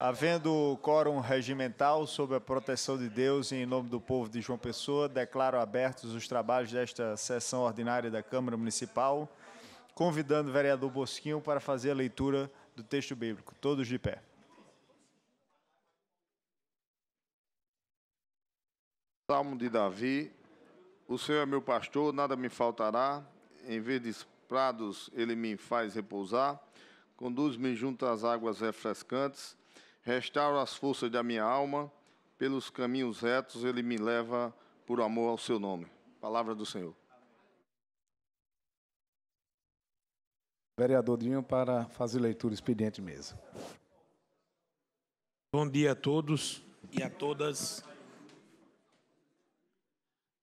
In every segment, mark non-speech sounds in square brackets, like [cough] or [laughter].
Havendo quórum regimental sob a proteção de Deus e em nome do povo de João Pessoa, declaro abertos os trabalhos desta sessão ordinária da Câmara Municipal, convidando o vereador Bosquinho para fazer a leitura do texto bíblico. Todos de pé. Salmo de Davi. O Senhor é meu pastor, nada me faltará. Em verdes prados ele me faz repousar. Conduz-me junto às águas refrescantes Restaura as forças da minha alma, pelos caminhos retos ele me leva por amor ao seu nome. Palavra do Senhor. Vereador Dinho, para fazer leitura expediente mesa. Bom dia a todos e a todas.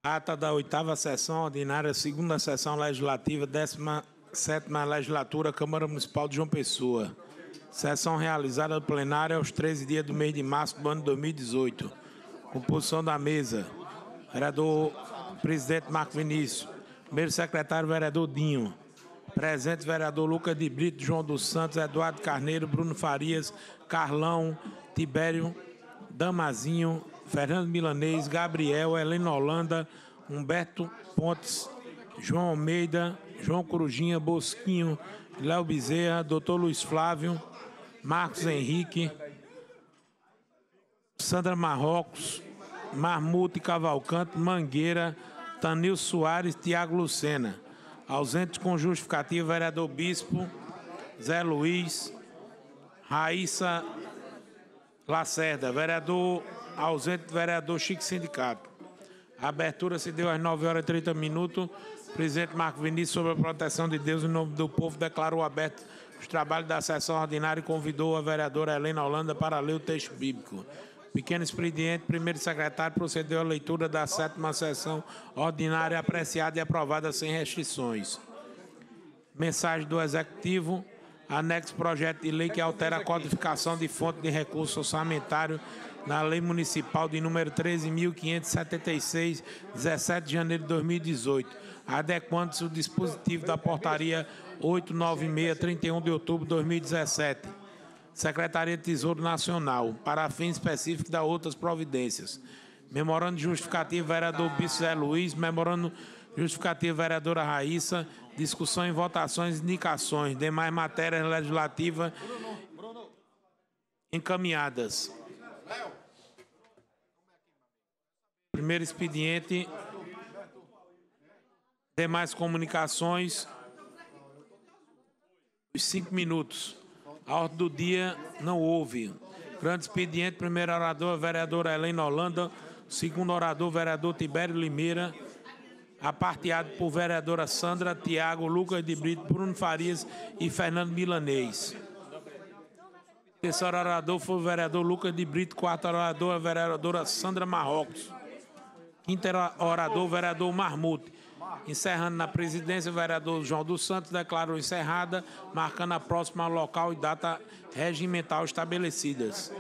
Ata da oitava sessão ordinária, segunda sessão legislativa, décima sétima legislatura, Câmara Municipal de João Pessoa. Sessão realizada no plenário aos 13 dias do mês de março do ano 2018. Composição da mesa. Vereador presidente Marco Vinícius. Primeiro secretário, vereador Dinho. Presente, vereador Lucas de Brito, João dos Santos, Eduardo Carneiro, Bruno Farias, Carlão, Tibério, Damazinho, Fernando Milanês, Gabriel, Helena Holanda, Humberto Pontes, João Almeida, João Corujinha, Bosquinho, Léo Bezerra, Doutor Luiz Flávio, Marcos Henrique, Sandra Marrocos, Marmute Cavalcante, Mangueira, Tanil Soares, Tiago Lucena. Ausente com justificativa, vereador Bispo, Zé Luiz, Raíssa Lacerda. Vereador ausente, vereador Chico Sindicato. A abertura se deu às 9 horas e 30 minutos. Presidente Marco Vinícius, sobre a proteção de Deus, em nome do povo, declarou aberto os trabalhos da sessão ordinária e convidou a vereadora Helena Holanda para ler o texto bíblico. Pequeno expediente, primeiro secretário procedeu à leitura da sétima sessão ordinária apreciada e aprovada sem restrições. Mensagem do Executivo, anexo projeto de lei que altera a codificação de fonte de recurso orçamentário na Lei Municipal de número 13.576, 17 de janeiro de 2018, adequando-se o dispositivo da portaria 896, 31 de outubro de 2017. Secretaria de Tesouro Nacional, para fim específico da outras providências. Memorando justificativo, vereador Bispo Zé Luiz. Memorando justificativo, vereadora Raíssa. Discussão e votações indicações. Demais matérias legislativas encaminhadas. Primeiro expediente. Demais comunicações. Os cinco minutos. A ordem do dia não houve. Grande expediente, primeiro orador, vereadora Helena Holanda. Segundo orador, vereador Tibério Limeira. Aparteado por vereadora Sandra, Tiago, Lucas de Brito, Bruno Farias e Fernando Milanês. Terceiro orador foi o vereador Lucas de Brito. Quarto orador, a vereadora Sandra Marrocos. Quinto orador, o vereador Marmute. Encerrando na presidência, o vereador João dos Santos declarou encerrada, marcando a próxima local e data regimental estabelecidas.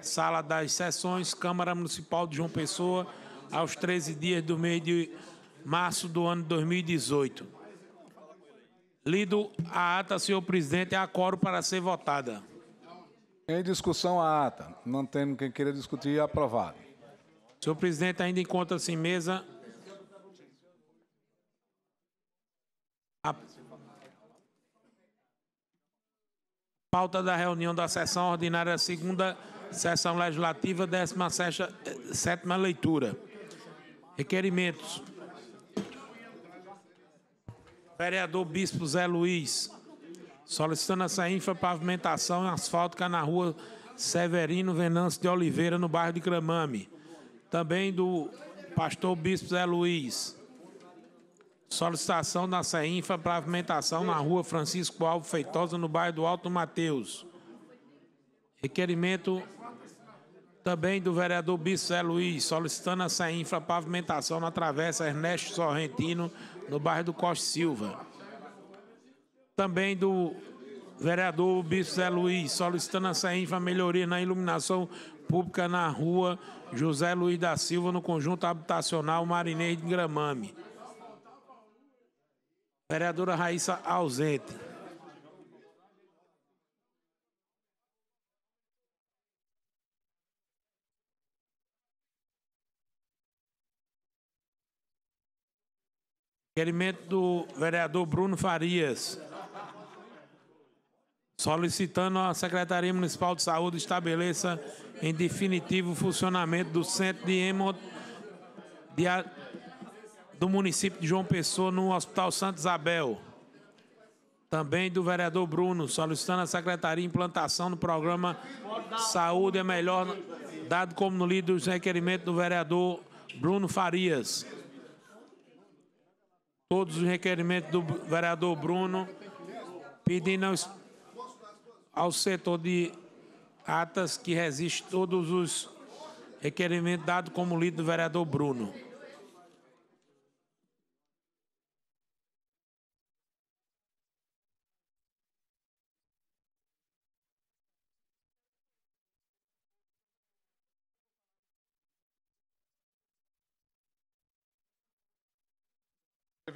Sala das Sessões, Câmara Municipal de João Pessoa, aos 13 dias do mês de março do ano 2018. Lido a ata, senhor presidente, a coro para ser votada. Em discussão a ata. Não tendo quem queira discutir, aprovado. Senhor presidente, ainda encontra-se em mesa A pauta da reunião da sessão ordinária, segunda sessão legislativa, 17 sétima leitura. Requerimentos. Vereador Bispo Zé Luiz, solicitando a para pavimentação asfáltica na rua Severino Venâncio de Oliveira, no bairro de Cramame. Também do pastor Bispo Zé Luiz Solicitação da CEINFA para pavimentação na rua Francisco Alves Feitosa, no bairro do Alto Mateus. Requerimento também do vereador Bissé Luiz, solicitando a CEINFA pavimentação na travessa Ernesto Sorrentino, no bairro do Costa Silva. Também do vereador Bissé Luiz, solicitando a CEINFA melhoria na iluminação pública na rua José Luiz da Silva, no conjunto habitacional Marinês de Gramame. Vereadora Raíssa ausente. Requerimento do vereador Bruno Farias, solicitando à Secretaria Municipal de Saúde estabeleça em definitivo o funcionamento do Centro de, Hemo... de do município de João Pessoa no Hospital Santo Isabel. Também do vereador Bruno, solicitando a secretaria implantação do programa Saúde é Melhor, dado como no lido dos requerimentos do vereador Bruno Farias. Todos os requerimentos do vereador Bruno, pedindo aos, ao setor de atas que resiste todos os requerimentos dados como lido do vereador Bruno.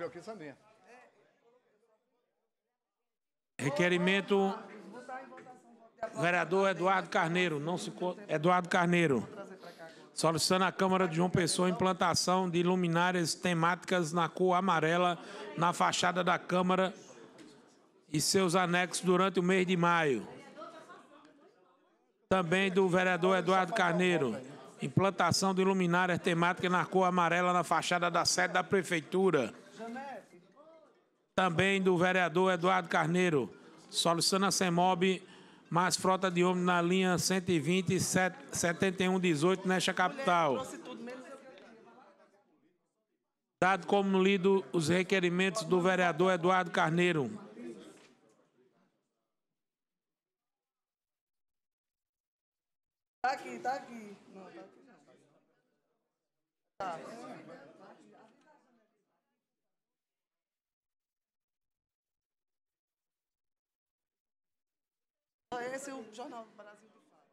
Escreveu aqui Requerimento. Vereador Eduardo Carneiro, não se Eduardo Carneiro, solicitando à Câmara de João Pessoa implantação de luminárias temáticas na cor amarela na fachada da Câmara e seus anexos durante o mês de maio. Também do vereador Eduardo Carneiro, implantação de luminárias temáticas na cor amarela na fachada da sede da Prefeitura também do vereador Eduardo Carneiro, solicitando a CEMOB mais frota de ônibus na linha 120 7118 nesta capital. Dado como lido os requerimentos do vereador Eduardo Carneiro. Tá aqui, tá aqui. Não, tá aqui não. Tá. Ah, esse é o Jornal Brasil de Fato.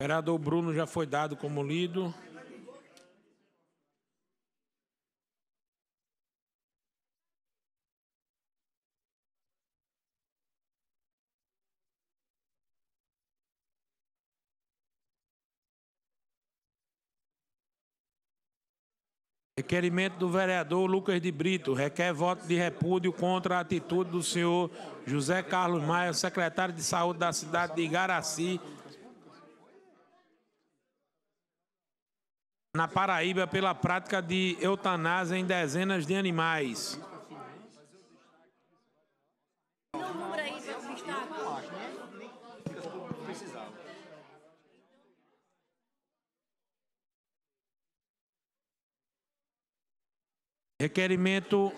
Vereador Bruno já foi dado como lido. Requerimento do vereador Lucas de Brito. Requer voto de repúdio contra a atitude do senhor José Carlos Maia, secretário de Saúde da cidade de Igaraci, na Paraíba, pela prática de eutanásia em dezenas de animais. Requerimento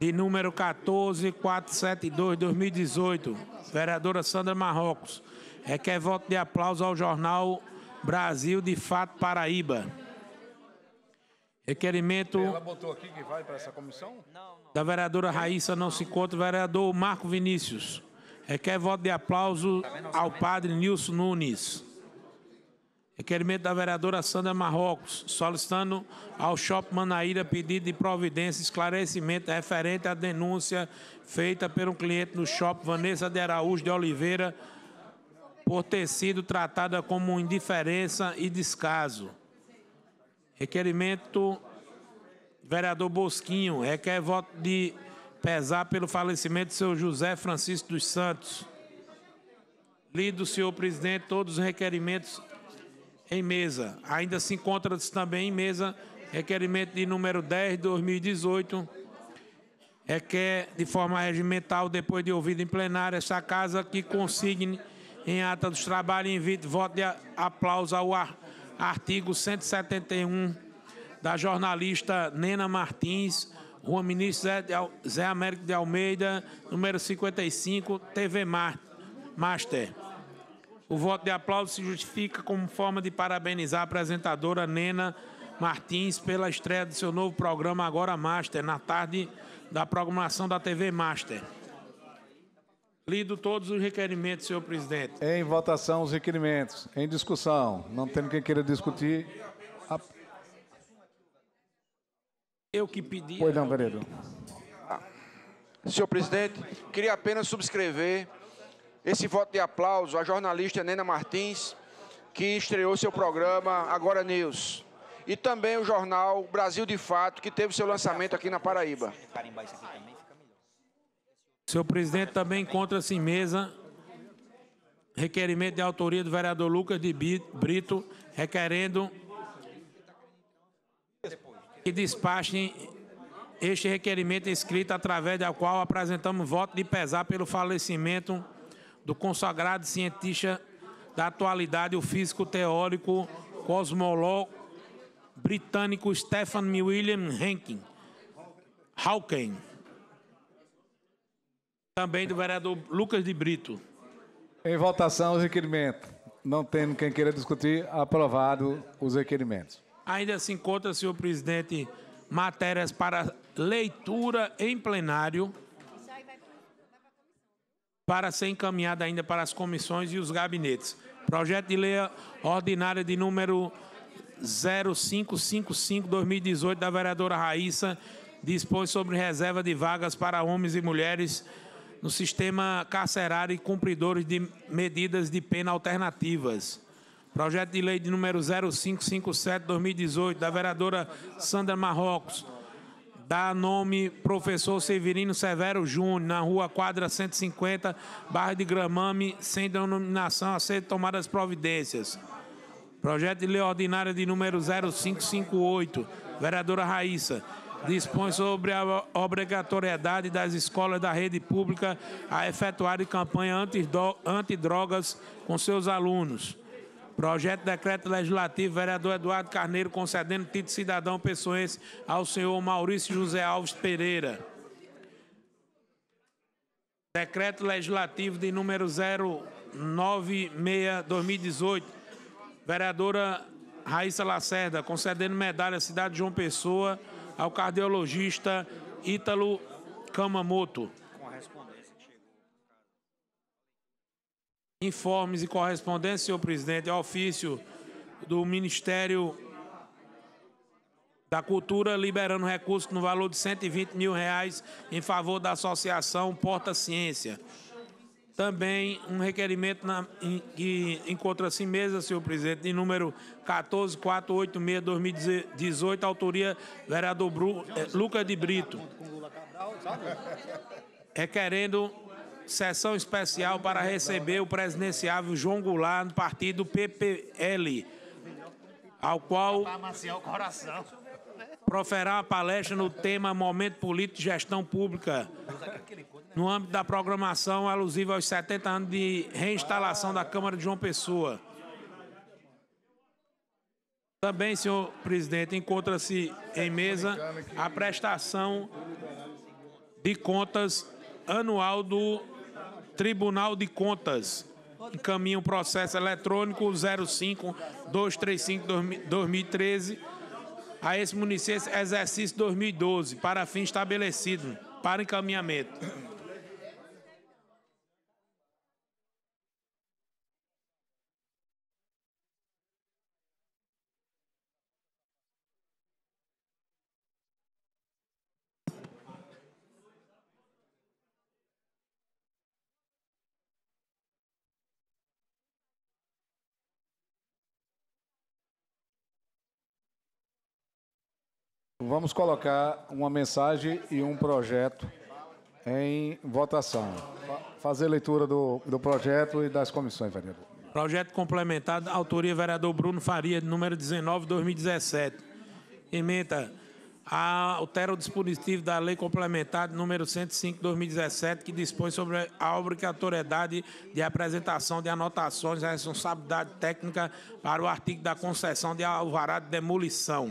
de número 14472, 2018, vereadora Sandra Marrocos. Requer voto de aplauso ao jornal Brasil de Fato Paraíba. Requerimento. Ela botou aqui que vai para essa comissão? Da vereadora Raíssa não se encontra, vereador Marco Vinícius. Requer voto de aplauso ao padre Nilson Nunes. Requerimento da vereadora Sandra Marrocos, solicitando ao Shopping Manaíra pedido de providência esclarecimento referente à denúncia feita pelo cliente no Shopping Vanessa de Araújo de Oliveira por ter sido tratada como indiferença e descaso. Requerimento vereador Bosquinho, requer voto de pesar pelo falecimento do seu José Francisco dos Santos. Lido, senhor presidente, todos os requerimentos em mesa. Ainda se encontra também em mesa requerimento de número 10 de 2018. Requer de forma regimental, depois de ouvido em plenário, esta casa que consigne em ata dos trabalhos e invite voto de aplauso ao artigo 171 da jornalista Nena Martins, Rua Ministro Zé, Américo de Almeida, número 55, TV Master. O voto de aplauso se justifica como forma de parabenizar a apresentadora Nena Martins pela estreia do seu novo programa Agora Master, na tarde da programação da TV Master. Lido todos os requerimentos, senhor presidente. Em votação, os requerimentos. Em discussão. Não tendo quem queira discutir. A... Eu que pedi. Pois não, vereador. Senhor presidente, queria apenas subscrever esse voto de aplauso à jornalista Nena Martins, que estreou seu programa Agora News. E também o jornal Brasil de Fato, que teve seu lançamento aqui na Paraíba. Senhor presidente, também encontra-se em mesa requerimento de autoria do vereador Lucas de Brito, requerendo que despachem este requerimento escrito através do qual apresentamos voto de pesar pelo falecimento do consagrado cientista da atualidade, o físico teórico cosmólogo britânico Stephen William Hawking. Hawking. Também do vereador Lucas de Brito. Em votação, os requerimentos. Não tendo quem queira discutir, aprovado os requerimentos. Ainda se encontra, senhor presidente, matérias para leitura em plenário para ser encaminhada ainda para as comissões e os gabinetes. Projeto de lei ordinária de número 0555-2018 da vereadora Raíssa dispõe sobre reserva de vagas para homens e mulheres no sistema carcerário e cumpridores de medidas de pena alternativas. Projeto de lei de número 0557-2018 da vereadora Sandra Marrocos da nome Professor Severino Severo Júnior, na rua quadra 150, Barra de Gramame, sem denominação a ser tomadas providências. Projeto de lei ordinária de número 0558, vereadora Raíssa, dispõe sobre a obrigatoriedade das escolas da rede pública a efetuarem campanha antidrogas com seus alunos. Projeto de Decreto Legislativo, vereador Eduardo Carneiro, concedendo título cidadão pessoense ao senhor Maurício José Alves Pereira. Decreto Legislativo de número 096-2018, vereadora Raíssa Lacerda, concedendo medalha à cidade de João Pessoa ao cardiologista Ítalo Camamoto. informes e correspondências, senhor presidente, é ofício do Ministério da Cultura, liberando recursos no valor de 120 mil reais em favor da Associação Porta Ciência. Também um requerimento na, em, que encontra-se em mesa, senhor presidente, de número 14486-2018, autoria vereador Bru, eh, Lucas de Brito. Requerendo sessão especial para receber o presidenciável João Goulart do partido PPL, ao qual proferá a palestra no tema Momento Político e Gestão Pública, no âmbito da programação alusiva aos 70 anos de reinstalação da Câmara de João Pessoa. Também, senhor presidente, encontra-se em mesa a prestação de contas anual do Tribunal de Contas. Encaminha o um processo eletrônico 05-235-2013 a esse município exercício 2012 para fim estabelecido, para encaminhamento. Vamos colocar uma mensagem e um projeto em votação. Fazer leitura do, do projeto e das comissões, vereador. Projeto complementado, autoria vereador Bruno Faria, número 19, 2017. ementa Altera o dispositivo da Lei Complementar número 105, 2017, que dispõe sobre a obrigatoriedade de apresentação de anotações e responsabilidade técnica para o artigo da concessão de alvará de demolição.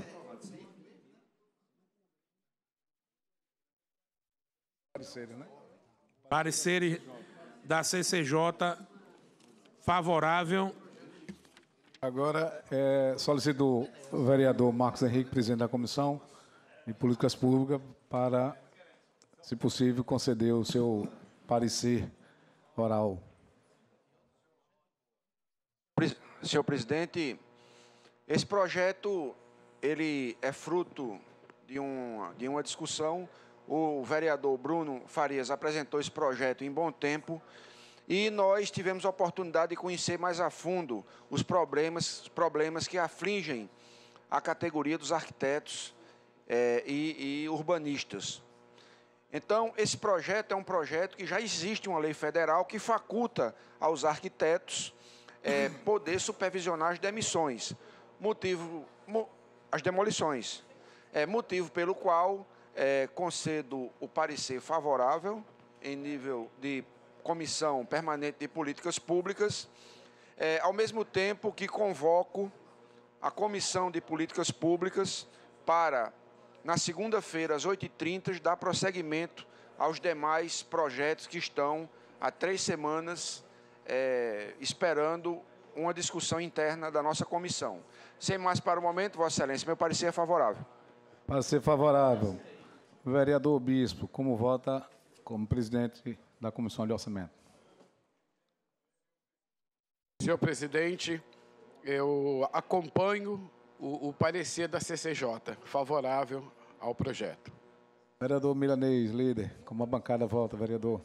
Pareceres, né? Pareceres da CCJ favorável. Agora, é, solicito o vereador Marcos Henrique, presidente da Comissão de Políticas Públicas, para, se possível, conceder o seu parecer oral. Senhor presidente, esse projeto ele é fruto de uma, de uma discussão o vereador Bruno Farias apresentou esse projeto em bom tempo e nós tivemos a oportunidade de conhecer mais a fundo os problemas, problemas que afligem a categoria dos arquitetos é, e, e urbanistas. Então, esse projeto é um projeto que já existe uma lei federal que faculta aos arquitetos é, poder supervisionar as demissões, motivo, mo, as demolições, é, motivo pelo qual é, concedo o parecer favorável em nível de Comissão Permanente de Políticas Públicas, é, ao mesmo tempo que convoco a Comissão de Políticas Públicas para, na segunda-feira, às 8h30, dar prosseguimento aos demais projetos que estão há três semanas é, esperando uma discussão interna da nossa comissão. Sem mais para o momento, Vossa Excelência, meu parecer é favorável. Parecer favorável. Vereador Bispo, como vota como presidente da Comissão de Orçamento? Senhor presidente, eu acompanho o, o parecer da CCJ, favorável ao projeto. Vereador Milanês, líder, como a bancada volta, vereador.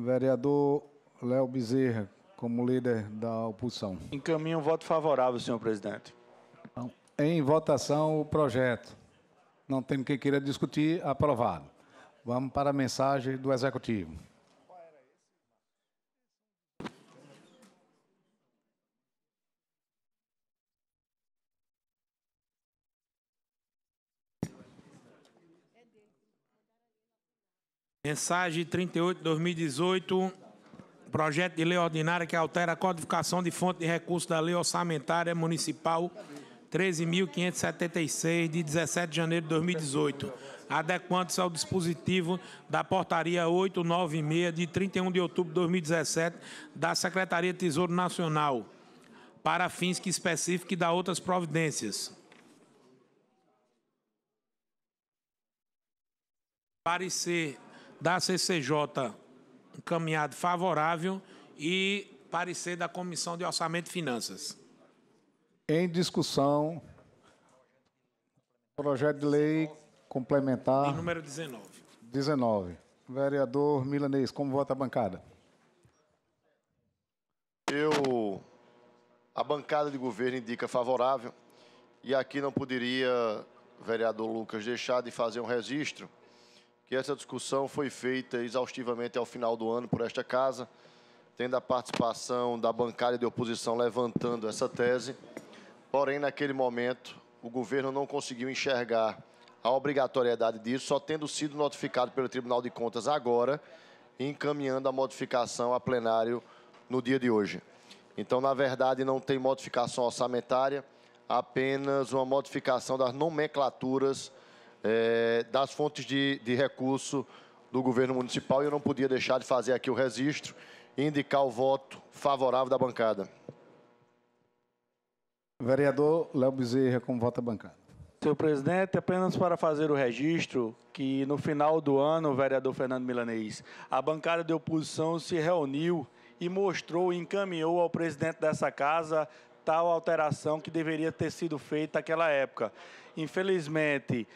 Vereador Léo Bezerra, como líder da oposição. Encaminho um voto favorável, senhor presidente. Então, em votação, o projeto. Não temos quem queira discutir, aprovado. Vamos para a mensagem do Executivo. Mensagem 38 2018, projeto de lei ordinária que altera a codificação de fonte de recursos da lei orçamentária municipal 13.576, de 17 de janeiro de 2018, adequando-se ao dispositivo da Portaria 896, de 31 de outubro de 2017, da Secretaria de Tesouro Nacional, para fins que e da outras providências. Parecer da CCJ encaminhado favorável e parecer da Comissão de Orçamento e Finanças. Em discussão, projeto de lei complementar. Em número 19. 19. Vereador Milanês, como vota a bancada? Eu. A bancada de governo indica favorável. E aqui não poderia, vereador Lucas, deixar de fazer um registro que essa discussão foi feita exaustivamente ao final do ano por esta casa, tendo a participação da bancada de oposição levantando essa tese. Porém, naquele momento, o governo não conseguiu enxergar a obrigatoriedade disso, só tendo sido notificado pelo Tribunal de Contas agora, encaminhando a modificação a plenário no dia de hoje. Então, na verdade, não tem modificação orçamentária, apenas uma modificação das nomenclaturas eh, das fontes de, de recurso do governo municipal e eu não podia deixar de fazer aqui o registro e indicar o voto favorável da bancada. Vereador Léo Bezerra, voto vota bancada. Senhor presidente, apenas para fazer o registro que no final do ano, o vereador Fernando Milanês, a bancada de oposição se reuniu e mostrou, encaminhou ao presidente dessa casa tal alteração que deveria ter sido feita naquela época. Infelizmente,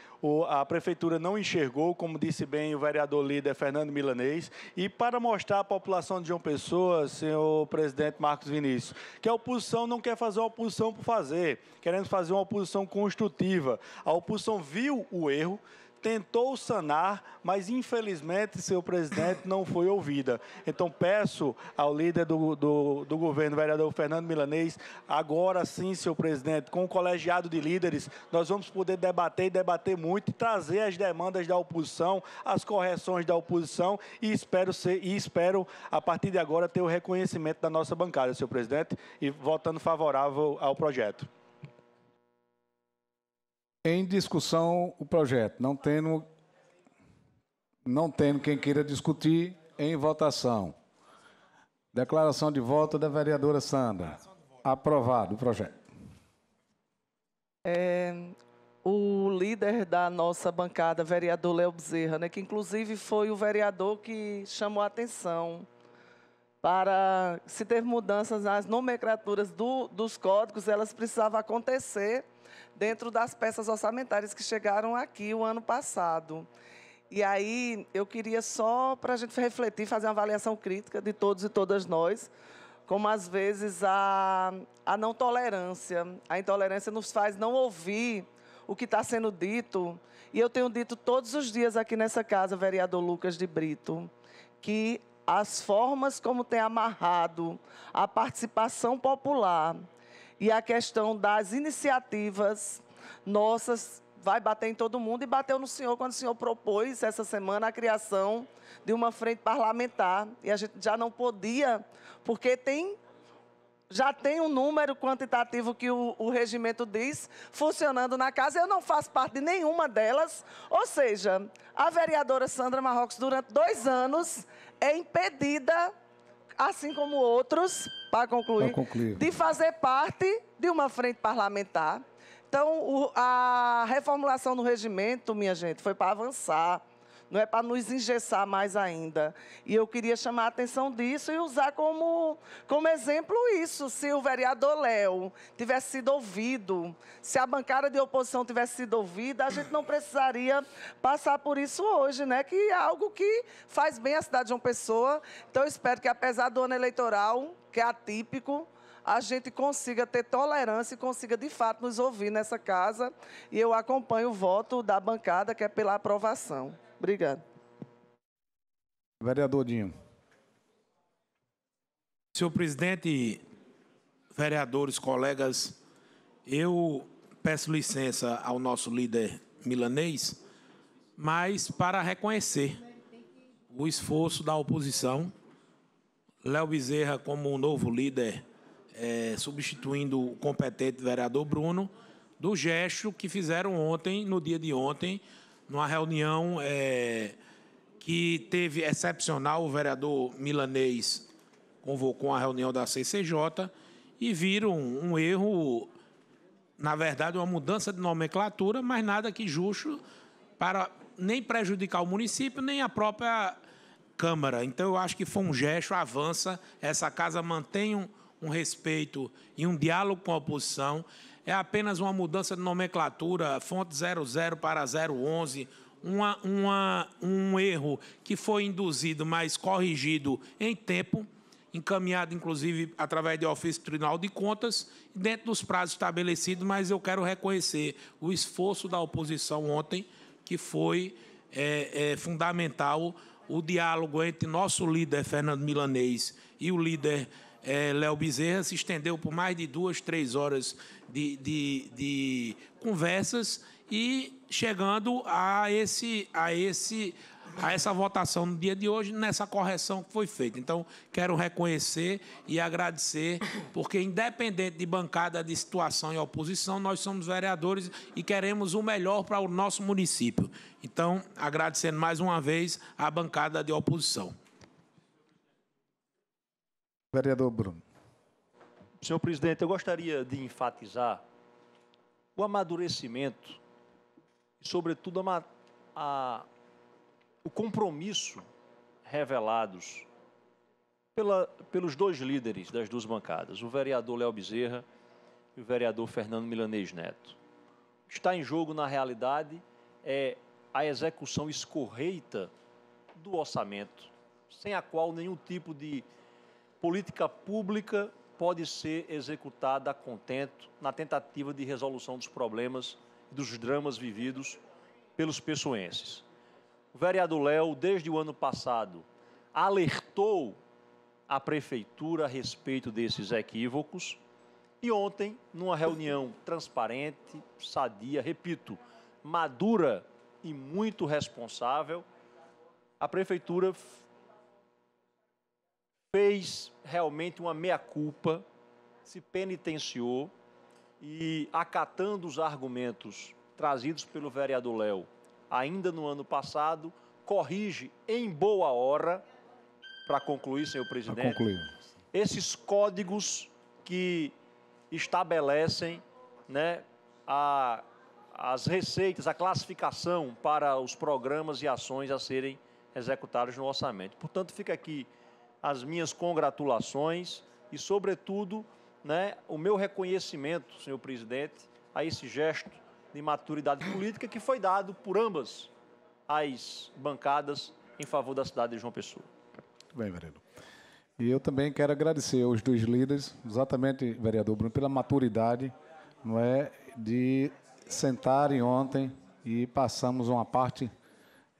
a prefeitura não enxergou, como disse bem o vereador líder Fernando Milanês, e para mostrar à população de João Pessoa, senhor presidente Marcos Vinícius, que a oposição não quer fazer uma oposição por fazer, querendo fazer uma oposição construtiva. A oposição viu o erro, tentou sanar, mas infelizmente seu presidente não foi ouvida. Então peço ao líder do, do, do governo, vereador Fernando Milanês, agora sim, seu presidente, com o colegiado de líderes, nós vamos poder debater e debater muito, trazer as demandas da oposição, as correções da oposição e espero ser e espero a partir de agora ter o reconhecimento da nossa bancada, seu presidente, e votando favorável ao projeto. Em discussão o projeto, não tendo, não tendo quem queira discutir, em votação. Declaração de voto da vereadora Sandra. Aprovado o projeto. É, o líder da nossa bancada, vereador Léo Bezerra, né, que inclusive foi o vereador que chamou a atenção para se ter mudanças nas nomenclaturas do, dos códigos, elas precisavam acontecer dentro das peças orçamentárias que chegaram aqui o ano passado. E aí eu queria só para a gente refletir, fazer uma avaliação crítica de todos e todas nós, como às vezes a, a não tolerância, a intolerância nos faz não ouvir o que está sendo dito. E eu tenho dito todos os dias aqui nessa casa, vereador Lucas de Brito, que as formas como tem amarrado a participação popular e a questão das iniciativas nossas vai bater em todo mundo e bateu no senhor quando o senhor propôs essa semana a criação de uma frente parlamentar e a gente já não podia, porque tem já tem um número quantitativo que o, o, regimento diz funcionando na casa. Eu não faço parte de nenhuma delas. Ou seja, a vereadora Sandra Marrocos, durante dois anos, é impedida assim como outros, para concluir, concluir, de fazer parte de uma frente parlamentar. Então, o, a reformulação do regimento, minha gente, foi para avançar não é para nos engessar mais ainda. E eu queria chamar a atenção disso e usar como, como exemplo isso. Se o vereador Léo tivesse sido ouvido, se a bancada de oposição tivesse sido ouvida, a gente não precisaria passar por isso hoje, né? Que é algo que faz bem à cidade de uma Pessoa. Então, eu espero que, apesar do ano eleitoral, que é atípico, a gente consiga ter tolerância e consiga, de fato, nos ouvir nessa casa. E eu acompanho o voto da bancada, que é pela aprovação. Obrigado. Vereador Dinho. Senhor presidente, vereadores, colegas, eu peço licença ao nosso líder milanês, mas para reconhecer o esforço da oposição, Léo Bezerra como novo líder, é, substituindo o competente vereador Bruno, do gesto que fizeram ontem, no dia de ontem, numa reunião é, que teve excepcional, o vereador milanês convocou a reunião da CCJ e viram um erro, na verdade, uma mudança de nomenclatura, mas nada que justo para nem prejudicar o município, nem a própria Câmara. Então, eu acho que foi um gesto, avança. Essa casa mantém um, um respeito e um diálogo com a oposição é apenas uma mudança de nomenclatura, fonte 00 para 011, uma, uma, um erro que foi induzido, mas corrigido em tempo, encaminhado inclusive através de ofício do Tribunal de Contas, dentro dos prazos estabelecidos, mas eu quero reconhecer o esforço da oposição ontem, que foi é, é, fundamental o diálogo entre nosso líder, Fernando Milanês, e o líder é, Léo Bezerra se estendeu por mais de duas, três horas de, de, de conversas e chegando a esse, a esse a essa votação no dia de hoje, nessa correção que foi feita. Então, quero reconhecer e agradecer, porque, independente de bancada, de situação e oposição, nós somos vereadores e queremos o melhor para o nosso município. Então, agradecendo mais uma vez à bancada de oposição. Vereador Bruno. Senhor presidente, eu gostaria de enfatizar o amadurecimento e, sobretudo, a, a, o compromisso revelados pela, pelos dois líderes das duas bancadas, o vereador Léo Bezerra e o vereador Fernando Milanês Neto. O que está em jogo, na realidade, é a execução escorreita do orçamento, sem a qual nenhum tipo de política pública pode ser executada a contento na tentativa de resolução dos problemas e dos dramas vividos pelos pessoenses. O vereador Léo, desde o ano passado, alertou a prefeitura a respeito desses equívocos e ontem, numa reunião transparente, sadia, repito, madura e muito responsável, a prefeitura fez realmente uma meia-culpa, se penitenciou e, acatando os argumentos trazidos pelo vereador Léo ainda no ano passado, corrige em boa hora, para concluir, senhor presidente, esses códigos que estabelecem né, a, as receitas, a classificação para os programas e ações a serem executados no orçamento. Portanto, fica aqui as minhas congratulações e, sobretudo, né, o meu reconhecimento, senhor presidente, a esse gesto de maturidade política que foi dado por ambas as bancadas em favor da cidade de João Pessoa. Muito bem, vereador. E eu também quero agradecer aos dois líderes, exatamente, vereador Bruno, pela maturidade, não é, de sentarem ontem e passamos uma parte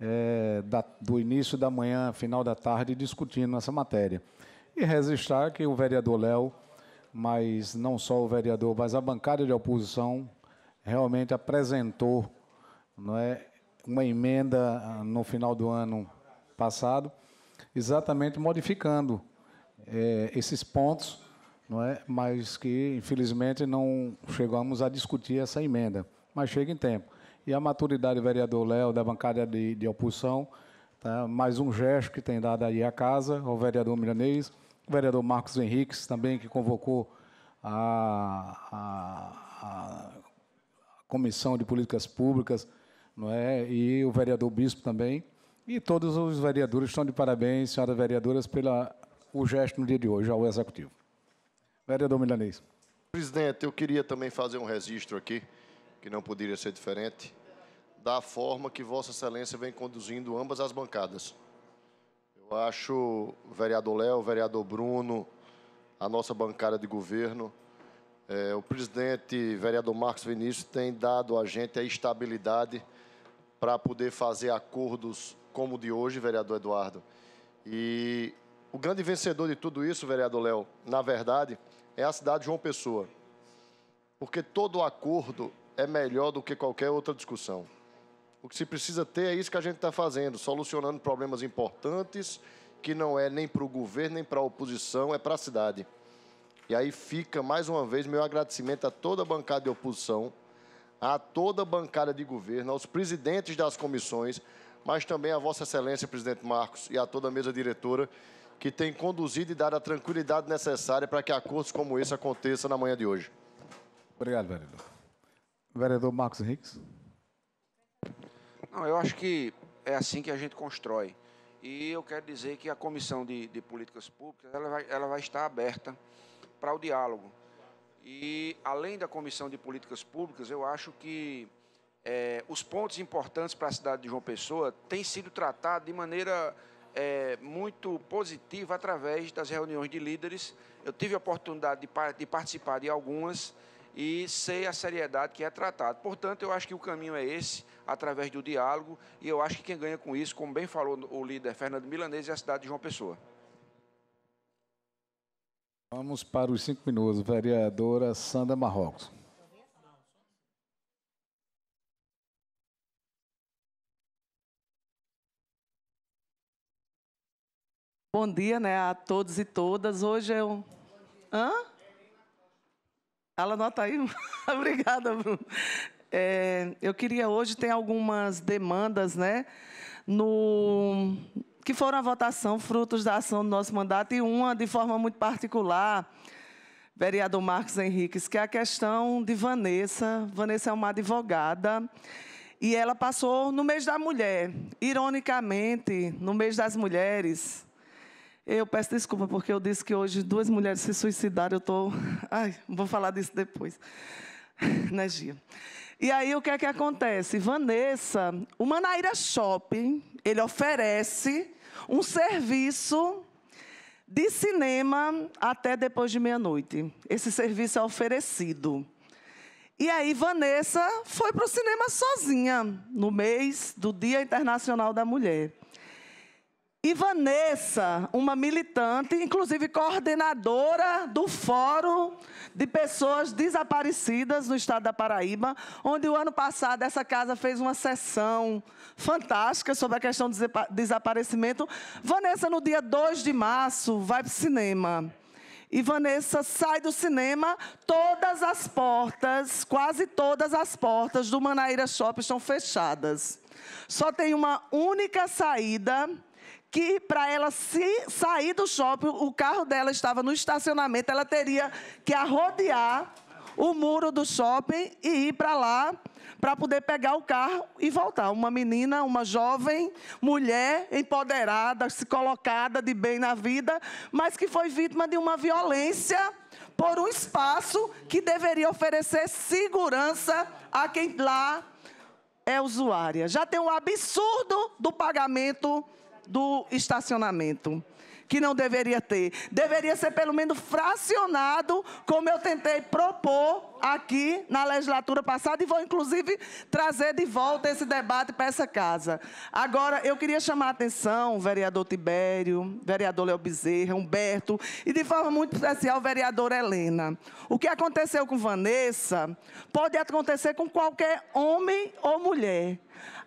é, da, do início da manhã, final da tarde, discutindo essa matéria. E registrar que o vereador Léo, mas não só o vereador, mas a bancada de oposição realmente apresentou não é, uma emenda ah, no final do ano passado, exatamente modificando é, esses pontos, não é, mas que infelizmente não chegamos a discutir essa emenda, mas chega em tempo e a maturidade do vereador Léo, da bancada de, de oposição, tá? mais um gesto que tem dado aí a casa, ao vereador Milanês, o vereador Marcos Henriques também, que convocou a, a, a Comissão de Políticas Públicas, não é? e o vereador Bispo também. E todos os vereadores estão de parabéns, senhoras vereadoras, pelo o gesto no dia de hoje ao Executivo. Vereador Milanês. Presidente, eu queria também fazer um registro aqui que não poderia ser diferente, da forma que Vossa Excelência vem conduzindo ambas as bancadas. Eu acho, vereador Léo, vereador Bruno, a nossa bancada de governo, é, o presidente, vereador Marcos Vinícius, tem dado a gente a estabilidade para poder fazer acordos como o de hoje, vereador Eduardo. E o grande vencedor de tudo isso, vereador Léo, na verdade, é a cidade de João Pessoa. Porque todo acordo é melhor do que qualquer outra discussão. O que se precisa ter é isso que a gente está fazendo, solucionando problemas importantes, que não é nem para o governo, nem para a oposição, é para a cidade. E aí fica, mais uma vez, meu agradecimento a toda a bancada de oposição, a toda a bancada de governo, aos presidentes das comissões, mas também a Vossa Excelência, presidente Marcos, e a toda a mesa diretora, que tem conduzido e dado a tranquilidade necessária para que acordos como esse aconteçam na manhã de hoje. Obrigado, vereador. Vereador Marcos Henriques. Não, eu acho que é assim que a gente constrói. E eu quero dizer que a Comissão de, de Políticas Públicas ela vai, ela vai estar aberta para o diálogo. E, além da Comissão de Políticas Públicas, eu acho que é, os pontos importantes para a cidade de João Pessoa têm sido tratados de maneira é, muito positiva através das reuniões de líderes. Eu tive a oportunidade de, de participar de algumas e sei a seriedade que é tratado. Portanto, eu acho que o caminho é esse, através do diálogo, e eu acho que quem ganha com isso, como bem falou o líder Fernando Milanês, é a cidade de João Pessoa. Vamos para os cinco minutos, vereadora Sandra Marrocos. Bom dia, né, a todos e todas. Hoje é um... Hã? Ela anota aí. [laughs] Obrigada, Bruno. É, eu queria hoje tem algumas demandas, né? No que foram a votação frutos da ação do nosso mandato e uma de forma muito particular, vereador Marcos Henriques, que é a questão de Vanessa. Vanessa é uma advogada e ela passou no mês da mulher. Ironicamente, no mês das mulheres, eu peço desculpa porque eu disse que hoje duas mulheres se suicidaram. Eu estou. Tô... Ai, vou falar disso depois. né, Gia? E aí o que é que acontece? Vanessa, o Manaíra Shopping, ele oferece um serviço de cinema até depois de meia-noite. Esse serviço é oferecido. E aí Vanessa foi para o cinema sozinha, no mês do Dia Internacional da Mulher. E Vanessa, uma militante, inclusive coordenadora do Fórum de Pessoas Desaparecidas no estado da Paraíba, onde o ano passado essa casa fez uma sessão fantástica sobre a questão do desaparecimento. Vanessa, no dia 2 de março, vai para o cinema. E Vanessa sai do cinema, todas as portas, quase todas as portas do Manaíra Shopping estão fechadas. Só tem uma única saída que para ela se sair do shopping, o carro dela estava no estacionamento, ela teria que arrodear o muro do shopping e ir para lá para poder pegar o carro e voltar. Uma menina, uma jovem mulher empoderada, se colocada de bem na vida, mas que foi vítima de uma violência por um espaço que deveria oferecer segurança a quem lá é usuária. Já tem o absurdo do pagamento do estacionamento que não deveria ter. Deveria ser pelo menos fracionado, como eu tentei propor aqui na legislatura passada e vou inclusive trazer de volta esse debate para essa casa. Agora, eu queria chamar a atenção, vereador Tibério, vereador Léo Bezerra, Humberto e de forma muito especial, vereadora Helena. O que aconteceu com Vanessa pode acontecer com qualquer homem ou mulher.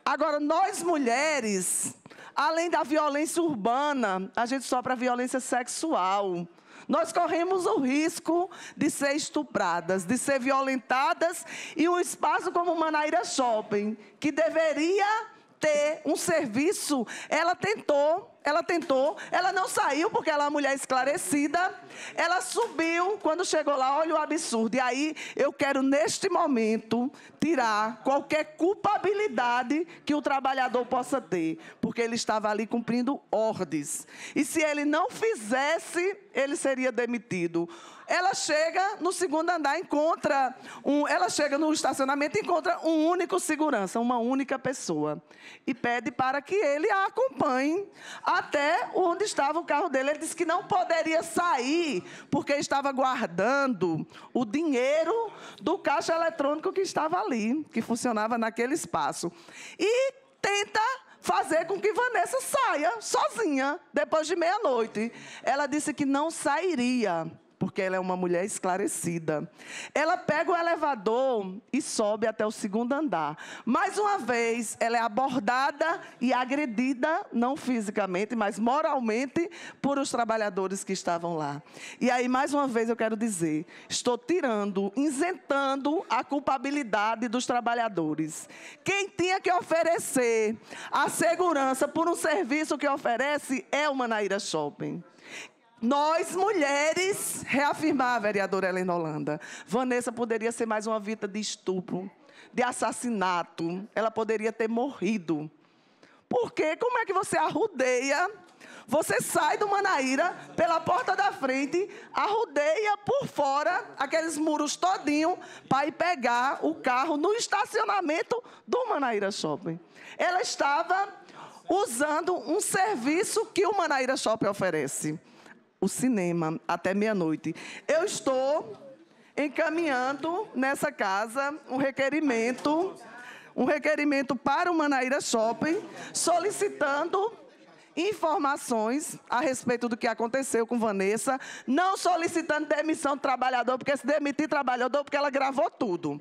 Agora, nós mulheres, Além da violência urbana, a gente sofre a violência sexual. Nós corremos o risco de ser estupradas, de ser violentadas, e um espaço como Manaíra Shopping, que deveria ter um serviço. Ela tentou, ela tentou, ela não saiu porque ela é uma mulher esclarecida. Ela subiu quando chegou lá, olha o absurdo. E aí eu quero neste momento tirar qualquer culpabilidade que o trabalhador possa ter, porque ele estava ali cumprindo ordens. E se ele não fizesse, ele seria demitido. Ela chega no segundo andar, encontra um, ela chega no estacionamento, encontra um único segurança, uma única pessoa, e pede para que ele a acompanhe até onde estava o carro dele. Ele disse que não poderia sair porque estava guardando o dinheiro do caixa eletrônico que estava ali, que funcionava naquele espaço. E tenta fazer com que Vanessa saia sozinha depois de meia-noite. Ela disse que não sairia porque ela é uma mulher esclarecida. Ela pega o elevador e sobe até o segundo andar. Mais uma vez, ela é abordada e agredida, não fisicamente, mas moralmente, por os trabalhadores que estavam lá. E aí, mais uma vez, eu quero dizer: estou tirando, isentando a culpabilidade dos trabalhadores. Quem tinha que oferecer a segurança por um serviço que oferece é o Manaíra Shopping. Nós, mulheres, reafirmar a vereadora Helena Holanda, Vanessa poderia ser mais uma vida de estupro, de assassinato, ela poderia ter morrido. Porque como é que você arrudeia, você sai do Manaíra pela porta da frente, arrudeia por fora aqueles muros todinho para ir pegar o carro no estacionamento do Manaíra Shopping. Ela estava usando um serviço que o Manaíra Shopping oferece o cinema até meia-noite. Eu estou encaminhando nessa casa um requerimento, um requerimento para o Manaíra Shopping, solicitando informações a respeito do que aconteceu com Vanessa, não solicitando demissão do trabalhador, porque se demitir trabalhador, porque ela gravou tudo.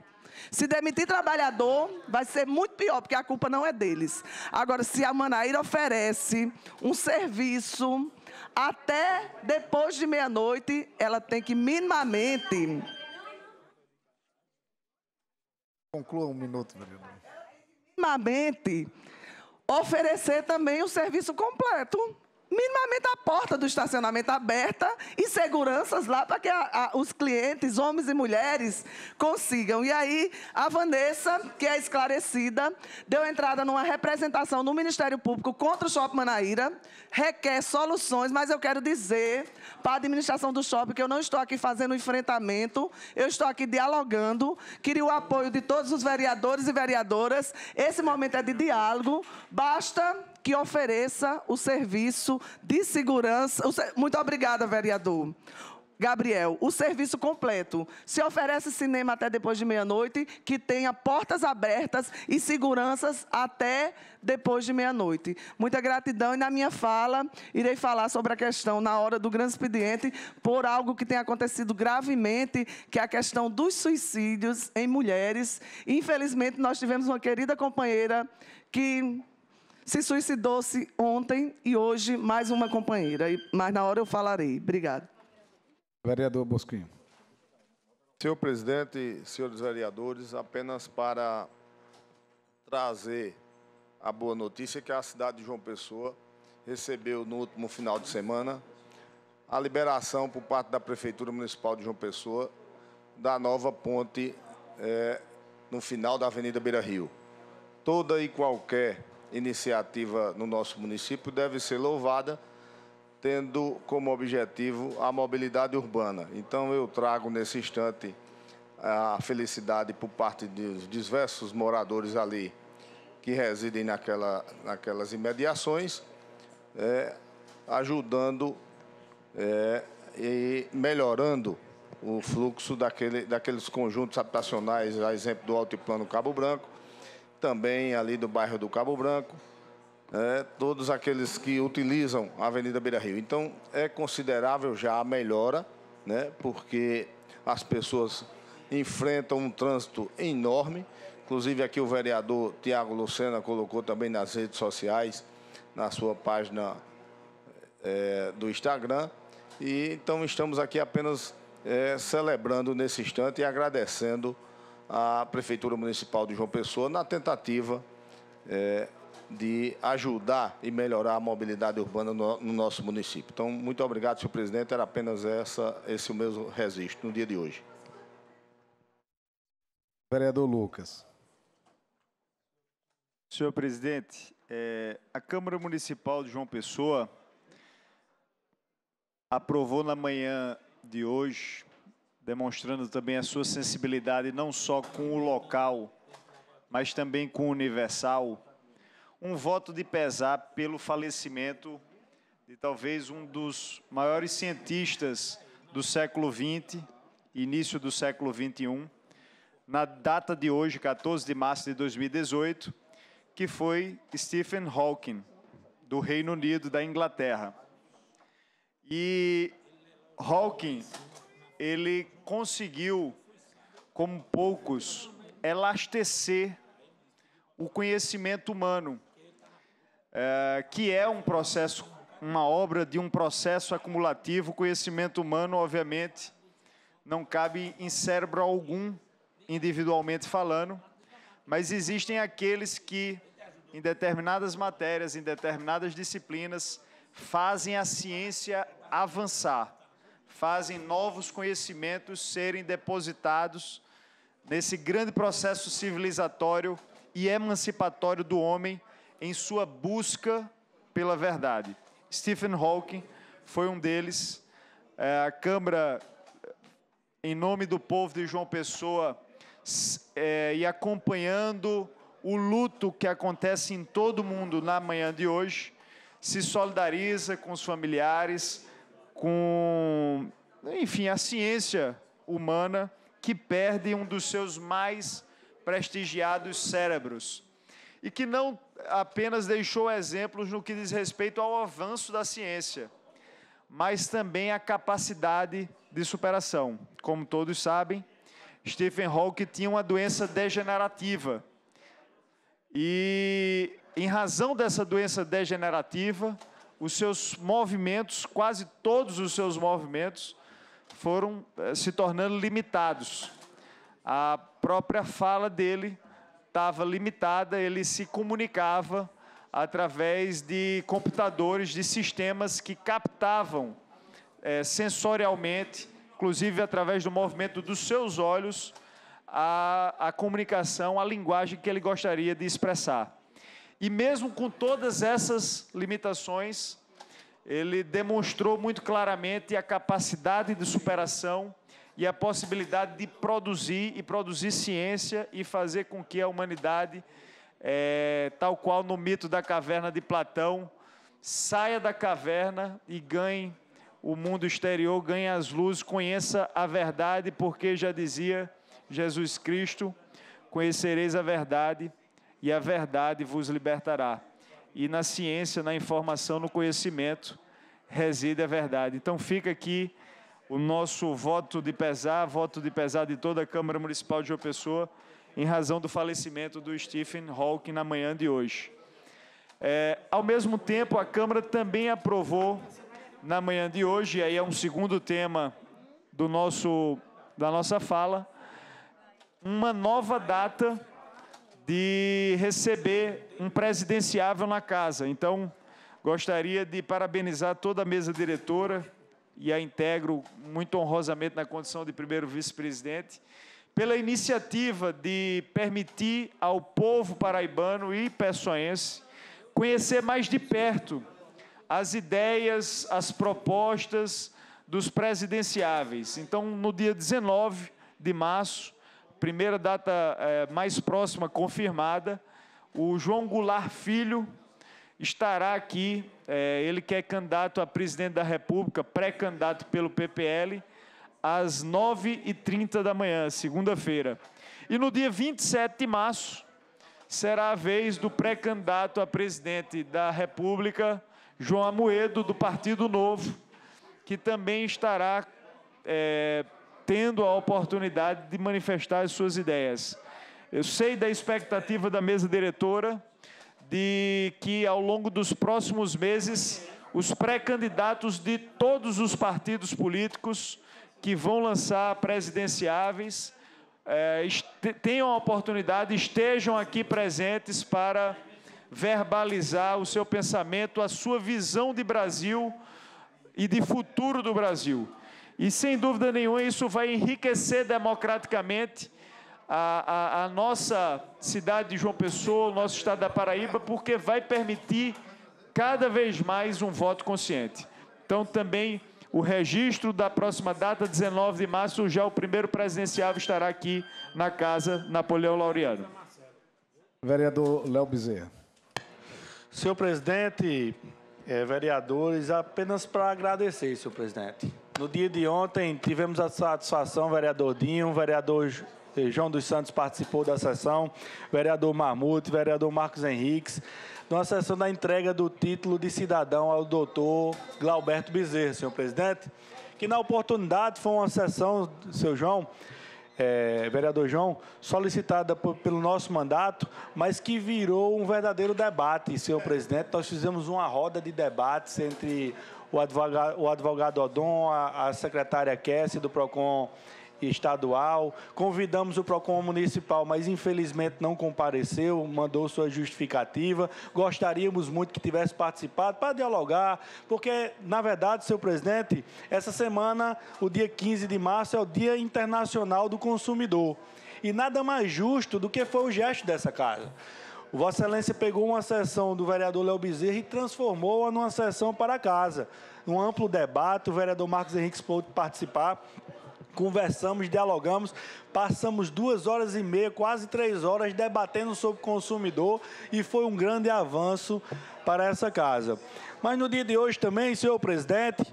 Se demitir trabalhador, vai ser muito pior, porque a culpa não é deles. Agora, se a Manaíra oferece um serviço até depois de meia-noite, ela tem que minimamente. Conclua um minuto, Minimamente, oferecer também o serviço completo minimamente a porta do estacionamento aberta e seguranças lá para que a, a, os clientes, homens e mulheres, consigam. E aí a Vanessa, que é esclarecida, deu entrada numa representação no Ministério Público contra o Shopping Manaíra, requer soluções, mas eu quero dizer para a administração do shopping que eu não estou aqui fazendo enfrentamento, eu estou aqui dialogando, queria o apoio de todos os vereadores e vereadoras. Esse momento é de diálogo, basta que ofereça o serviço de segurança. Muito obrigada, vereador. Gabriel, o serviço completo. Se oferece cinema até depois de meia-noite, que tenha portas abertas e seguranças até depois de meia-noite. Muita gratidão e na minha fala irei falar sobre a questão na hora do grande expediente por algo que tem acontecido gravemente, que é a questão dos suicídios em mulheres. Infelizmente, nós tivemos uma querida companheira que se suicidou-se ontem e hoje mais uma companheira, mas na hora eu falarei. Obrigado. Vereador Bosquinho. Senhor presidente, senhores vereadores, apenas para trazer a boa notícia que a cidade de João Pessoa recebeu no último final de semana a liberação por parte da Prefeitura Municipal de João Pessoa da nova ponte é, no final da Avenida Beira Rio. Toda e qualquer iniciativa no nosso município deve ser louvada, tendo como objetivo a mobilidade urbana. Então, eu trago nesse instante a felicidade por parte dos diversos moradores ali que residem naquela, naquelas imediações, é, ajudando é, e melhorando o fluxo daquele, daqueles conjuntos habitacionais, a exemplo do Alto Plano Cabo Branco, também ali do bairro do Cabo Branco, é, todos aqueles que utilizam a Avenida Beira Rio. Então, é considerável já a melhora, né, porque as pessoas enfrentam um trânsito enorme. Inclusive, aqui o vereador Tiago Lucena colocou também nas redes sociais, na sua página é, do Instagram. E então, estamos aqui apenas é, celebrando nesse instante e agradecendo à Prefeitura Municipal de João Pessoa na tentativa é, de ajudar e melhorar a mobilidade urbana no, no, nosso município. Então, muito obrigado, senhor presidente. Era apenas essa, esse o mesmo registro no dia de hoje. Vereador Lucas. Senhor presidente, é, a Câmara Municipal de João Pessoa aprovou na manhã de hoje demonstrando também a sua sensibilidade não só com o local, mas também com o universal. Um voto de pesar pelo falecimento de talvez um dos maiores cientistas do século XX, início do século XXI, na data de hoje, 14 de março de 2018, que foi Stephen Hawking, do Reino Unido, da Inglaterra. E Hawking, ele conseguiu, como poucos, elastecer o conhecimento humano, eh, que é um processo, uma obra de um processo acumulativo. O conhecimento humano, obviamente, não cabe em cérebro algum, individualmente falando, mas existem aqueles que, em determinadas matérias, em determinadas disciplinas, fazem a ciência avançar fazem novos conhecimentos serem depositados nesse grande processo civilizatório e emancipatório do homem em sua busca pela verdade. Stephen Hawking foi um deles. É, a Câmara, em nome do povo de João Pessoa, é, e acompanhando o luto que acontece em todo o mundo na manhã de hoje, se solidariza com os familiares, com, enfim, a ciência humana que perde um dos seus mais prestigiados cérebros e que não apenas deixou exemplos no que diz respeito ao avanço da ciência, mas também à capacidade de superação. Como todos sabem, Stephen Hawking tinha uma doença degenerativa. E em razão dessa doença degenerativa, os seus movimentos, quase todos os seus movimentos, foram eh, se tornando limitados. A própria fala dele estava limitada, ele se comunicava através de computadores, de sistemas que captavam é, sensorialmente, inclusive através do movimento dos seus olhos, a, a comunicação, a linguagem que ele gostaria de expressar. E mesmo com todas essas limitações, ele demonstrou muito claramente a capacidade de superação e a possibilidade de produzir e produzir ciência e fazer com que a humanidade, é, tal qual no mito da caverna de Platão, saia da caverna e ganhe o mundo exterior, ganhe as luzes, conheça a verdade, porque já dizia Jesus Cristo: conhecereis a verdade e a verdade vos libertará. E na ciência, na informação, no conhecimento, reside a verdade. Então fica aqui o nosso voto de pesar, voto de pesar de toda a Câmara Municipal de João Pessoa, em razão do falecimento do Stephen Hawking na manhã de hoje. É, ao mesmo tempo, a Câmara também aprovou, na manhã de hoje, e aí é um segundo tema do nosso, da nossa fala, uma nova data de receber um presidenciável na casa. Então, gostaria de parabenizar toda a mesa diretora e a integro muito honrosamente na condição de primeiro vice-presidente pela iniciativa de permitir ao povo paraibano e peçoense conhecer mais de perto as ideias, as propostas dos presidenciáveis. Então, no dia 19 de março, primeira data é, mais próxima confirmada, o João Goulart Filho estará aqui. É, ele que é candidato a presidente da República, pré-candidato pelo PPL, às 9h30 da manhã, segunda-feira. E no dia 27 de março, será a vez do pré-candidato a presidente da República, João Amoedo, do Partido Novo, que também estará é, tendo a oportunidade de manifestar as suas ideias. Eu sei da expectativa da mesa diretora de que ao longo dos próximos meses os pré-candidatos de todos os partidos políticos que vão lançar presidenciáveis eh, tenham a oportunidade, estejam aqui presentes para verbalizar o seu pensamento, a sua visão de Brasil e de futuro do Brasil. E sem dúvida nenhuma, isso vai enriquecer democraticamente a, a, a nossa cidade de João Pessoa, o nosso estado da Paraíba, porque vai permitir cada vez mais um voto consciente. Então, também o registro da próxima data, 19 de março, já o primeiro presidenciável estará aqui na casa Napoleão Laureano. Vereador Léo Bezerra. Senhor presidente, eh, vereadores, apenas para agradecer, senhor presidente. No dia de ontem, tivemos a satisfação, vereador Dinho, vereador eh, João dos Santos participou da sessão, vereador Mamute, vereador Marcos Henriques, numa sessão da entrega do título de cidadão ao doutor Glauberto Bezerra, senhor presidente, que na oportunidade foi uma sessão, seu João, é, vereador João, solicitada pelo nosso mandato, mas que virou um verdadeiro debate, senhor presidente. Nós fizemos uma roda de debates entre o advogado, o advogado Odon, a, a secretária Cassie do PROCON estadual, convidamos o PROCON municipal, mas infelizmente não compareceu, mandou sua justificativa. Gostaríamos muito que tivesse participado para dialogar, porque, na verdade, seu presidente, essa semana, o dia 15 de março, é o Dia Internacional do Consumidor. E nada mais justo do que foi o gesto dessa casa. Vossa Excelência pegou uma sessão do vereador Léo Bezerra e transformou-a numa sessão para casa. Um amplo debate, o vereador Marcos Henrique pôde participar conversamos, dialogamos, passamos duas horas e meia, quase três horas, debatendo sobre o consumidor e foi um grande avanço para essa casa. Mas no dia de hoje também, senhor presidente,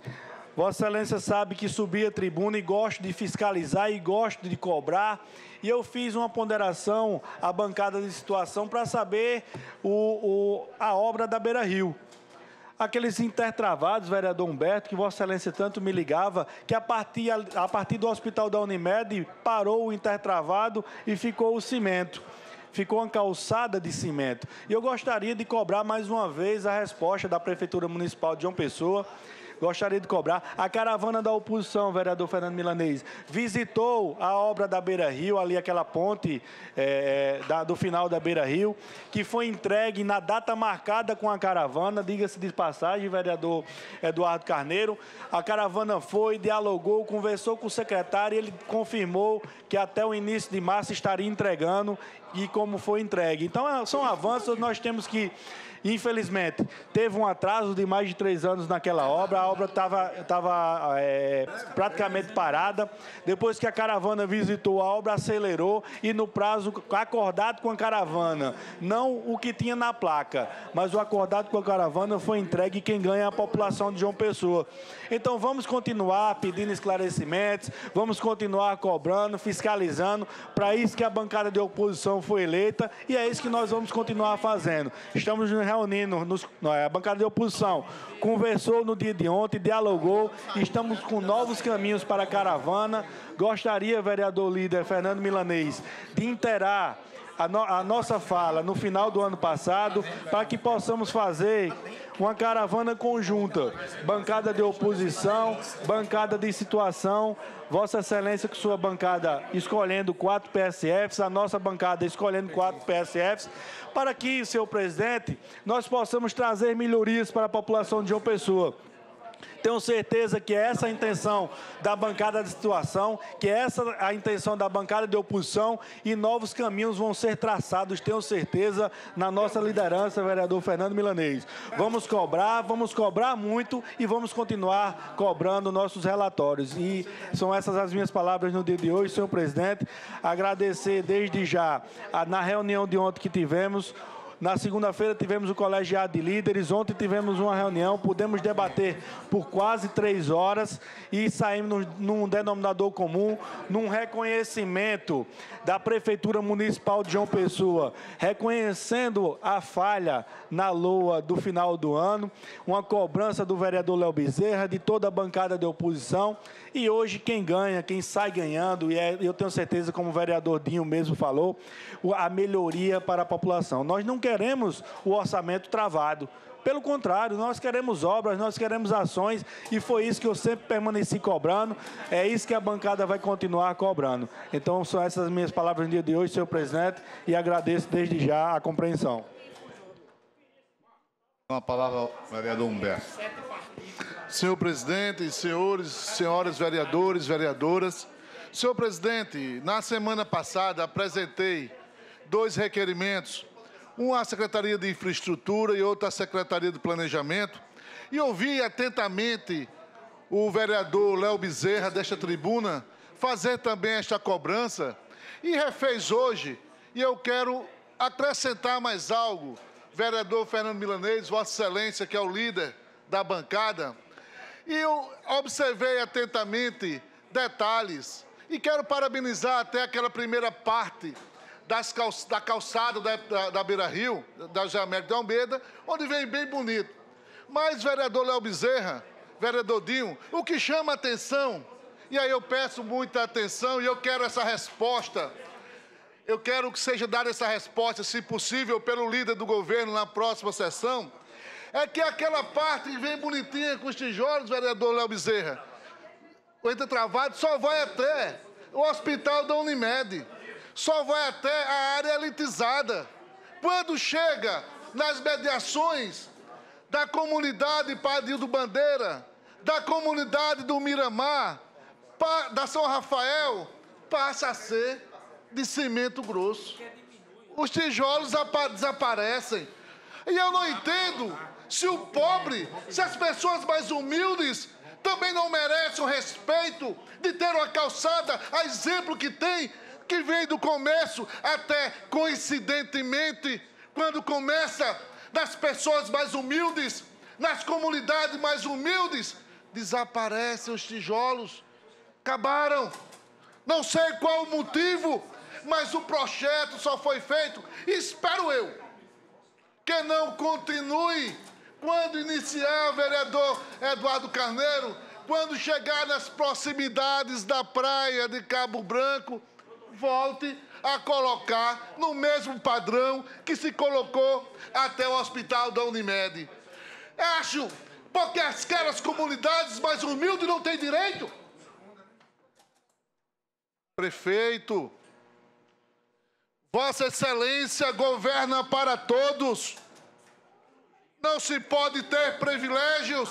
Vossa Excelência sabe que subi a tribuna e gosto de fiscalizar e gosto de cobrar. E eu fiz uma ponderação à bancada de situação para saber o, o, a obra da Beira Rio. Aqueles intertravados, vereador Humberto, que Vossa Excelência tanto me ligava, que a partir, a partir do hospital da Unimed parou o intertravado e ficou o cimento ficou uma calçada de cimento. E eu gostaria de cobrar mais uma vez a resposta da Prefeitura Municipal de João Pessoa gostaria de cobrar. A caravana da oposição, vereador Fernando Milanês, visitou a obra da Beira Rio, ali aquela ponte é, é, da, do final da Beira Rio, que foi entregue na data marcada com a caravana, diga-se de passagem, vereador Eduardo Carneiro. A caravana foi, dialogou, conversou com o secretário, ele confirmou que até o início de março estaria entregando e como foi entregue. Então, são avanços, nós temos que Infelizmente, teve um atraso de mais de três anos naquela obra. A obra estava é, praticamente parada. Depois que a caravana visitou, a obra acelerou e no prazo acordado com a caravana, não o que tinha na placa, mas o acordado com a caravana foi entregue quem ganha é a população de João Pessoa. Então vamos continuar pedindo esclarecimentos, vamos continuar cobrando, fiscalizando. Para isso que a bancada de oposição foi eleita e é isso que nós vamos continuar fazendo. Estamos nos reunindo nos, na é, bancada de oposição, conversou no dia de ontem, dialogou, estamos com novos caminhos para a caravana. Gostaria, vereador líder Fernando Milanês, de interar a, no, a, nossa fala no final do ano passado para que possamos fazer uma caravana conjunta, bancada de oposição, bancada de situação, Vossa Excelência com sua bancada escolhendo quatro PSFs, a nossa bancada escolhendo quatro PSFs, para que, senhor presidente, nós possamos trazer melhorias para a população de João Pessoa. Tenho certeza que é essa é a intenção da bancada de situação, que é essa é a intenção da bancada de oposição e novos caminhos vão ser traçados, tenho certeza, na nossa liderança, vereador Fernando Milanês. Vamos cobrar, vamos cobrar muito e vamos continuar cobrando nossos relatórios. E são essas as minhas palavras no dia de hoje, senhor presidente. Agradecer desde já, na reunião de ontem que tivemos, na segunda-feira tivemos o colegiado de líderes. Ontem tivemos uma reunião, pudemos debater por quase três horas e saímos num denominador comum, num reconhecimento da Prefeitura Municipal de João Pessoa, reconhecendo a falha na LOA do final do ano, uma cobrança do vereador Léo Bezerra, de toda a bancada de oposição. E hoje quem ganha, quem sai ganhando, e é, eu tenho certeza, como o vereador Dinho mesmo falou, a melhoria para a população. Nós não queremos queremos o orçamento travado. Pelo contrário, nós queremos obras, nós queremos ações e foi isso que eu sempre permaneci cobrando, é isso que a bancada vai continuar cobrando. Então, são essas minhas palavras no dia de hoje, senhor presidente, e agradeço desde já a compreensão. A palavra ao vereador Humberto. Senhor presidente, senhores, senhoras vereadores, vereadoras, senhor presidente, na semana passada apresentei dois requerimentos uma à Secretaria de Infraestrutura e outra à Secretaria de Planejamento, e ouvi atentamente o vereador Léo Bezerra desta tribuna fazer também esta cobrança e refez hoje, e eu quero acrescentar mais algo, vereador Fernando Milanês, Vossa Excelência, que é o líder da bancada, e eu observei atentamente detalhes e quero parabenizar até aquela primeira parte das cal, da calçada da, da, da Beira Rio, da Jamérica de Almeida, onde vem bem bonito. Mas, vereador Léo Bezerra, vereador Dinho, o que chama atenção, e aí eu peço muita atenção e eu quero essa resposta. Eu quero que seja dada essa resposta, se possível, pelo líder do governo na próxima sessão. É que aquela parte que vem bonitinha com os tijolos, vereador Léo Bezerra, o travado só vai até o hospital da Unimed só vai até a área elitizada. Quando chega nas mediações da comunidade do Bandeira, da comunidade do Miramar, da São Rafael, passa a ser de cimento grosso. Os tijolos desaparecem. E eu não entendo se o pobre, se as pessoas mais humildes também não merecem o respeito de ter uma calçada, a exemplo que tem que vem do começo até, coincidentemente, quando começa nas pessoas mais humildes, nas comunidades mais humildes, desaparecem os tijolos, acabaram. Não sei qual o motivo, mas o projeto só foi feito, espero eu, que não continue quando iniciar vereador Eduardo Carneiro, quando chegar nas proximidades da praia de Cabo Branco, volte a colocar no mesmo padrão que se colocou até o hospital da Unimed. É, Acho porque aquelas comunidades mais humildes não têm direito. Prefeito, Vossa Excelência governa para todos. Não se pode ter privilégios.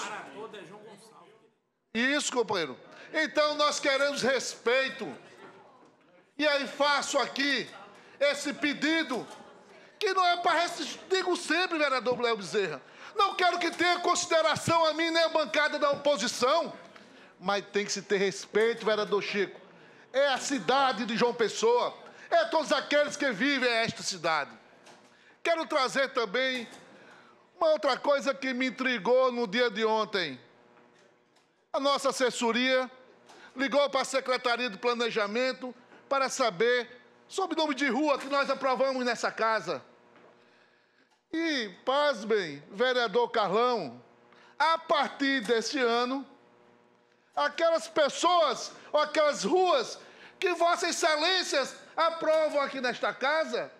Isso, companheiro. Então nós queremos respeito. E aí faço aqui esse pedido, que não é para digo sempre, vereador Léo Bezerra. Não quero que tenha consideração a mim nem a bancada da oposição, mas tem que se ter respeito, vereador Chico. É a cidade de João Pessoa, é todos aqueles que vivem esta cidade. Quero trazer também uma outra coisa que me intrigou no dia de ontem. A nossa assessoria ligou para a Secretaria de Planejamento para saber sobre o nome de rua que nós aprovamos nessa casa. E, pasmem, vereador Carlão, a partir deste ano, aquelas pessoas ou aquelas ruas que Vossas Excelências aprovam aqui nesta casa,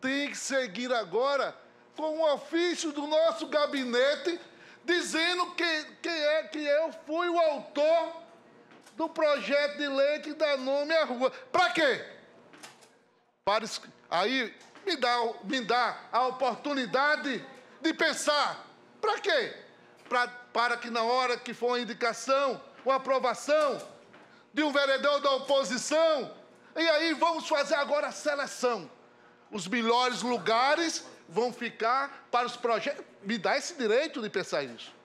tem que seguir agora com o ofício do nosso gabinete dizendo que, que, é, que eu fui o autor do projeto de lei que dá nome à rua. Para quê? Para, aí me dá, me dá a oportunidade de pensar. Para quê? Pra, para que na hora que for uma indicação, uma aprovação de um vereador da oposição, e aí vamos fazer agora a seleção. Os melhores lugares vão ficar para os projetos. Me dá esse direito de pensar isso.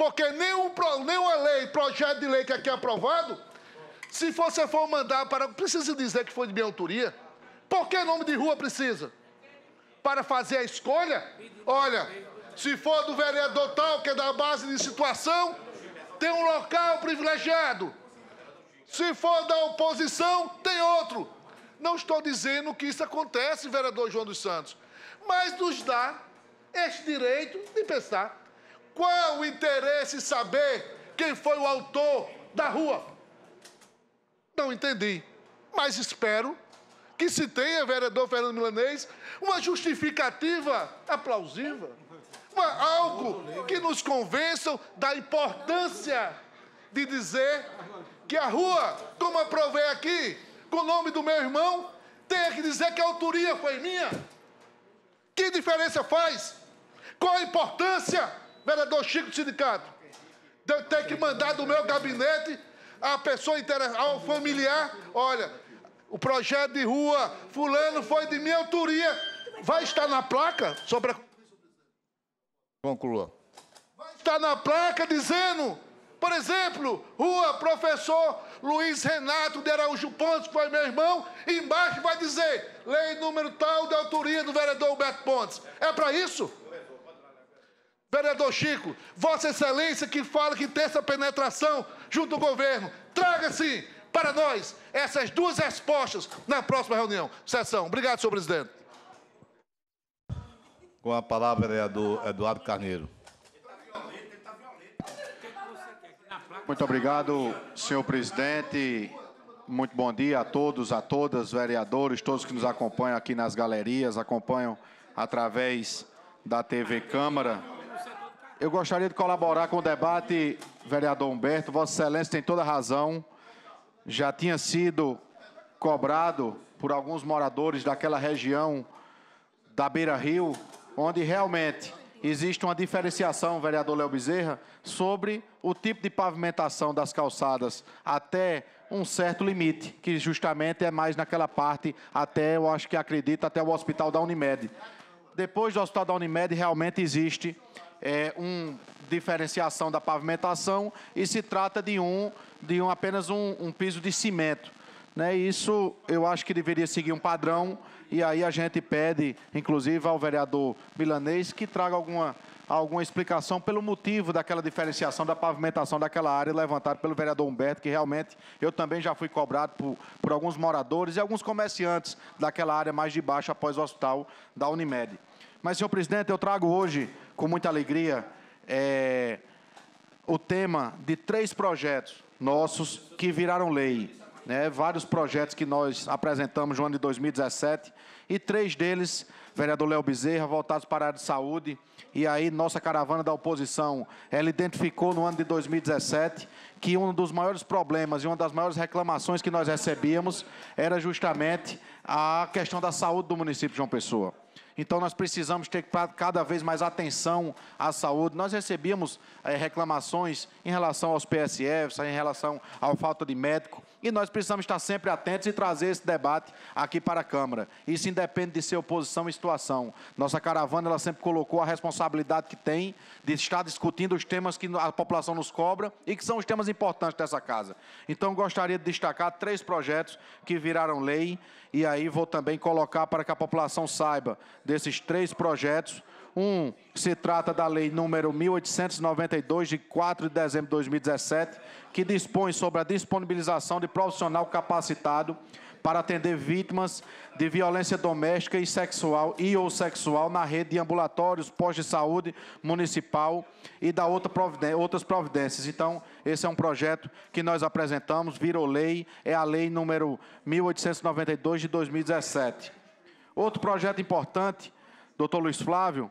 Porque nenhum, nenhuma lei, projeto de lei que aqui é aprovado, se você for mandar para. Precisa dizer que foi de minha autoria. Por que nome de rua precisa? Para fazer a escolha? Olha, se for do vereador tal, que é da base de situação, tem um local privilegiado. Se for da oposição, tem outro. Não estou dizendo que isso acontece, vereador João dos Santos, mas nos dá este direito de pensar. Qual o interesse em saber quem foi o autor da rua? Não entendi, mas espero que se tenha, vereador Fernando Milanês, uma justificativa aplausível, uma, algo que nos convençam da importância de dizer que a rua, como aprovei aqui, com o nome do meu irmão, tenha que dizer que a autoria foi minha. Que diferença faz? Qual a importância? vereador Chico do sindicato, tem eu que mandar do meu gabinete a pessoa interessada, ao familiar, olha, o projeto de rua, fulano foi de minha autoria, vai estar na placa sobre a... Conclua. Vai estar na placa dizendo, por exemplo, rua professor Luiz Renato de Araújo Pontes, que foi meu irmão, embaixo vai dizer, lei número tal de autoria do vereador Humberto Pontes. É para isso? Vereador Chico, Vossa Excelência que fala que tem essa penetração junto ao governo, traga-se para nós essas duas respostas na próxima reunião. Sessão. Obrigado, senhor presidente. Com a palavra, vereador é Eduardo Carneiro. Muito obrigado, senhor presidente. Muito bom dia a todos, a todas, vereadores, todos que nos acompanham aqui nas galerias, acompanham através da TV Câmara. Eu gostaria de colaborar com o debate, vereador Humberto. Vossa Excelência tem toda a razão. Já tinha sido cobrado por alguns moradores daquela região da Beira Rio, onde realmente existe uma diferenciação, vereador Léo Bezerra, sobre o tipo de pavimentação das calçadas até um certo limite, que justamente é mais naquela parte, até, eu acho que acredita, até o hospital da Unimed. Depois do hospital da Unimed, realmente existe é, um diferenciação da pavimentação e se trata de um, de um apenas um, um piso de cimento. Né? Isso eu acho que deveria seguir um padrão e aí a gente pede, inclusive, ao vereador milanês que traga alguma, alguma explicação pelo motivo daquela diferenciação da pavimentação daquela área levantada pelo vereador Humberto, que realmente eu também já fui cobrado por, por alguns moradores e alguns comerciantes daquela área mais de baixo após o hospital da Unimed. Mas, senhor presidente, eu trago hoje com muita alegria é, o tema de três projetos nossos que viraram lei. Né? Vários projetos que nós apresentamos no ano de 2017 e três deles, vereador Léo Bezerra, voltados para a área de saúde. E aí, nossa caravana da oposição, ela identificou no ano de 2017 que um dos maiores problemas e uma das maiores reclamações que nós recebíamos era justamente a questão da saúde do município de João Pessoa. Então nós precisamos ter cada vez mais atenção à saúde. Nós recebíamos é, reclamações em relação aos PSFs, em relação ao falta de médico e nós precisamos estar sempre atentos e trazer esse debate aqui para a Câmara. Isso independe de ser oposição e situação. Nossa caravana ela sempre colocou a responsabilidade que tem de estar discutindo os temas que a população nos cobra e que são os temas importantes dessa casa. Então gostaria de destacar três projetos que viraram lei e aí vou também colocar para que a população saiba desses três projetos um se trata da Lei número 1892, de 4 de dezembro de 2017, que dispõe sobre a disponibilização de profissional capacitado para atender vítimas de violência doméstica e sexual e ou sexual na rede de ambulatórios, postos de saúde municipal e da outra providência, outras providências. Então, esse é um projeto que nós apresentamos, virou lei, é a lei número 1892 de 2017. Outro projeto importante, doutor Luiz Flávio,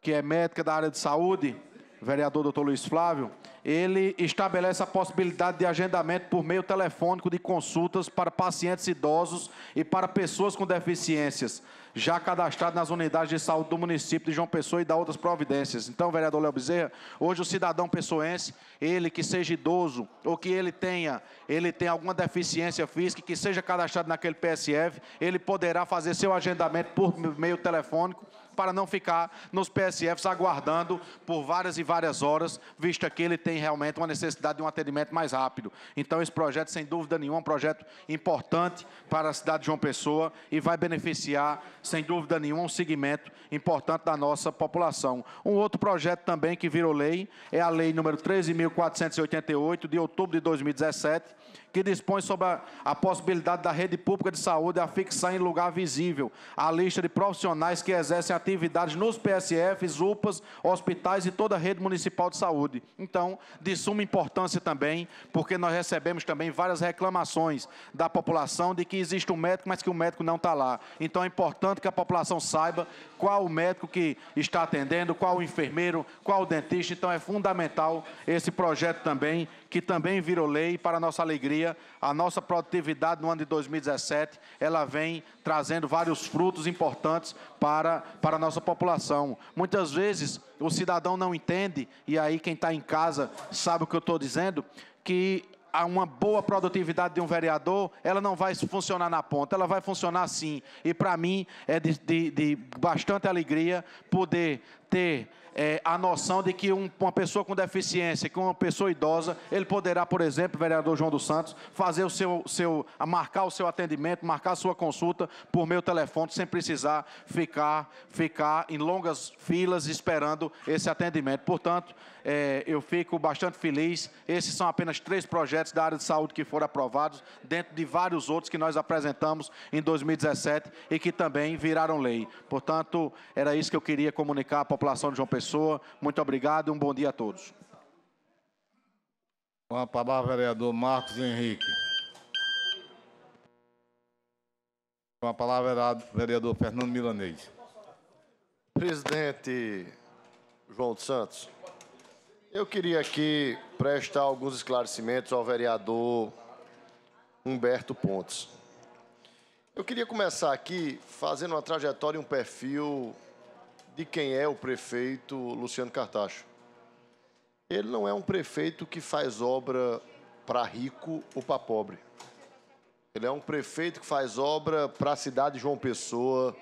que é médica da área de saúde, vereador doutor Luiz Flávio, ele estabelece a possibilidade de agendamento por meio telefônico de consultas para pacientes idosos e para pessoas com deficiências, já cadastrados nas unidades de saúde do município de João Pessoa e da outras providências. Então, vereador Léo Bezerra, hoje o cidadão pessoense, ele que seja idoso ou que ele tenha, ele tenha alguma deficiência física, que seja cadastrado naquele PSF, ele poderá fazer seu agendamento por meio telefônico para não ficar nos PSFs aguardando por várias e várias horas, visto que ele tem realmente uma necessidade de um atendimento mais rápido. Então, esse projeto, sem dúvida nenhuma, é um projeto importante para a cidade de João Pessoa e vai beneficiar, sem dúvida nenhuma, um segmento importante da nossa população. Um outro projeto também que virou lei é a Lei número 13.488, de outubro de 2017, que dispõe sobre a, a, possibilidade da rede pública de saúde afixar em lugar visível a lista de profissionais que exercem atividades nos PSFs, UPAs, hospitais e toda a rede municipal de saúde. Então, de suma importância também, porque nós recebemos também várias reclamações da população de que existe um médico, mas que o médico não está lá. Então, é importante que a população saiba qual o médico que está atendendo, qual o enfermeiro, qual o dentista. Então, é fundamental esse projeto também que também virou lei, e para nossa alegria, a nossa produtividade no ano de 2017, ela vem trazendo vários frutos importantes para, para a nossa população. Muitas vezes o cidadão não entende, e aí quem está em casa sabe o que eu estou dizendo, que uma boa produtividade de um vereador, ela não vai funcionar na ponta, ela vai funcionar sim. E para mim é de, de, de bastante alegria poder ter é, a noção de que um, uma pessoa com deficiência, que uma pessoa idosa, ele poderá, por exemplo, vereador João dos Santos, fazer o seu, seu marcar o seu atendimento, marcar a sua consulta por meio telefone, sem precisar ficar, ficar em longas filas esperando esse atendimento. Portanto, é, eu fico bastante feliz. Esses são apenas três projetos da área de saúde que foram aprovados, dentro de vários outros que nós apresentamos em 2017 e que também viraram lei. Portanto, era isso que eu queria comunicar à população de João Pessoa. Muito obrigado e um bom dia a todos. Com a palavra, vereador Marcos Henrique. Com a palavra, vereador Fernando Milanês. Presidente João dos Santos, eu queria aqui prestar alguns esclarecimentos ao vereador Humberto Pontes. Eu queria começar aqui fazendo uma trajetória e um perfil de quem é o prefeito Luciano Cartacho. Ele não é um prefeito que faz obra para rico ou para pobre. Ele é um prefeito que faz obra para a cidade de João Pessoa,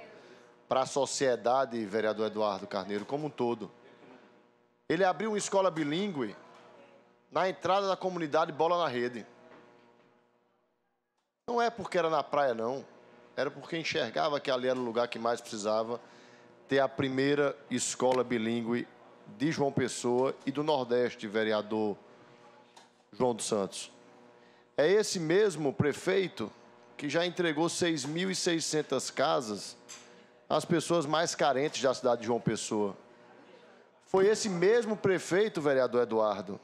para a sociedade, vereador Eduardo Carneiro, como um todo. Ele abriu uma escola bilíngue na entrada da comunidade Bola na Rede. Não é porque era na praia, não. Era porque enxergava que ali era o lugar que mais precisava ter a primeira escola bilíngue de João Pessoa e do Nordeste, vereador João dos Santos. É esse mesmo prefeito que já entregou 6.600 casas às pessoas mais carentes da cidade de João Pessoa. Foi esse mesmo prefeito, vereador Eduardo,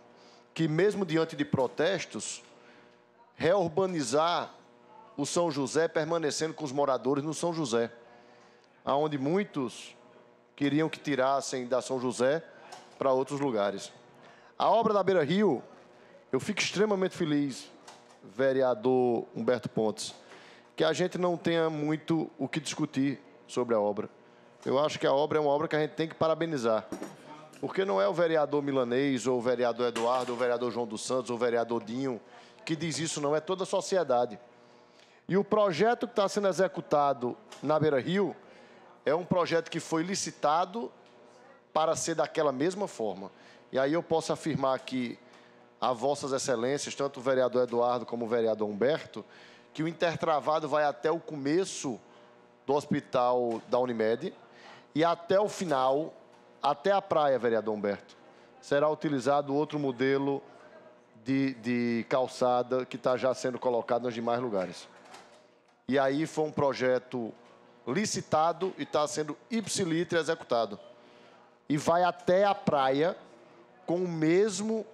que, mesmo diante de protestos, reurbanizar o São José, permanecendo com os moradores no São José, aonde muitos queriam que tirassem da São José para outros lugares. A obra da Beira Rio, eu fico extremamente feliz, vereador Humberto Pontes, que a gente não tenha muito o que discutir sobre a obra. Eu acho que a obra é uma obra que a gente tem que parabenizar. Porque não é o vereador Milanês, ou o vereador Eduardo, ou o vereador João dos Santos, ou o vereador Dinho que diz isso, não. É toda a sociedade. E o projeto que está sendo executado na Beira Rio é um projeto que foi licitado para ser daquela mesma forma. E aí eu posso afirmar que a vossas excelências, tanto o vereador Eduardo como o vereador Humberto, que o intertravado vai até o começo do hospital da Unimed e até o final até a praia, vereador Humberto, será utilizado outro modelo de, de calçada que está já sendo colocado nos demais lugares. E aí foi um projeto licitado e está sendo ipsilitre executado. E vai até a praia com o mesmo,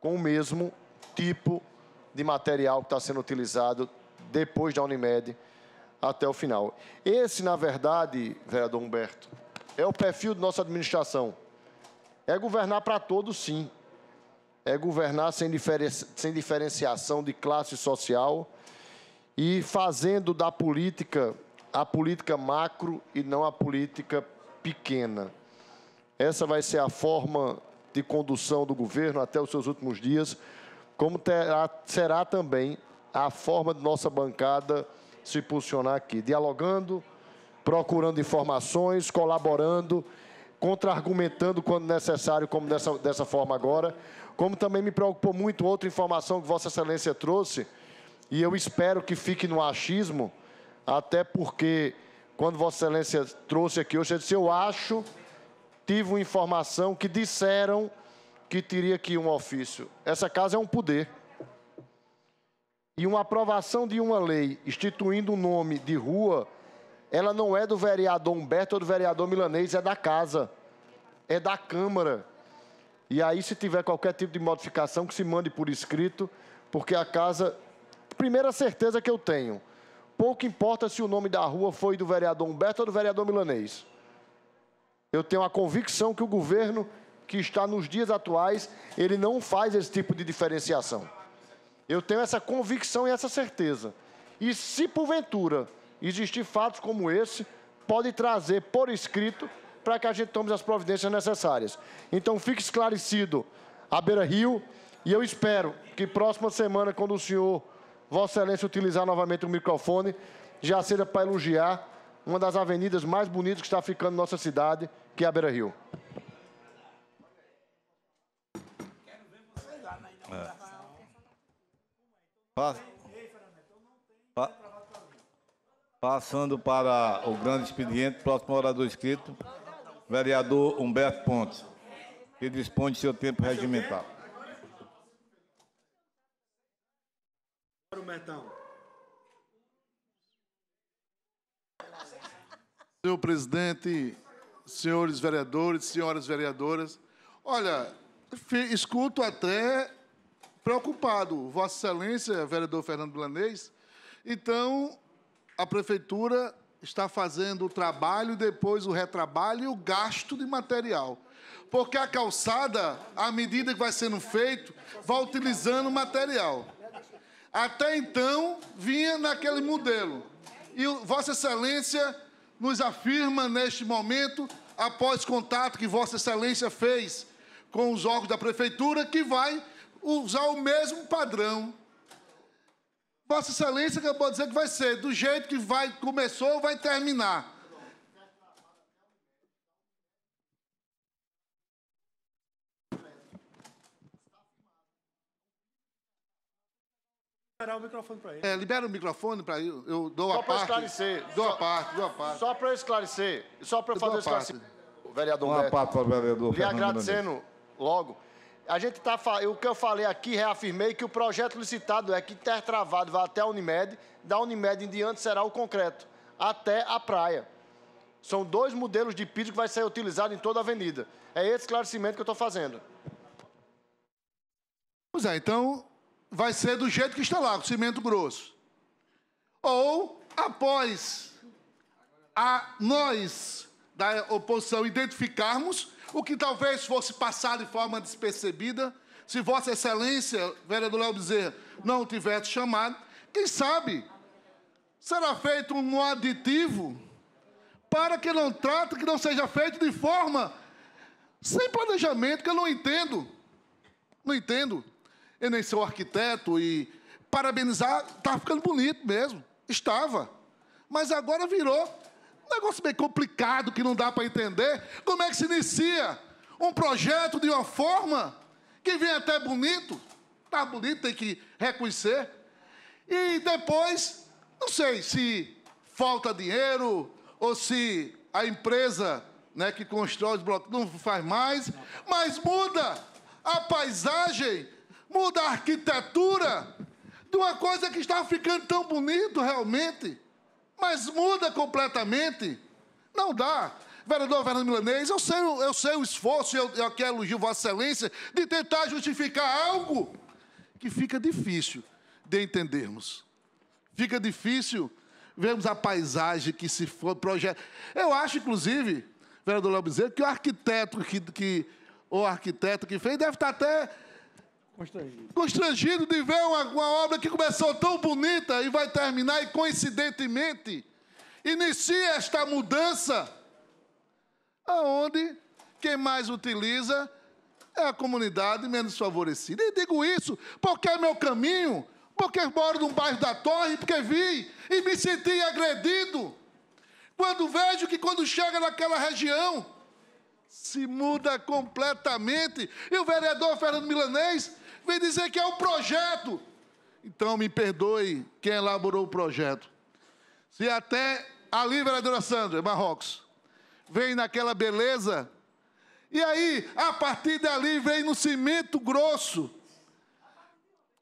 com o mesmo tipo de material que está sendo utilizado depois da Unimed até o final. Esse, na verdade, vereador Humberto, é o perfil da nossa administração. É governar para todos, sim. É governar sem, sem diferenciação de classe social e fazendo da política a política macro e não a política pequena. Essa vai ser a forma de condução do governo até os seus últimos dias, como terá, será também a forma de nossa bancada se posicionar aqui, dialogando, procurando informações, colaborando, contra-argumentando quando necessário, como dessa, dessa forma agora. Como também me preocupou muito outra informação que Vossa Excelência trouxe, e eu espero que fique no achismo, até porque quando Vossa Excelência trouxe aqui hoje, eu disse: Eu acho, tive uma informação que disseram que teria aqui um ofício. Essa casa é um poder. E uma aprovação de uma lei instituindo o nome de rua ela não é do vereador Humberto ou do vereador Milanês, é da casa, é da Câmara. E aí, se tiver qualquer tipo de modificação, que se mande por escrito, porque a casa. Primeira certeza que eu tenho: pouco importa se o nome da rua foi do vereador Humberto ou do vereador Milanês. Eu tenho a convicção que o governo que está nos dias atuais, ele não faz esse tipo de diferenciação. Eu tenho essa convicção e essa certeza. E se porventura Existir fatos como esse pode trazer por escrito para que a gente tome as providências necessárias. Então, fique esclarecido a Beira Rio e eu espero que próxima semana, quando o senhor, Vossa Excelência, utilizar novamente o microfone, já seja para elogiar uma das avenidas mais bonitas que está ficando nossa cidade, que é a Beira Rio. É. Pa... Então pa... Passando para o grande expediente, próximo orador escrito, vereador Humberto Pontes, que dispõe de seu tempo regimental. Senhor presidente, senhores vereadores, senhoras vereadoras, olha, escuto até preocupado, Vossa Excelência, vereador Fernando Blanês, então a prefeitura está fazendo o trabalho, depois o retrabalho e o gasto de material. Porque a calçada, à medida que vai sendo feito, vai utilizando material. Até então, vinha naquele modelo. E Vossa Excelência nos afirma neste momento, após contato que Vossa Excelência fez com os órgãos da Prefeitura, que vai usar o mesmo padrão Vossa Excelência acabou de dizer que vai ser do jeito que vai começou, vai terminar. liberar o microfone para ele. É, libera o microfone para eu, eu dou só a parte. Só para esclarecer. Dou só, a parte, dou a parte. Só para esclarecer, só para fazer o esclarecimento. Vereador Uma Humberto, parte para o vereador Lhe Fernando agradecendo Nunes. logo a gente tá, o que eu falei aqui, reafirmei que o projeto licitado é que ter travado vai até a Unimed, da Unimed em diante será o concreto, até a praia. São dois modelos de piso que vai ser utilizado em toda a avenida. É esse esclarecimento que eu estou fazendo. Pois é, então vai ser do jeito que está lá, com cimento grosso. Ou, após a nós da oposição identificarmos, o que talvez fosse passado de forma despercebida, se Vossa Excelência, vereador Léo Bezerra, não tivesse chamado, quem sabe será feito um aditivo para que não trate, que não seja feito de forma sem planejamento, que eu não entendo. Não entendo. Eu nem sou arquiteto e parabenizar, está ficando bonito mesmo. Estava. Mas agora virou um negócio bem complicado que não dá para entender. Como é que se inicia um projeto de uma forma que vem até bonito? Tá bonito, tem que reconhecer. E depois, não sei se falta dinheiro ou se a empresa né, que constrói os blocos não faz mais, mas muda a paisagem, muda a arquitetura de uma coisa que está ficando tão bonito realmente mas muda completamente. Não dá. Vereador Fernando Milanês, eu sei, eu sei o esforço, eu, eu quero elogio Vossa Excelência, de tentar justificar algo que fica difícil de entendermos. Fica difícil vermos a paisagem que se projeta. Eu acho, inclusive, vereador Lobo que o arquiteto que, que, o arquiteto que fez deve estar até Constrangido. Constrangido de ver uma, uma obra que começou tão bonita e vai terminar, e coincidentemente, inicia esta mudança, aonde quem mais utiliza é a comunidade menos favorecida. E digo isso porque é meu caminho, porque moro num bairro da Torre, porque vi e me senti agredido. Quando vejo que quando chega naquela região, se muda completamente. E o vereador Fernando Milanês vem dizer que é o um projeto. Então me perdoe quem elaborou o projeto. Se até ali, vereadora Sandra, Marrocos, vem naquela beleza, e aí, a partir dali, vem no cimento grosso,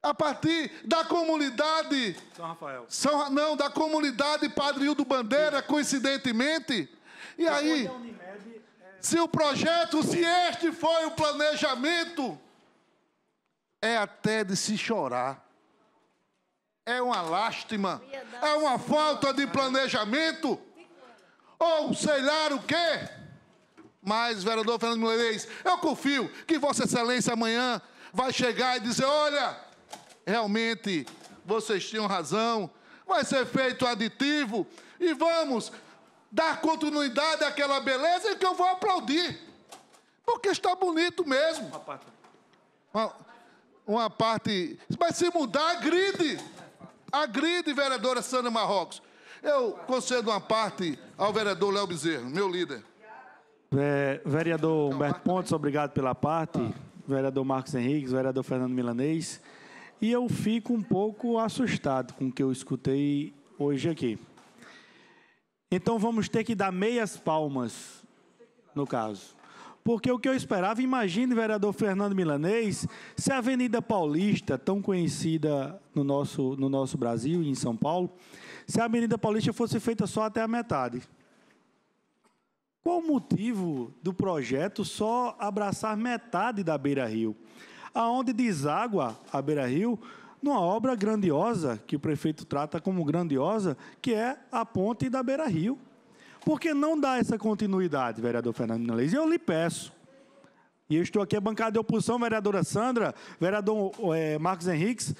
a partir da comunidade. São Rafael. São, não, da comunidade Padre Hildo Bandeira, Sim. coincidentemente. E Eu aí, é- se o projeto, se este foi o planejamento, é até de se chorar. É uma lástima, é uma falta de planejamento, ou sei lá o quê. Mas, vereador Fernando Milanês, eu confio que Vossa Excelência amanhã vai chegar e dizer: olha, realmente vocês tinham razão, vai ser feito aditivo e vamos dar continuidade àquela beleza que eu vou aplaudir. Porque está bonito mesmo. Uma, uma parte. Mas se mudar, agride. Agride, vereadora Sandra Marrocos. Eu concedo uma parte ao vereador Léo Bezerro, meu líder. É, vereador Humberto Pontes, obrigado pela parte. Vereador Marcos Henriques, vereador Fernando Milanês. E eu fico um pouco assustado com o que eu escutei hoje aqui. Então vamos ter que dar meias palmas, no caso. Porque o que eu esperava, imagine, vereador Fernando Milanês, se a Avenida Paulista, tão conhecida no nosso, no nosso Brasil e em São Paulo, se a Avenida Paulista fosse feita só até a metade. Qual o motivo do projeto só abraçar metade da Beira Rio? Aonde deságua a Beira Rio, numa obra grandiosa, que o prefeito trata como grandiosa, que é a ponte da Beira Rio. Por que não dar essa continuidade, vereador Fernando Leis? Eu lhe peço. E eu estou aqui a bancada de oposição, vereadora Sandra, vereador é, Marcos Henriques,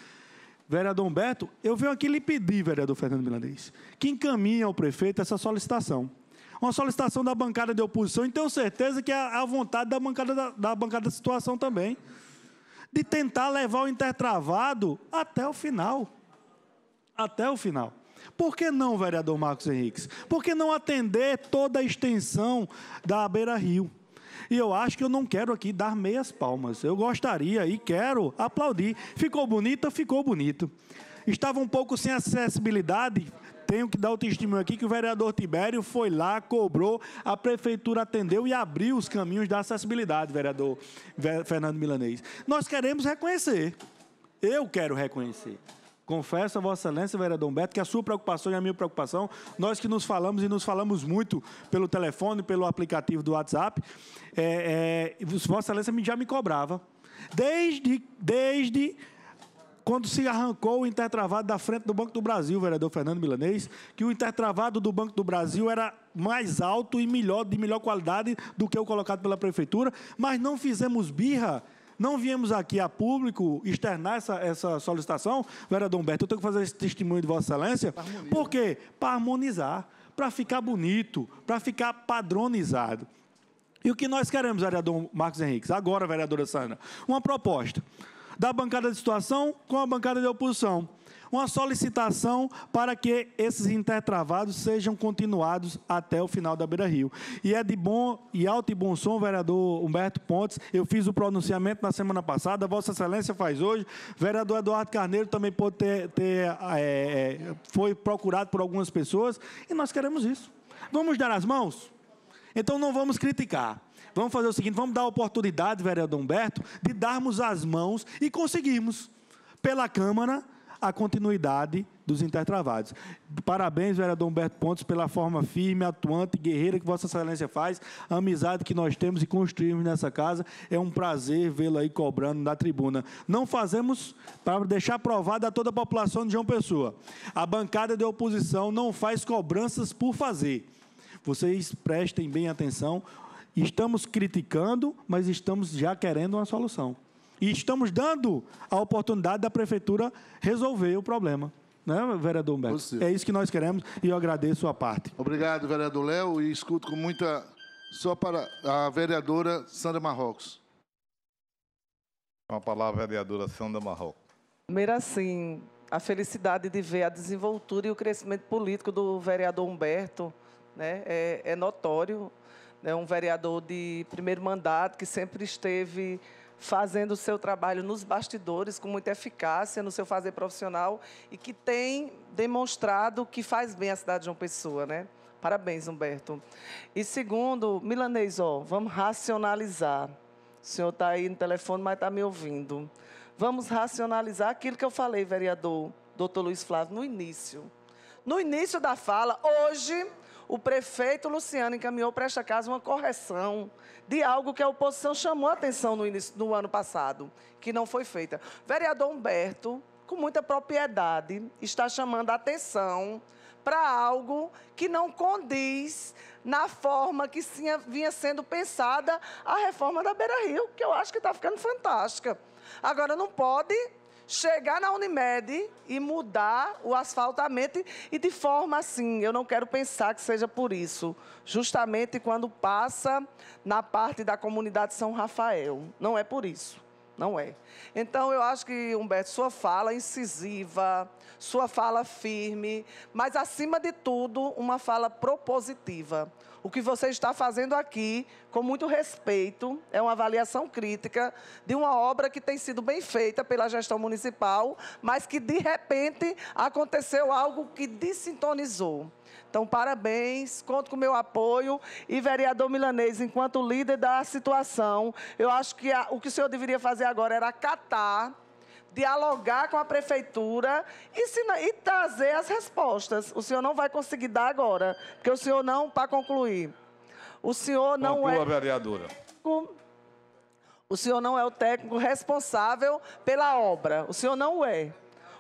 vereador Humberto, eu venho aqui lhe pedir, vereador Fernando Milanês, que encaminhe ao prefeito essa solicitação. Uma solicitação da bancada de oposição, e tenho certeza que é a vontade da bancada da, da bancada da situação também. De tentar levar o intertravado até o final. Até o final. Por que não, vereador Marcos Henriques? Por que não atender toda a extensão da Beira Rio? E eu acho que eu não quero aqui dar meias palmas. Eu gostaria e quero aplaudir. Ficou bonita? Ficou bonito. Estava um pouco sem acessibilidade, tenho que dar o testemunho aqui que o vereador Tibério foi lá, cobrou, a prefeitura atendeu e abriu os caminhos da acessibilidade, vereador Fernando Milanês. Nós queremos reconhecer. Eu quero reconhecer. Confesso a Vossa Excelência, vereador Humberto, que a sua preocupação e a minha preocupação, nós que nos falamos e nos falamos muito pelo telefone, pelo aplicativo do WhatsApp, é, é, Vossa Excelência já me cobrava. Desde, desde quando se arrancou o intertravado da frente do Banco do Brasil, vereador Fernando Milanês, que o intertravado do Banco do Brasil era mais alto e melhor, de melhor qualidade do que o colocado pela prefeitura, mas não fizemos birra não viemos aqui a público externar essa, essa solicitação, vereador Humberto, eu tenho que fazer esse testemunho de Vossa Excelência. Por quê? Para harmonizar, para ficar bonito, para ficar padronizado. E o que nós queremos, vereador Marcos Henriques, agora, vereadora Sandra? Uma proposta da bancada de situação com a bancada de oposição uma solicitação para que esses intertravados sejam continuados até o final da Beira Rio. E é de bom e alto e bom som, vereador Humberto Pontes. Eu fiz o pronunciamento na semana passada, Vossa Excelência faz hoje. Vereador Eduardo Carneiro também pode ter, ter é, foi procurado por algumas pessoas e nós queremos isso. Vamos dar as mãos? Então não vamos criticar. Vamos fazer o seguinte: vamos dar a oportunidade, vereador Humberto, de darmos as mãos e conseguirmos, pela Câmara, a continuidade dos intertravados. Parabéns, vereador Humberto Pontes, pela forma firme, atuante, guerreira que Vossa Excelência faz, a amizade que nós temos e construímos nessa casa. É um prazer vê-lo aí cobrando na tribuna. Não fazemos para deixar provado a toda a população de João Pessoa. A bancada de oposição não faz cobranças por fazer. Vocês prestem bem atenção. Estamos criticando, mas estamos já querendo uma solução. E estamos dando a oportunidade da prefeitura resolver o problema. Né, vereador Humberto? É isso que nós queremos e eu agradeço a parte. Obrigado, vereador Léo, e escuto com muita. Só para a vereadora Sandra Marrocos. Com a palavra, vereadora Sandra Marrocos. Primeiro, assim, a felicidade de ver a desenvoltura e o crescimento político do vereador Humberto né, é, é notório. É né, um vereador de primeiro mandato que sempre esteve fazendo o seu trabalho nos bastidores com muita eficácia no seu fazer profissional e que tem demonstrado que faz bem à cidade de João Pessoa, né? Parabéns, Humberto. E segundo, Milanês, ó, vamos racionalizar. O senhor está aí no telefone, mas está me ouvindo. Vamos racionalizar aquilo que eu falei, vereador, doutor Luiz Flávio, no início. No início da fala, hoje, o prefeito Luciano encaminhou para esta casa uma correção de algo que a oposição chamou a atenção no, início, no ano passado, que não foi feita. Vereador Humberto, com muita propriedade, está chamando a atenção para algo que não condiz na forma que vinha sendo pensada a reforma da Beira Rio, que eu acho que está ficando fantástica. Agora, não pode chegar na Unimed e mudar o asfaltamento e de forma assim, eu não quero pensar que seja por isso, justamente quando passa na parte da comunidade São Rafael. Não é por isso. Não é. Então, eu acho que, Humberto, sua fala é incisiva, sua fala firme, mas, acima de tudo, uma fala propositiva o que você está fazendo aqui, com muito respeito, é uma avaliação crítica de uma obra que tem sido bem feita pela gestão municipal, mas que de repente aconteceu algo que desintonizou. Então, parabéns, conto com o meu apoio. E, vereador Milanês, enquanto líder da situação, eu acho que a, o que o senhor deveria fazer agora era acatar dialogar com a prefeitura e, se, e, trazer as respostas. O senhor não vai conseguir dar agora, porque o senhor não, para concluir, o senhor não é Conclua, é... vereadora. O senhor não é o técnico responsável pela obra. O senhor não é.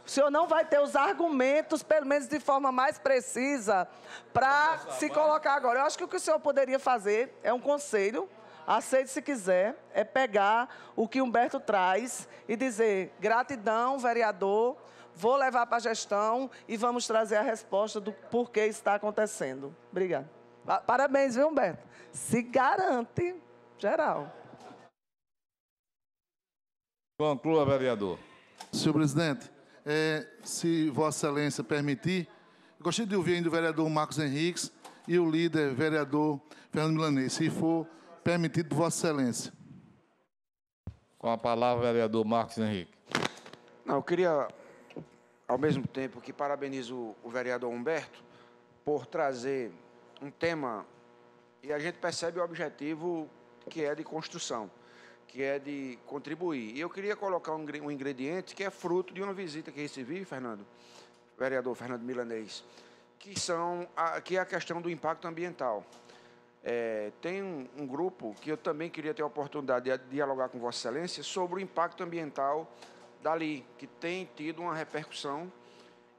O senhor não vai ter os argumentos, pelo menos de forma mais precisa, para tá, tá, se tá. colocar agora. Eu acho que o que o senhor poderia fazer é um conselho aceite se quiser, é pegar o que Humberto traz e dizer: gratidão, vereador, vou levar para a gestão e vamos trazer a resposta do porquê está acontecendo. Obrigada. Parabéns, viu, Humberto? Se garante, geral. Conclua, vereador. Senhor presidente, é, se Vossa Excelência permitir, gostaria de ouvir ainda o vereador Marcos Henriques e o líder, vereador Fernando Milanês. Se for permitido por Vossa Excelência. Com a palavra, vereador Marcos Henrique. Não, eu queria, ao mesmo tempo que parabenizo o vereador Humberto por trazer um tema, e a gente percebe o objetivo que é de construção, que é de contribuir. E eu queria colocar um ingrediente que é fruto de uma visita que recebi, Fernando, vereador Fernando Milanês, que, são a, que é a questão do impacto ambiental. É, tem um, um, grupo que eu também queria ter a oportunidade de dialogar com Vossa Excelência sobre o impacto ambiental dali, que tem tido uma repercussão.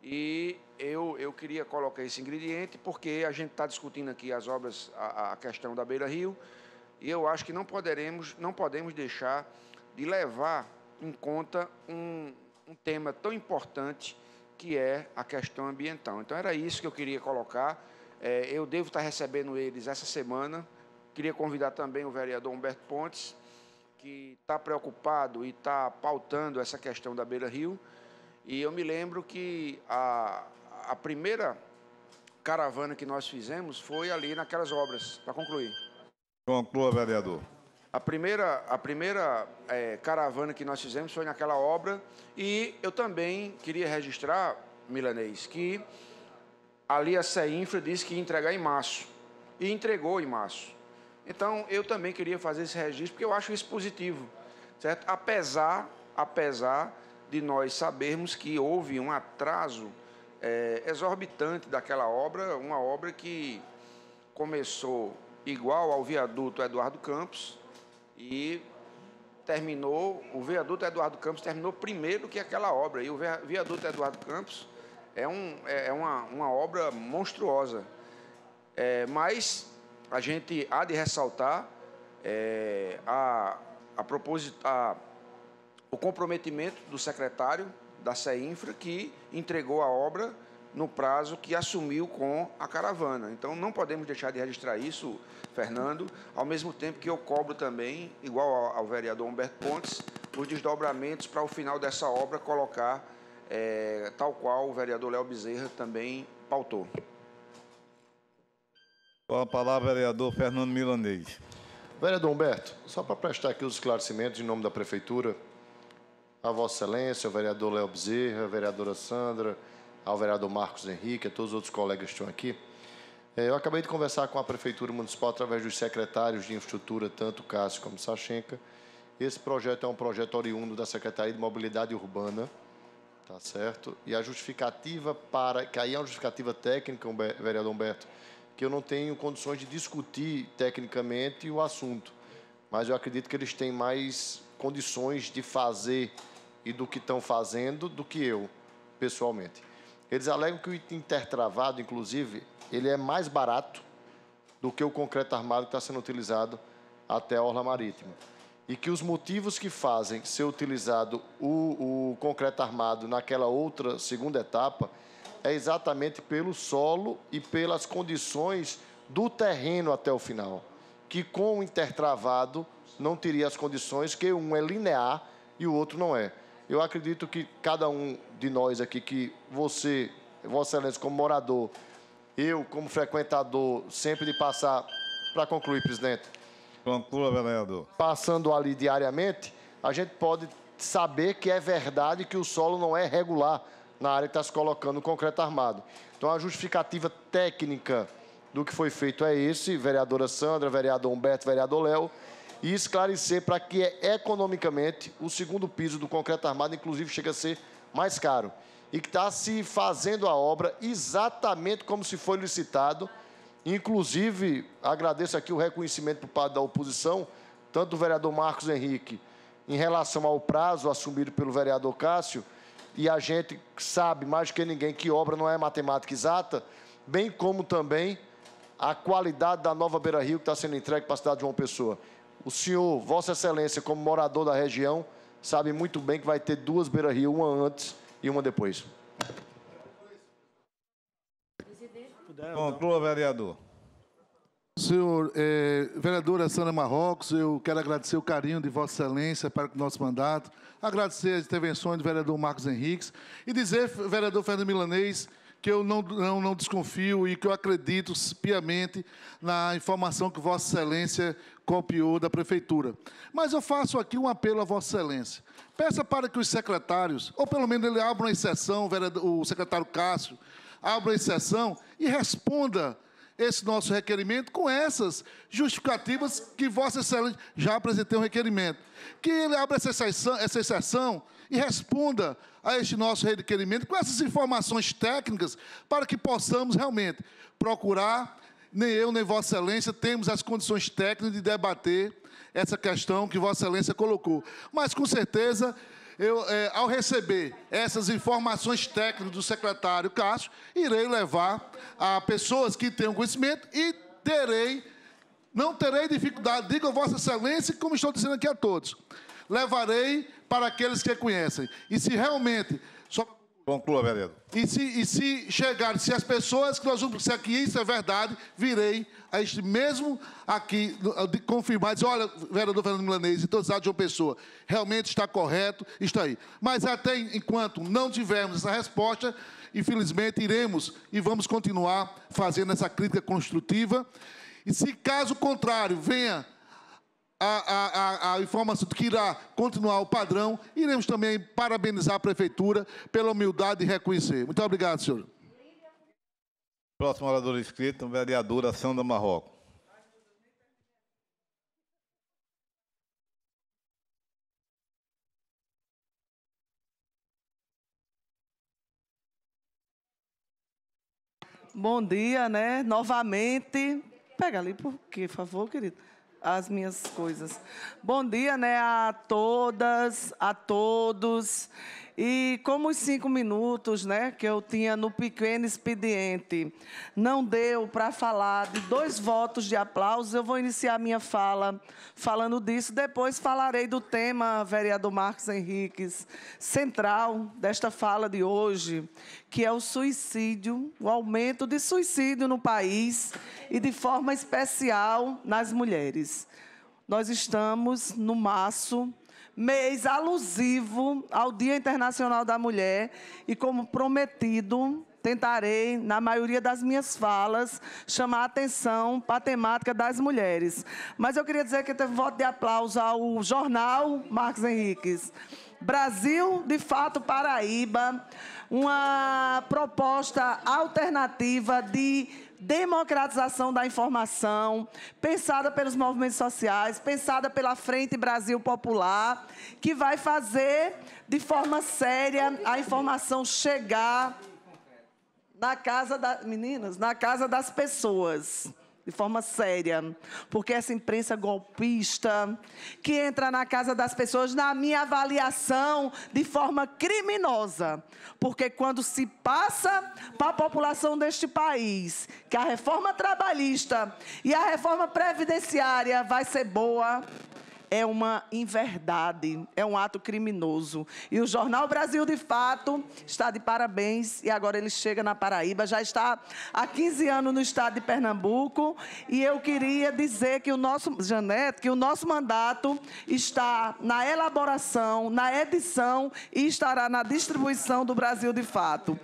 E eu, eu queria colocar esse ingrediente, porque a gente está discutindo aqui as obras, a, a questão da Beira Rio, e eu acho que não poderemos, não podemos deixar de levar em conta um, um tema tão importante que é a questão ambiental. Então, era isso que eu queria colocar é, eu devo estar recebendo eles essa semana. Queria convidar também o vereador Humberto Pontes, que está preocupado e está pautando essa questão da Beira Rio. E eu me lembro que a, a primeira caravana que nós fizemos foi ali naquelas obras, para concluir. Conclua, vereador. A primeira, a primeira é, caravana que nós fizemos foi naquela obra. E eu também queria registrar, Milanês, que ali a CEINFRA disse que ia entregar em março, e entregou em março. Então, eu também queria fazer esse registro, porque eu acho isso positivo, certo? Apesar, apesar de nós sabermos que houve um atraso é, exorbitante daquela obra, uma obra que começou igual ao viaduto Eduardo Campos e terminou, o viaduto Eduardo Campos terminou primeiro que aquela obra, e o viaduto Eduardo Campos é, um, é, é uma, uma obra monstruosa. É, mas a gente há de ressaltar é, a, a, a, o comprometimento do secretário da CEINFRA que entregou a obra no prazo que assumiu com a caravana. Então, não podemos deixar de registrar isso, Fernando, ao mesmo tempo que eu cobro também, igual ao, ao vereador Humberto Pontes, os desdobramentos para o final dessa obra colocar é, tal qual o vereador Léo Bezerra também pautou. Com a palavra, vereador Fernando Milanês. Vereador Humberto, só para prestar aqui os esclarecimentos em nome da Prefeitura, a Vossa Excelência, o vereador Léo Bezerra, a vereadora Sandra, ao vereador Marcos Henrique, a todos os outros colegas que estão aqui. É, eu acabei de conversar com a Prefeitura Municipal através dos secretários de infraestrutura, tanto Cássio como Sachenca. Esse projeto é um projeto oriundo da Secretaria de Mobilidade Urbana, Tá certo? E a justificativa para. Que aí é uma justificativa técnica, vereador Humberto, que eu não tenho condições de discutir tecnicamente o assunto. Mas eu acredito que eles têm mais condições de fazer e do que estão fazendo do que eu, pessoalmente. Eles alegam que o intertravado, inclusive, ele é mais barato do que o concreto armado que está sendo utilizado até a orla marítima e que os motivos que fazem ser utilizado o, o concreto armado naquela outra segunda etapa é exatamente pelo solo e pelas condições do terreno até o final, que com o intertravado não teria as condições que um é linear e o outro não é. Eu acredito que cada um de nós aqui, que você, Vossa Excelência, como morador, eu como frequentador, sempre de passar para concluir, presidente. Conclua, vereador. Passando ali diariamente, a gente pode saber que é verdade que o solo não é regular na área que está se colocando o concreto armado. Então, a justificativa técnica do que foi feito é esse, vereadora Sandra, vereador Humberto, vereador Léo, e esclarecer para que é economicamente o segundo piso do concreto armado, inclusive, chega a ser mais caro. E que está se fazendo a obra exatamente como se foi licitado Inclusive, agradeço aqui o reconhecimento por parte da oposição, tanto do vereador Marcos Henrique, em relação ao prazo assumido pelo vereador Cássio, e a gente sabe mais que ninguém que obra não é matemática exata, bem como também a qualidade da nova Beira Rio que está sendo entregue para a cidade de João Pessoa. O senhor, Vossa Excelência, como morador da região, sabe muito bem que vai ter duas Beira Rio, uma antes e uma depois puder. Conclua, tá? vereador. Senhor, eh, vereadora Sandra Marrocos, eu quero agradecer o carinho de Vossa Excelência para o nosso mandato, agradecer as intervenções do vereador Marcos Henriques e dizer, vereador Fernando Milanês, que eu não, não, não desconfio e que eu acredito piamente na informação que Vossa Excelência copiou da Prefeitura. Mas eu faço aqui um apelo a Vossa Excelência. Peça para que os secretários, ou pelo menos ele abra uma exceção, o secretário Cássio, abra exceção e responda esse nosso requerimento com essas justificativas que Vossa Excelência já apresentou um requerimento. Que ele abra essa exceção, essa exceção e responda a este nosso requerimento com essas informações técnicas para que possamos realmente procurar, nem eu, nem Vossa Excelência, temos as condições técnicas de debater essa questão que Vossa Excelência colocou. Mas, com certeza, eu, é, ao receber essas informações técnicas do secretário Cássio, irei levar a pessoas que tenham conhecimento e terei, não terei dificuldade, digo a Vossa Excelência, como estou dizendo aqui a todos, levarei para aqueles que conhecem. E se realmente Conclua, vereador. E se, e se chegar, se as pessoas que nós vamos, se aqui isso é verdade, virei a este mesmo aqui de confirmar, dizer, olha, vereador Fernando Milanês, todos cidade de uma pessoa, realmente está correto, está aí. Mas até enquanto não tivermos essa resposta, infelizmente iremos e vamos continuar fazendo essa crítica construtiva. E se caso contrário venha a, a, a, informação que irá continuar o padrão, iremos também parabenizar a Prefeitura pela humildade e reconhecer. Muito obrigado, senhor. Próximo orador inscrito, vereadora Sandra Marrocos. Bom dia, né? Novamente. Pega ali, por quê, por favor, querido as minhas coisas. Bom dia, né, a todas, a todos. E como os cinco minutos né, que eu tinha no pequeno expediente não deu para falar de dois votos de aplauso, eu vou iniciar minha fala falando disso. Depois falarei do tema, vereador Marcos Henriques, central desta fala de hoje, que é o suicídio, o aumento de suicídio no país e de forma especial nas mulheres. Nós estamos no maço mês alusivo ao Dia Internacional da Mulher e, como prometido, tentarei, na maioria das minhas falas, chamar a atenção para a temática das mulheres. Mas eu queria dizer que teve voto de aplauso ao jornal Marcos Henriques. Brasil, de fato, Paraíba, uma proposta alternativa de democratização da informação, pensada pelos movimentos sociais, pensada pela Frente Brasil Popular, que vai fazer de forma séria a informação chegar na casa das meninas, na casa das pessoas de forma séria, porque essa imprensa golpista que entra na casa das pessoas, na minha avaliação, de forma criminosa, porque quando se passa para a população deste país que a reforma trabalhista e a reforma previdenciária vai ser boa, é uma inverdade, é um ato criminoso. E o Jornal Brasil de Fato está de parabéns e agora ele chega na Paraíba, já está há 15 anos no estado de Pernambuco e eu queria dizer que o nosso Janete, que o nosso mandato está na elaboração, na edição e estará na distribuição do Brasil de Fato.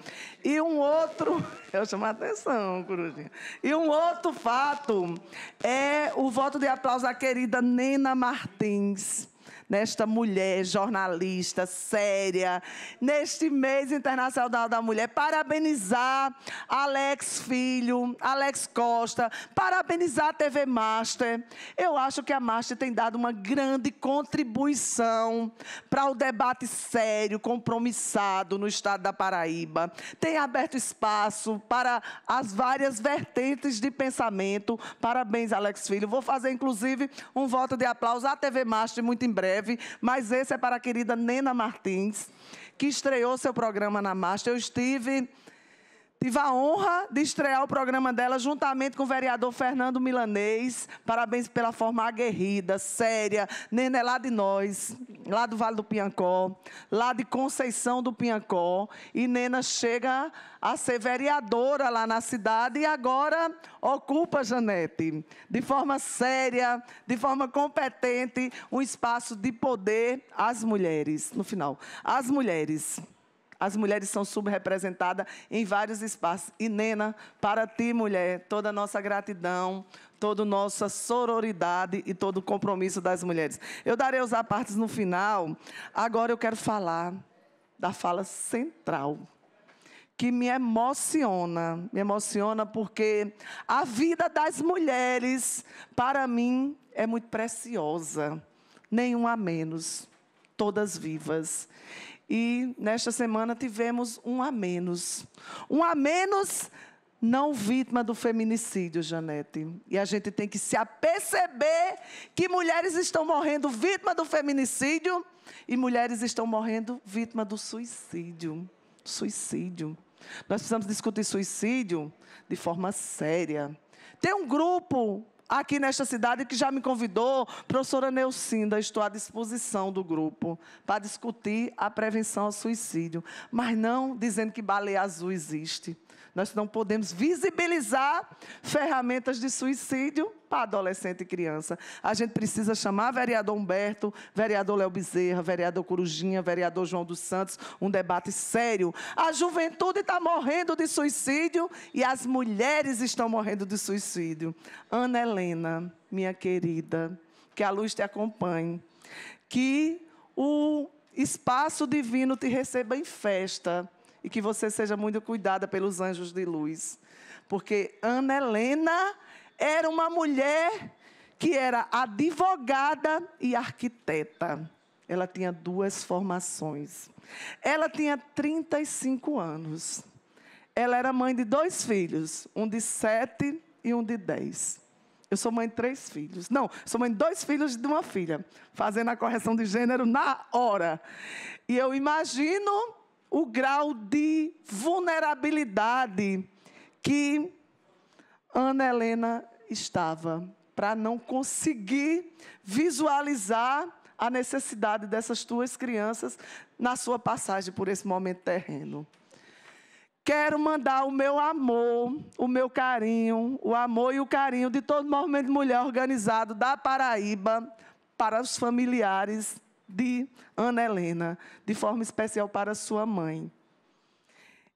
E um outro, [laughs] eu chamo a atenção, Corujinha. E um outro fato é o voto de aplauso à querida Nena Martins nesta mulher jornalista séria, neste mês internacional da mulher. Parabenizar Alex Filho, Alex Costa, parabenizar a TV Master. Eu acho que a Master tem dado uma grande contribuição para o debate sério, compromissado no estado da Paraíba. Tem aberto espaço para as várias vertentes de pensamento. Parabéns, Alex Filho. Vou fazer, inclusive, um voto de aplauso à TV Master muito em breve breve, mas esse é para a querida Nena Martins, que estreou seu programa na Master. Eu estive Tive a honra de estrear o programa dela juntamente com o vereador Fernando Milanês. Parabéns pela forma aguerrida, séria. Nenê é lá de nós, lá do Vale do Piancó, lá de Conceição do Piancó. E Nena chega a ser vereadora lá na cidade e agora ocupa, Janete, de forma séria, de forma competente, um espaço de poder às mulheres. No final, às mulheres as mulheres são subrepresentadas em vários espaços. E Nena, para ti, mulher, toda a nossa gratidão, toda a nossa sororidade e todo o compromisso das mulheres. Eu darei os apartes no final. Agora eu quero falar da fala central que me emociona, me emociona porque a vida das mulheres, para mim, é muito preciosa, nenhuma a menos, todas vivas. E nesta semana tivemos um a menos. Um a menos não vítima do feminicídio, Janete. E a gente tem que se aperceber que mulheres estão morrendo vítima do feminicídio e mulheres estão morrendo vítima do suicídio. Suicídio. Nós precisamos discutir suicídio de forma séria. Tem um grupo aqui nesta cidade que já me convidou, professora Neucinda, estou à disposição do grupo para discutir a prevenção ao suicídio, mas não dizendo que baleia azul existe. Nós não podemos visibilizar ferramentas de suicídio para adolescente e criança. A gente precisa chamar vereador Humberto, vereador Léo Bezerra, vereador Corujinha, vereador João dos Santos, um debate sério. A juventude está morrendo de suicídio e as mulheres estão morrendo de suicídio. Ana Helena, minha querida, que a luz te acompanhe. Que o espaço divino te receba em festa e que você seja muito cuidada pelos anjos de luz. Porque Ana Helena era uma mulher que era advogada e arquiteta. Ela tinha duas formações. Ela tinha 35 anos. Ela era mãe de dois filhos, um de sete e um de dez. Eu sou mãe de três filhos. Não, sou mãe de dois filhos e de uma filha. Fazendo a correção de gênero na hora. E eu imagino o grau de vulnerabilidade que Ana Helena estava, para não conseguir visualizar a necessidade dessas tuas crianças na sua passagem por esse momento terreno. Quero mandar o meu amor, o meu carinho, o amor e o carinho de todo o movimento de mulher organizado da Paraíba para os familiares de Ana Helena, de forma especial para sua mãe.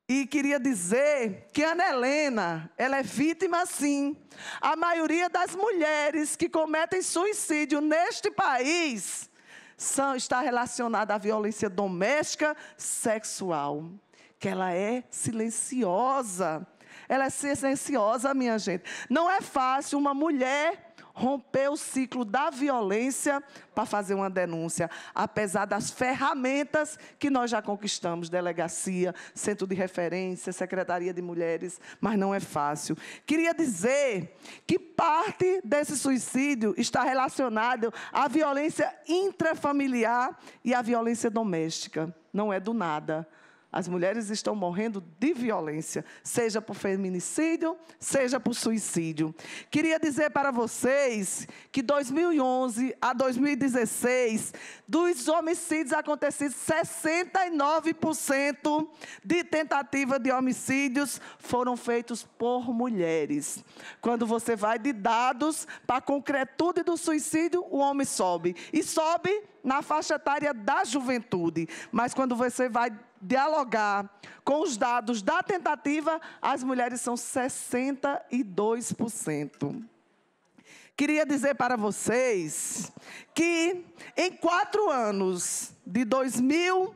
E queria dizer que Ana Helena, ela é vítima sim. A maioria das mulheres que cometem suicídio neste país são, está relacionada à violência doméstica sexual. Que ela é silenciosa. Ela é silenciosa, minha gente. Não é fácil uma mulher romper o ciclo da violência para fazer uma denúncia, apesar das ferramentas que nós já conquistamos delegacia, centro de referência, secretaria de mulheres mas não é fácil. Queria dizer que parte desse suicídio está relacionado à violência intrafamiliar e à violência doméstica. Não é do nada. As mulheres estão morrendo de violência, seja por feminicídio, seja por suicídio. Queria dizer para vocês que 2011 a 2016, dos homicídios acontecidos, 69% de tentativa de homicídios foram feitos por mulheres. Quando você vai de dados para a concretude do suicídio, o homem sobe. E sobe na faixa etária da juventude. Mas quando você vai dialogar com os dados da tentativa, as mulheres são 62%. Queria dizer para vocês que em quatro anos, de 2000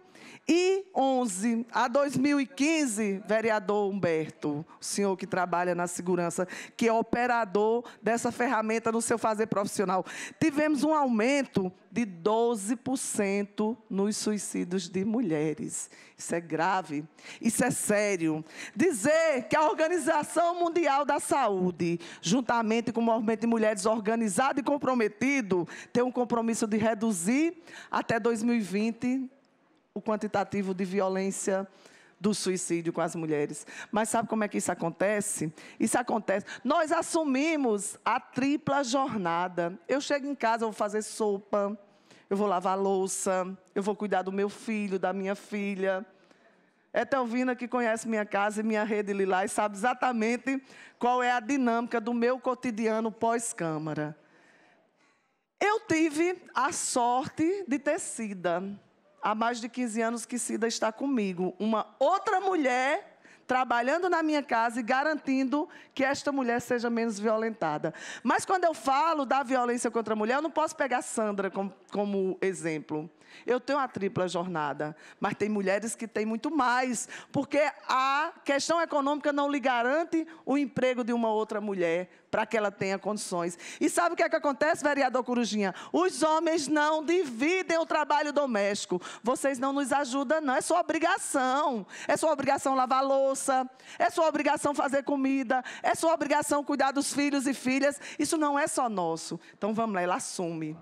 2011 a 2015, vereador Humberto, o senhor que trabalha na segurança, que é operador dessa ferramenta no seu fazer profissional, tivemos um aumento de 12% nos suicídios de mulheres. Isso é grave, isso é sério. Dizer que a Organização Mundial da Saúde, juntamente com o Movimento de Mulheres Organizado e Comprometido, tem um compromisso de reduzir até 2020 o quantitativo de violência do suicídio com as mulheres. Mas sabe como é que isso acontece? Isso acontece. Nós assumimos a tripla jornada. Eu chego em casa, eu vou fazer sopa, eu vou lavar louça, eu vou cuidar do meu filho, da minha filha. É Telvina que conhece minha casa e minha rede Lilás sabe exatamente qual é a dinâmica do meu cotidiano pós-câmara. Eu tive a sorte de ter sido há mais de 15 anos que Cida está comigo. Uma outra mulher trabalhando na minha casa e garantindo que esta mulher seja menos violentada. Mas quando eu falo da violência contra a mulher, eu não posso pegar Sandra como, como exemplo. Eu tenho a tripla jornada, mas tem mulheres que têm muito mais, porque a questão econômica não lhe garante o emprego de uma outra mulher para que ela tenha condições. E sabe o que é que acontece, vereador Corujinha? Os homens não dividem o trabalho doméstico. Vocês não nos ajudam, não. É sua obrigação. É sua obrigação lavar louça, é sua obrigação fazer comida, é sua obrigação cuidar dos filhos e filhas. Isso não é só nosso. Então vamos lá, ela assume.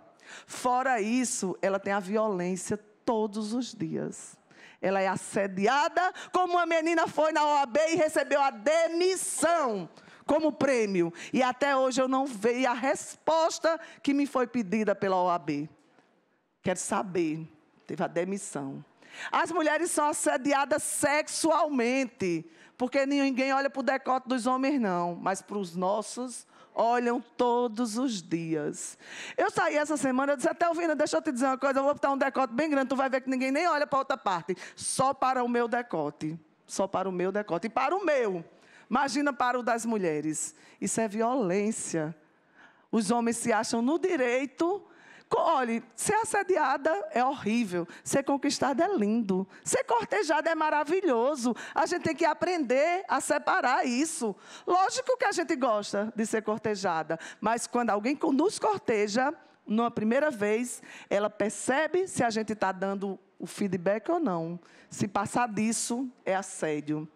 Fora isso, ela tem a violência todos os dias. Ela é assediada, como uma menina foi na OAB e recebeu a demissão como prêmio. E até hoje eu não vi a resposta que me foi pedida pela OAB. Quero saber. Teve a demissão. As mulheres são assediadas sexualmente, porque ninguém olha para o decote dos homens, não, mas para os nossos olham todos os dias. Eu saí essa semana, eu disse até, ouvindo, deixa eu te dizer uma coisa, eu vou botar um decote bem grande, tu vai ver que ninguém nem olha para outra parte, só para o meu decote, só para o meu decote, e para o meu, imagina para o das mulheres. Isso é violência. Os homens se acham no direito Olhe, ser assediada é horrível, ser conquistada é lindo, ser cortejada é maravilhoso. A gente tem que aprender a separar isso. Lógico que a gente gosta de ser cortejada, mas quando alguém nos corteja, numa primeira vez, ela percebe se a gente está dando o feedback ou não. Se passar disso, é assédio.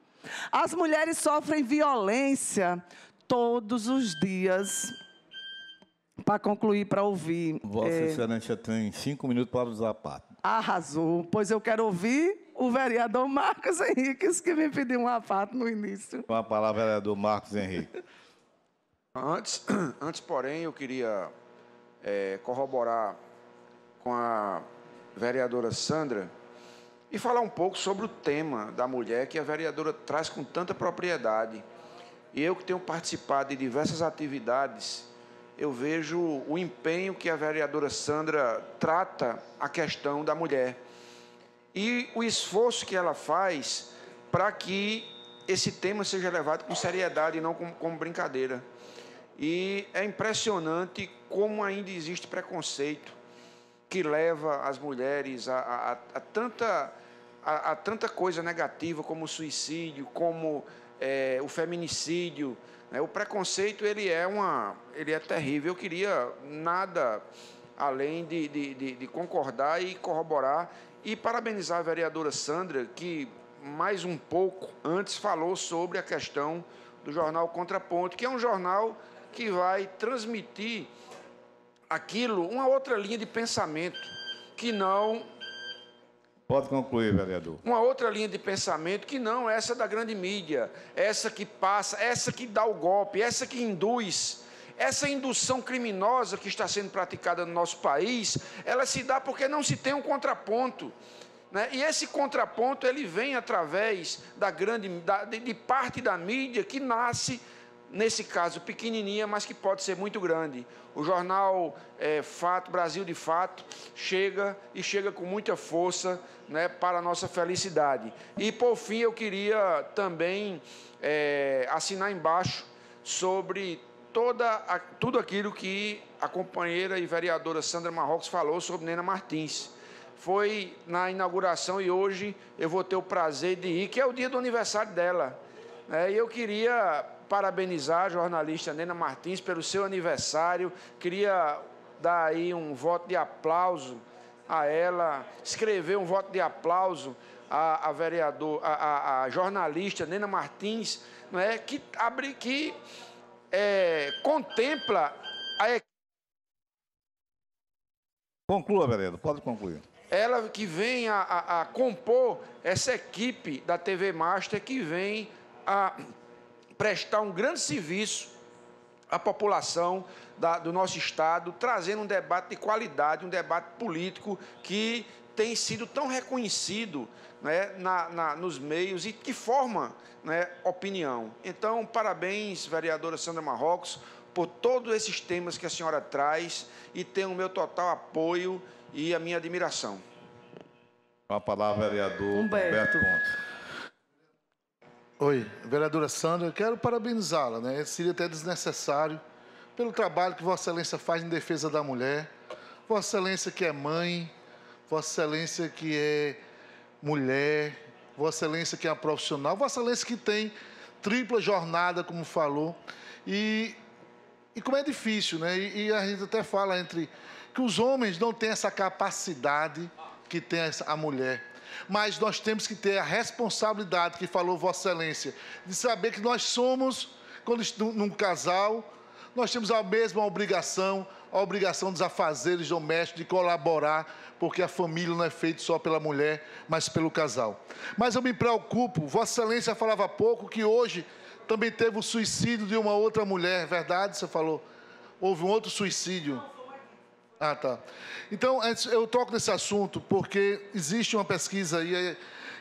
As mulheres sofrem violência todos os dias para concluir, para ouvir. Vossa é... Excelência tem cinco minutos para usar a parte. Arrasou, pois eu quero ouvir o vereador Marcos Henrique, que me pediu uma parte no início. Com a palavra, vereador Marcos Henrique. Antes, [clears throat] antes porém, eu queria é, corroborar com a vereadora Sandra e falar um pouco sobre o tema da mulher que a vereadora traz com tanta propriedade. E eu que tenho participado de diversas atividades eu vejo o empenho que a vereadora Sandra trata a questão da mulher e o esforço que ela faz para que esse tema seja levado com seriedade e não como, como brincadeira. E é impressionante como ainda existe preconceito que leva as mulheres a, a, a tanta, a, a, tanta coisa negativa, como o suicídio, como é, o feminicídio, é, o preconceito ele é uma, ele é terrível. Eu queria nada além de, de, de, de concordar e corroborar e parabenizar a vereadora Sandra que mais um pouco antes falou sobre a questão do jornal Contraponto, que é um jornal que vai transmitir aquilo, uma outra linha de pensamento, que não Pode concluir, vereador. Uma outra linha de pensamento que não, é essa da grande mídia, é essa que passa, é essa que dá o golpe, essa que induz. Essa indução criminosa que está sendo praticada no nosso país, ela se dá porque não se tem um contraponto. Né? E esse contraponto ele vem através da grande, da, de parte da mídia que nasce nesse caso pequenininha, mas que pode ser muito grande. O jornal é, Fato, Brasil de Fato, chega e chega com muita força né, para a nossa felicidade. E por fim, eu queria também é, assinar embaixo sobre toda a, tudo aquilo que a companheira e vereadora Sandra Marrocos falou sobre Nena Martins foi na inauguração e hoje eu vou ter o prazer de ir, que é o dia do aniversário dela. É, e eu queria parabenizar a jornalista Nena Martins pelo seu aniversário. Queria dar aí um voto de aplauso a ela, escrever um voto de aplauso a, a vereador, a, a, a, jornalista Nena Martins, não é, que abre, que é, contempla a Conclua, vereador, pode concluir. Ela que vem a, a compor essa equipe da TV Master que vem a prestar um grande serviço à população da, do nosso Estado, trazendo um debate de qualidade, um debate político que tem sido tão reconhecido né, na, na, nos meios e que forma né, opinião. Então, parabéns, vereadora Sandra Marrocos, por todos esses temas que a senhora traz e tem o meu total apoio e a minha admiração. Com a palavra, vereador Humberto, Humberto Oi, vereadora Sandra, eu quero parabenizá-la, né? Seria até desnecessário pelo trabalho que Vossa Excelência faz em defesa da mulher. Vossa Excelência que é mãe, Vossa Excelência que é mulher, Vossa Excelência que é profissional, Vossa Excelência que tem tripla jornada, como falou. E, e como é difícil, né? E, e, a gente até fala entre que os homens não têm essa capacidade que tem a mulher. Mas nós temos que ter a responsabilidade que falou Vossa Excelência, de saber que nós somos, quando num casal, nós temos a mesma obrigação, a obrigação dos afazeres domésticos, de colaborar, porque a família não é feita só pela mulher, mas pelo casal. Mas eu me preocupo, Vossa Excelência falava há pouco que hoje também teve o suicídio de uma outra mulher, verdade? Você falou? Houve um outro suicídio. Ah, tá. Então, eu toco nesse assunto porque existe uma pesquisa aí, é,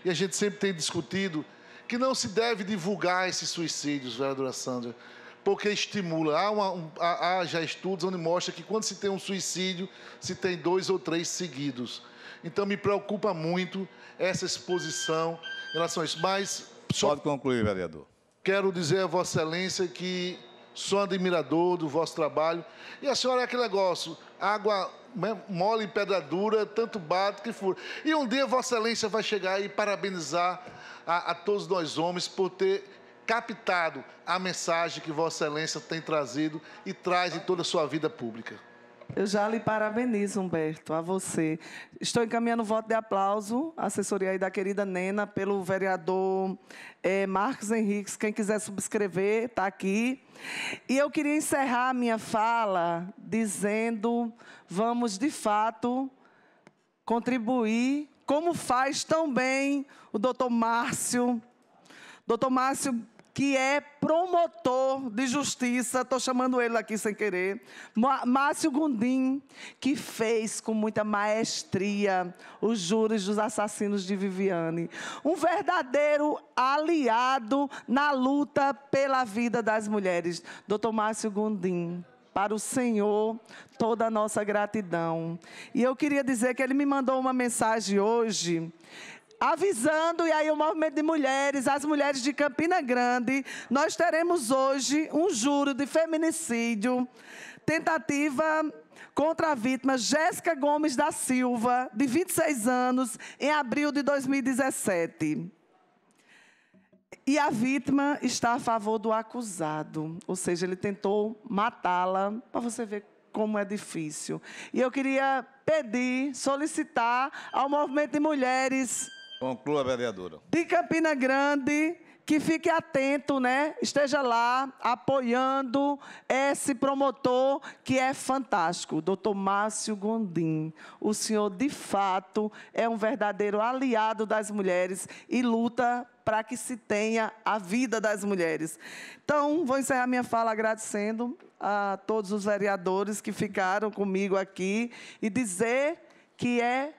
e a gente sempre tem discutido, que não se deve divulgar esses suicídios, vereadora Sandra, porque estimula. Há, uma, um, há, já estudos onde mostra que quando se tem um suicídio, se tem dois ou três seguidos. Então, me preocupa muito essa exposição em relação a isso. Mas. Só Pode concluir, vereador. Quero dizer a Vossa Excelência que sou admirador do vosso trabalho. E a senhora é aquele negócio água né, mole e pedra dura, tanto bate que fura. E um dia Vossa Excelência vai chegar e parabenizar a, a todos nós homens por ter captado a mensagem que Vossa Excelência tem trazido e traz em toda a sua vida pública. Eu já lhe parabenizo, Humberto, a você. Estou encaminhando o voto de aplauso, assessoria aí da querida Nena, pelo vereador é, Marcos Henriques. Quem quiser subscrever, está aqui. E eu queria encerrar a minha fala dizendo: vamos, de fato, contribuir, como faz tão bem o doutor Márcio. Doutor Márcio que é promotor de justiça, estou chamando ele aqui sem querer, Márcio Gundim, que fez com muita maestria os júris dos assassinos de Viviane. Um verdadeiro aliado na luta pela vida das mulheres. Doutor Márcio Gundim, para o Senhor toda a nossa gratidão. E eu queria dizer que ele me mandou uma mensagem hoje avisando, e aí o movimento de mulheres, as mulheres de Campina Grande, nós teremos hoje um juro de feminicídio, tentativa contra a vítima Jéssica Gomes da Silva, de 26 anos, em abril de 2017. E a vítima está a favor do acusado, ou seja, ele tentou matá-la, para você ver como é difícil. E eu queria pedir, solicitar ao movimento de mulheres Conclua, vereadora. De Campina Grande, que fique atento, né? Esteja lá apoiando esse promotor que é fantástico, doutor Márcio Gondim. O senhor, de fato, é um verdadeiro aliado das mulheres e luta para que se tenha a vida das mulheres. Então, vou encerrar minha fala agradecendo a todos os vereadores que ficaram comigo aqui e dizer que é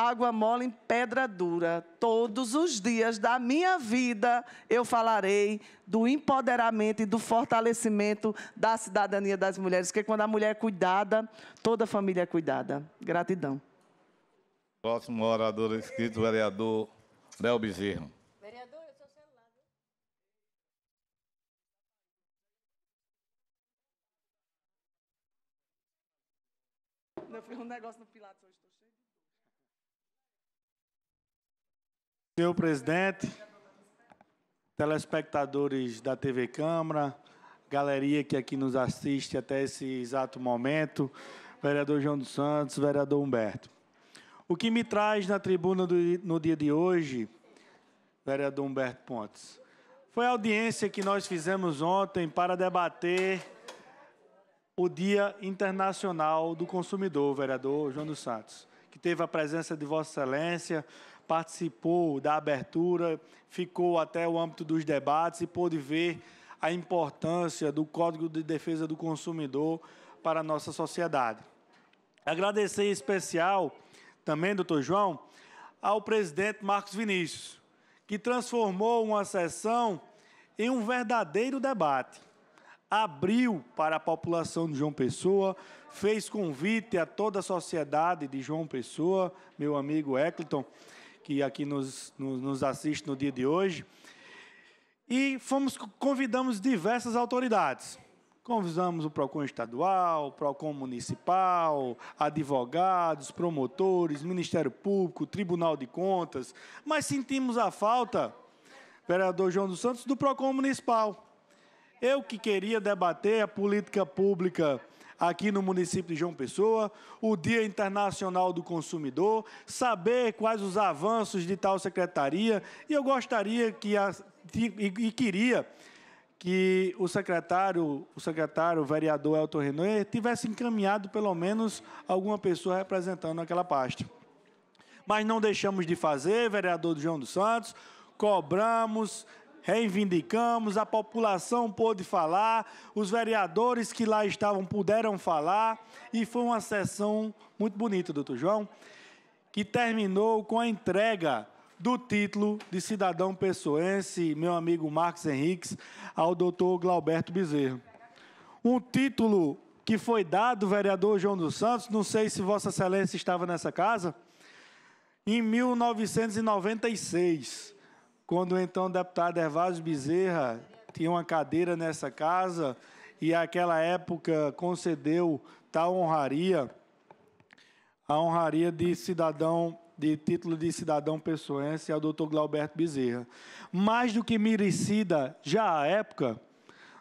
água mole em pedra dura. Todos os dias da minha vida eu falarei do empoderamento e do fortalecimento da cidadania das mulheres, porque quando a mulher é cuidada, toda a família é cuidada. Gratidão. Próximo orador inscrito, vereador Léo Vereador, eu sou um negócio no Pilatos. Senhor presidente, telespectadores da TV Câmara, galeria que aqui nos assiste até esse exato momento, vereador João dos Santos, vereador Humberto. O que me traz na tribuna do, no dia de hoje, vereador Humberto Pontes, foi a audiência que nós fizemos ontem para debater o Dia Internacional do Consumidor, vereador João dos Santos, que teve a presença de Vossa Excelência, participou da abertura, ficou até o âmbito dos debates e pôde ver a importância do Código de Defesa do Consumidor para a nossa sociedade. Agradecer em especial também, doutor João, ao presidente Marcos Vinícius, que transformou uma sessão em um verdadeiro debate. Abriu para a população de João Pessoa, fez convite a toda a sociedade de João Pessoa, meu amigo Eccleton, que aqui nos, nos, nos assiste no dia de hoje. E fomos, convidamos diversas autoridades. Convidamos o PROCON estadual, o PROCON municipal, advogados, promotores, Ministério Público, Tribunal de Contas, mas sentimos a falta, vereador João dos Santos, do PROCON municipal. Eu que queria debater a política pública aqui no município de João Pessoa, o Dia Internacional do Consumidor, saber quais os avanços de tal secretaria, e eu gostaria que a, e, e queria que o secretário, o secretário, o vereador Elton Renner, eh, tivesse encaminhado pelo menos alguma pessoa representando aquela pasta. Mas não deixamos de fazer, vereador João dos Santos, cobramos, reivindicamos, a população pôde falar, os vereadores que lá estavam puderam falar, e foi uma sessão muito bonita, doutor João, que terminou com a entrega do título de cidadão pessoense, meu amigo Marcos Henriques, ao doutor Glauberto Bezerro. Um título que foi dado, vereador João dos Santos, não sei se Vossa Excelência estava nessa casa, em 1996 quando então o deputado Hervásio Bezerra tinha uma cadeira nessa casa e àquela época concedeu tal honraria, a honraria de cidadão, de título de cidadão pessoense ao doutor Glauberto Bezerra. Mais do que merecida já à época,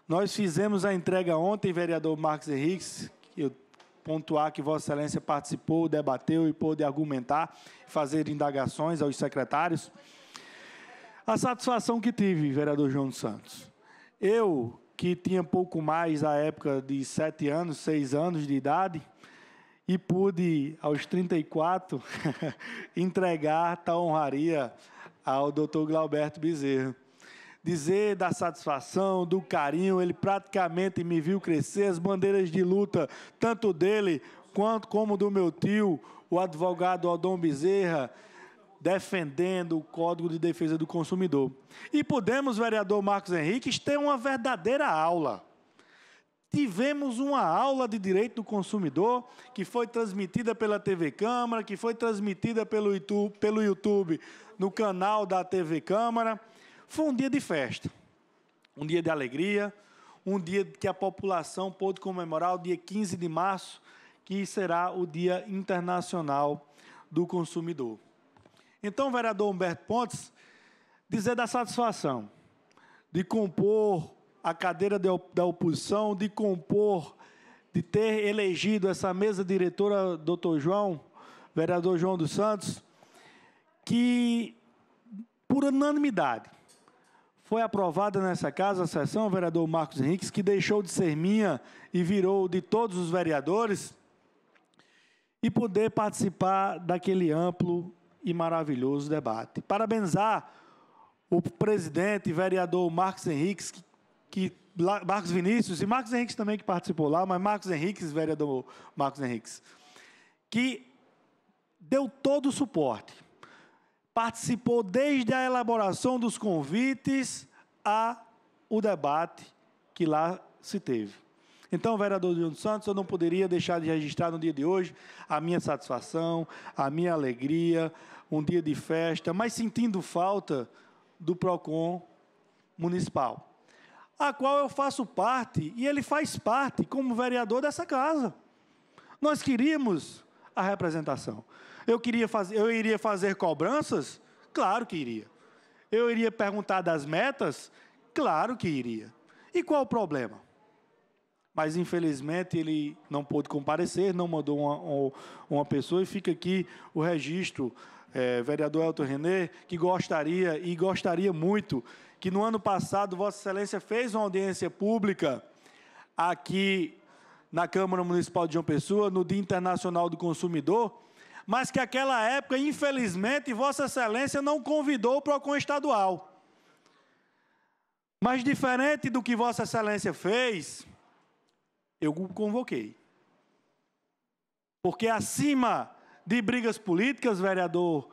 nós fizemos a entrega ontem, vereador Marcos Henriques, que eu pontuar que Vossa Excelência participou, debateu e pôde argumentar, fazer indagações aos secretários. A satisfação que tive, vereador João dos Santos. Eu, que tinha pouco mais à época de sete anos, seis anos de idade, e pude, aos 34, [laughs] entregar tal honraria ao doutor Glauberto Bezerra. Dizer da satisfação, do carinho, ele praticamente me viu crescer, as bandeiras de luta, tanto dele quanto como do meu tio, o advogado Aldon Bezerra, defendendo o Código de Defesa do Consumidor. E pudemos, vereador Marcos Henrique, ter uma verdadeira aula. Tivemos uma aula de direito do consumidor que foi transmitida pela TV Câmara, que foi transmitida pelo YouTube, pelo YouTube no canal da TV Câmara. Foi um dia de festa, um dia de alegria, um dia que a população pôde comemorar o dia 15 de março, que será o Dia Internacional do Consumidor. Então, o vereador Humberto Pontes dizer da satisfação de compor a cadeira de, da oposição, de compor, de ter elegido essa mesa diretora, doutor João, vereador João dos Santos, que, por unanimidade, foi aprovada nessa casa a sessão, o vereador Marcos Henriques, que deixou de ser minha e virou de todos os vereadores, e poder participar daquele amplo e maravilhoso debate. Parabenizar o presidente e vereador Marcos Henriques, que, que, Marcos Vinícius e Marcos Henriques também que participou lá, mas Marcos Henriques, vereador Marcos Henriques, que deu todo o suporte. Participou desde a elaboração dos convites a o debate que lá se teve. Então, vereador Júnior Santos, eu não poderia deixar de registrar no dia de hoje a minha satisfação, a minha alegria, um dia de festa, mas sentindo falta do PROCON municipal, a qual eu faço parte e ele faz parte como vereador dessa casa. Nós queríamos a representação. Eu queria fazer, eu iria fazer cobranças? Claro que iria. Eu iria perguntar das metas? Claro que iria. E qual o problema? mas infelizmente ele não pôde comparecer, não mandou uma, uma pessoa, e fica aqui o registro, é, vereador Elton René, que gostaria e gostaria muito que no ano passado Vossa Excelência fez uma audiência pública aqui na Câmara Municipal de João Pessoa, no Dia Internacional do Consumidor, mas que aquela época, infelizmente, Vossa Excelência não convidou o PROCON estadual. Mas diferente do que Vossa Excelência fez, eu o convoquei. Porque acima de brigas políticas, vereador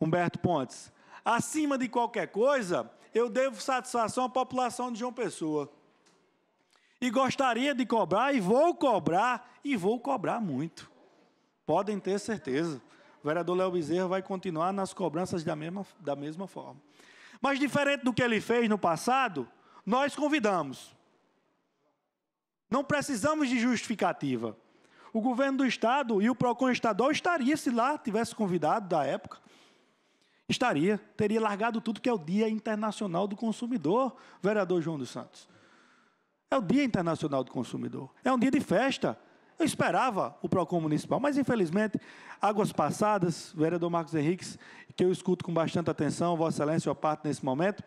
Humberto Pontes, acima de qualquer coisa, eu devo satisfação à população de João Pessoa. E gostaria de cobrar, e vou cobrar, e vou cobrar muito. Podem ter certeza. O vereador Léo Bezerra vai continuar nas cobranças da mesma, da mesma forma. Mas, diferente do que ele fez no passado, nós convidamos. Não precisamos de justificativa. O governo do Estado e o PROCON estadual estaria, se lá tivesse convidado da época, estaria, teria largado tudo que é o Dia Internacional do Consumidor, vereador João dos Santos. É o Dia Internacional do Consumidor. É um dia de festa. Eu esperava o PROCON municipal, mas infelizmente, águas passadas, vereador Marcos Henriques, que eu escuto com bastante atenção, Vossa Excelência, a parte nesse momento,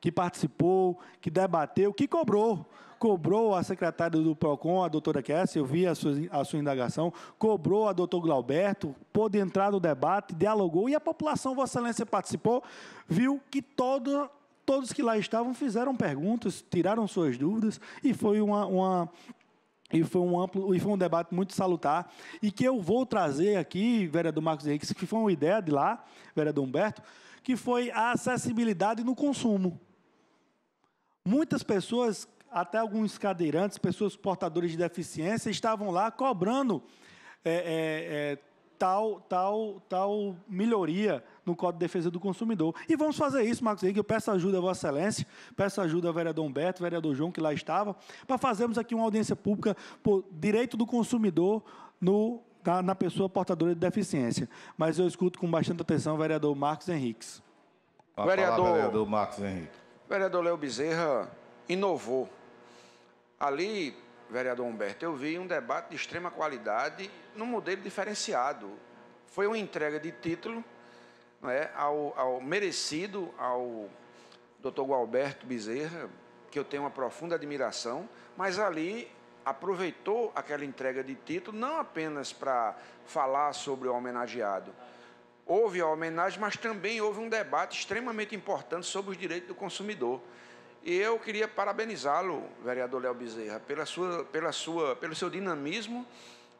que participou, que debateu, que cobrou. Cobrou a secretária do PROCON, a doutora Kess, eu vi a sua, a sua indagação, cobrou a doutor Glauberto, pôde entrar no debate, dialogou e a população, Vossa Excelência, participou, viu que todo, todos que lá estavam fizeram perguntas, tiraram suas dúvidas e foi uma, uma e foi um amplo e foi um debate muito salutar e que eu vou trazer aqui, vereador Marcos Henrique, que foi uma ideia de lá, vereador Humberto, que foi a acessibilidade no consumo. Muitas pessoas, até alguns cadeirantes, pessoas portadoras de deficiência, estavam lá cobrando é, é, é, tal, tal, tal melhoria no Código de Defesa do Consumidor. E vamos fazer isso, Marcos Henrique. Eu peço ajuda a Vossa Excelência, peço ajuda ao vereador Humberto, ao vereador João, que lá estava, para fazermos aqui uma audiência pública por direito do consumidor no, na, na pessoa portadora de deficiência. Mas eu escuto com bastante atenção o vereador Marcos Henriques. Vereador... vereador Marcos Henrique vereador Léo Bezerra inovou. Ali, vereador Humberto, eu vi um debate de extrema qualidade num modelo diferenciado. Foi uma entrega de título né, ao, ao merecido, ao doutor Gualberto Bezerra, que eu tenho uma profunda admiração, mas ali aproveitou aquela entrega de título não apenas para falar sobre o homenageado, houve a homenagem, mas também houve um debate extremamente importante sobre os direitos do consumidor. E eu queria parabenizá-lo, vereador Léo Bezerra, pela sua, pela sua, pelo seu dinamismo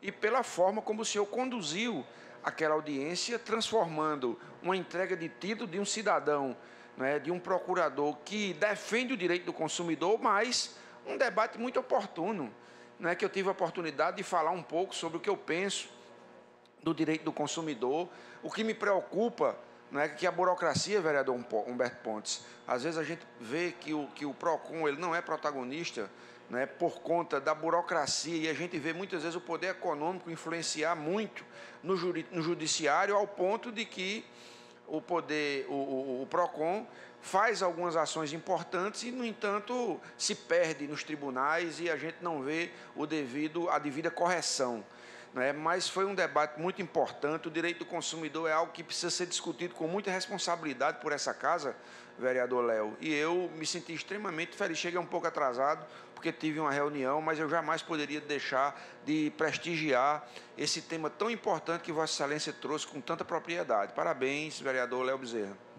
e pela forma como o senhor conduziu aquela audiência, transformando uma entrega de título de um cidadão, né, de um procurador que defende o direito do consumidor, mas um debate muito oportuno, né, que eu tive a oportunidade de falar um pouco sobre o que eu penso do direito do consumidor, o que me preocupa não é que a burocracia, vereador Humberto Pontes, às vezes a gente vê que o, que o PROCON ele não é protagonista né, por conta da burocracia, e a gente vê muitas vezes o poder econômico influenciar muito no, juri, no judiciário, ao ponto de que o poder, o, o, o PROCON, faz algumas ações importantes e, no entanto, se perde nos tribunais e a gente não vê o devido, a devida correção né? mas foi um debate muito importante. O direito do consumidor é algo que precisa ser discutido com muita responsabilidade por essa casa, vereador Léo. E eu me senti extremamente feliz. Cheguei um pouco atrasado, porque tive uma reunião, mas eu jamais poderia deixar de prestigiar esse tema tão importante que Vossa Excelência trouxe com tanta propriedade. Parabéns, vereador Léo Bezerra.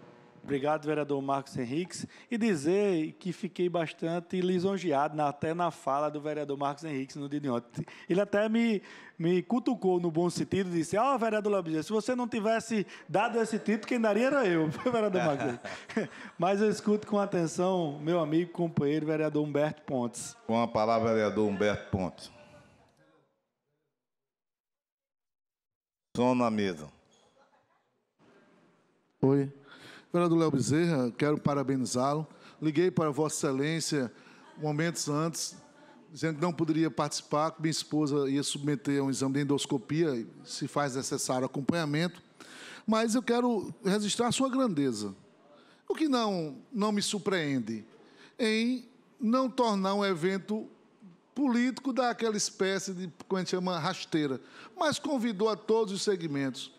Obrigado, vereador Marcos Henriques. E dizer que fiquei bastante lisonjeado na, até na fala do vereador Marcos Henriques no dia de ontem. Ele até me, me cutucou no bom sentido e disse: Ó, oh, vereador Labinha, se você não tivesse dado esse título, quem daria era eu, [laughs] vereador [laughs] Marcos Henriques. [laughs] Mas eu escuto com atenção meu amigo, companheiro, vereador Humberto Pontes. Com a palavra, vereador Humberto Pontes. Som na mesa. Oi. Vereador Léo Bezerra, quero parabenizá-lo. Liguei para Vossa Excelência momentos antes, dizendo que não poderia participar, que minha esposa ia submeter a um exame de endoscopia, se faz necessário acompanhamento. Mas eu quero registrar sua grandeza. O que não, não me surpreende em não tornar um evento político daquela espécie de, como a gente chama, rasteira, mas convidou a todos os segmentos.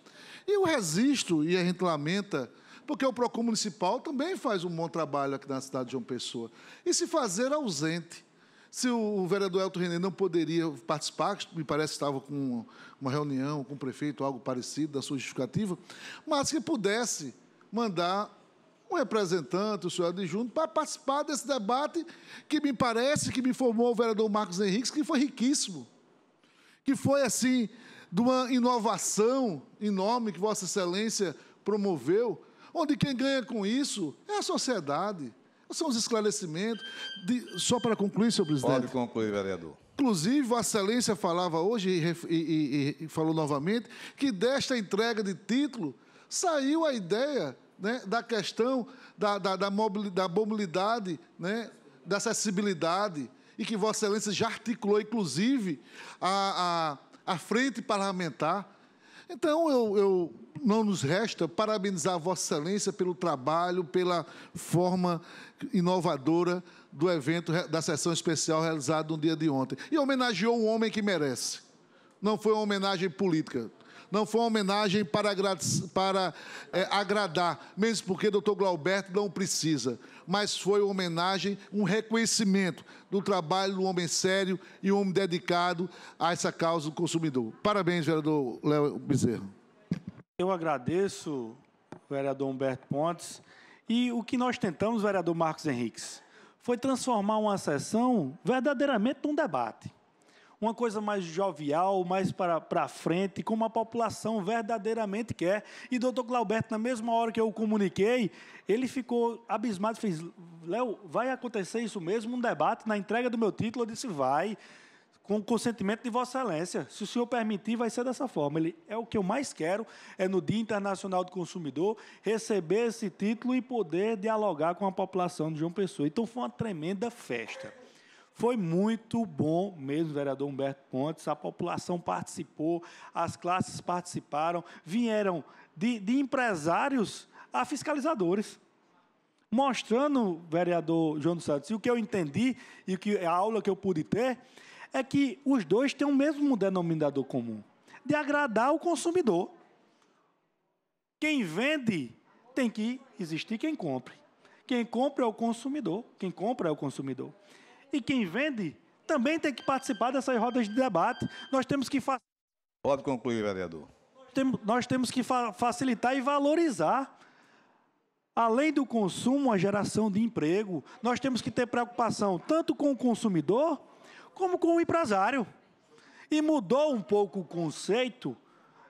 E eu resisto, e a gente lamenta, porque o PROCON municipal também faz um bom trabalho aqui na cidade de João Pessoa. E se fazer ausente. Se o vereador Elton René não poderia participar, me parece que estava com uma reunião com o prefeito, algo parecido, da sua justificativa, mas que pudesse mandar um representante, o senhor adjunto, para participar desse debate que me parece que me informou o vereador Marcos Henriques, que foi riquíssimo, que foi, assim, de uma inovação enorme que Vossa Excelência promoveu, onde quem ganha com isso é a sociedade. São os esclarecimentos. De... Só para concluir, senhor presidente. Pode concluir, vereador. Inclusive, Vossa Excelência falava hoje e, e, e, e, falou novamente que desta entrega de título saiu a ideia né, da questão da, da, da, mobilidade, da mobilidade, né, da acessibilidade, e que Vossa Excelência já articulou, inclusive, a, a, a frente parlamentar então, eu, eu não nos resta parabenizar Vossa Excelência pelo trabalho, pela forma inovadora do evento, da sessão especial realizada no dia de ontem. E homenageou um homem que merece. Não foi uma homenagem política, não foi uma homenagem para, para é, agradar, mesmo porque o doutor Glauberto não precisa mas foi uma homenagem, um reconhecimento do trabalho do homem sério e um homem dedicado a essa causa do consumidor. Parabéns, vereador Léo Bezerro. Eu agradeço, vereador Humberto Pontes. E o que nós tentamos, vereador Marcos Henriques, foi transformar uma sessão verdadeiramente num debate uma coisa mais jovial, mais para, para frente, como a população verdadeiramente quer. E doutor Glauberto, na mesma hora que eu comuniquei, ele ficou abismado, fez, Léo, vai acontecer isso mesmo, um debate, na entrega do meu título, eu disse, vai, com o consentimento de Vossa Excelência. Se o senhor permitir, vai ser dessa forma. Ele é o que eu mais quero, é no Dia Internacional do Consumidor, receber esse título e poder dialogar com a população de João Pessoa. Então foi uma tremenda festa. Foi muito bom mesmo, vereador Humberto Pontes. A população participou, as classes participaram, vieram de, de empresários a fiscalizadores. Mostrando, vereador João dos Santos, e o que eu entendi e o que a aula que eu pude ter é que os dois têm o mesmo denominador comum, de agradar o consumidor. Quem vende tem que existir quem compre. Quem compra é o consumidor. Quem compra é o consumidor e quem vende também tem que participar dessas rodas de debate. Nós temos que fazer. Pode concluir, vereador. Nós temos, nós temos que fa facilitar e valorizar. Além do consumo, a geração de emprego, nós temos que ter preocupação tanto com o consumidor como com o empresário. E mudou um pouco o conceito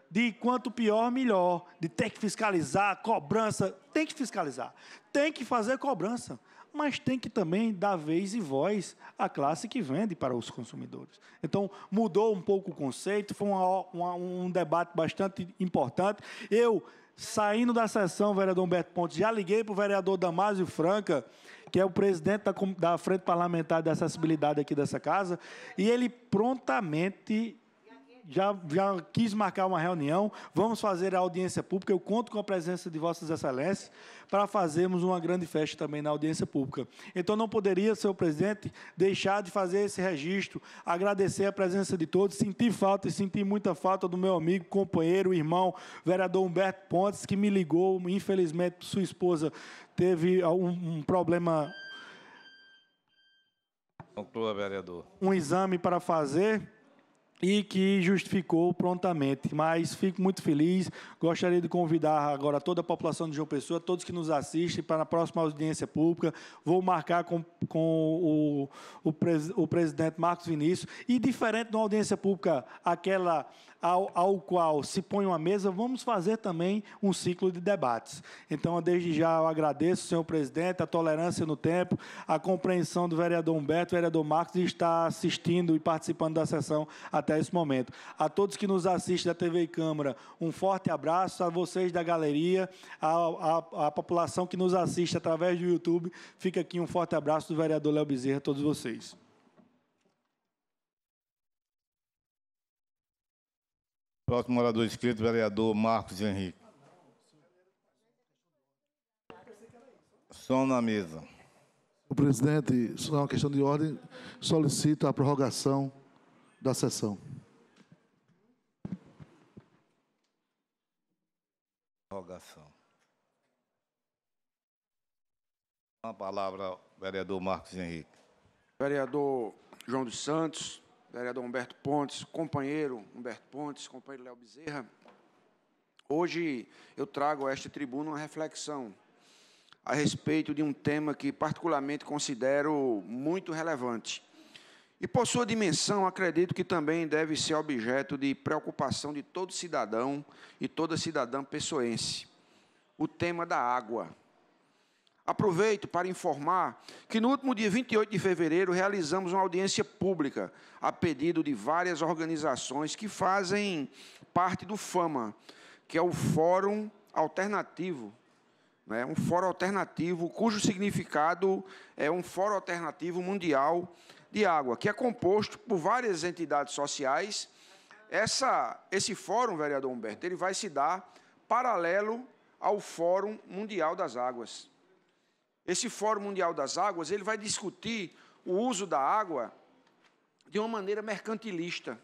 de quanto pior, melhor, de ter que fiscalizar, cobrança. Tem que fiscalizar, tem que fazer cobrança mas tem que também dar vez e voz à classe que vende para os consumidores. Então, mudou um pouco o conceito, foi uma, uma, um debate bastante importante. Eu, saindo da sessão, vereador Humberto Pontes, já liguei para o vereador Damásio Franca, que é o presidente da, da Frente Parlamentar de Acessibilidade aqui dessa casa, e ele prontamente já, já quis marcar uma reunião, vamos fazer a audiência pública. Eu conto com a presença de Vossas Excelências para fazermos uma grande festa também na audiência pública. Então, não poderia, senhor presidente, deixar de fazer esse registro, agradecer a presença de todos, sentir falta e senti muita falta do meu amigo, companheiro, irmão, vereador Humberto Pontes, que me ligou. Infelizmente, sua esposa teve um, um problema Conclua, vereador. Um exame para fazer e que justificou prontamente. Mas fico muito feliz. Gostaria de convidar agora toda a população de João Pessoa, todos que nos assistem, para a próxima audiência pública. Vou marcar com, com o, o, pres, o presidente Marcos Vinícius. E diferente de uma audiência pública, aquela ao, ao qual se põe uma mesa, vamos fazer também um ciclo de debates. Então, desde já eu agradeço, senhor presidente, a tolerância no tempo, a compreensão do vereador Humberto, vereador Marcos, de estar assistindo e participando da sessão até esse momento. A todos que nos assistem da TV e Câmara, um forte abraço, a vocês da galeria, a, a, a população que nos assiste através do YouTube, fica aqui um forte abraço do vereador Léo Bezerra a todos vocês. Próximo orador inscrito, vereador Marcos Henrique. Som na mesa. O presidente, isso é uma questão de ordem, solicito a prorrogação da sessão. Prorrogação. A palavra, vereador Marcos Henrique. Vereador João dos Santos, vereador Humberto Pontes, companheiro Humberto Pontes, companheiro Léo Bezerra. Hoje eu trago a esta tribuna uma reflexão a respeito de um tema que particularmente considero muito relevante. E por sua dimensão, acredito que também deve ser objeto de preocupação de todo cidadão e toda cidadã pessoense. O tema da água. Aproveito para informar que no último dia 28 de fevereiro realizamos uma audiência pública a pedido de várias organizações que fazem parte do FAMA, que é o Fórum Alternativo, né? um fórum alternativo cujo significado é um fórum alternativo mundial de água, que é composto por várias entidades sociais. Essa, esse fórum, vereador Humberto, ele vai se dar paralelo ao Fórum Mundial das Águas. Esse Fórum Mundial das Águas, ele vai discutir o uso da água de uma maneira mercantilista.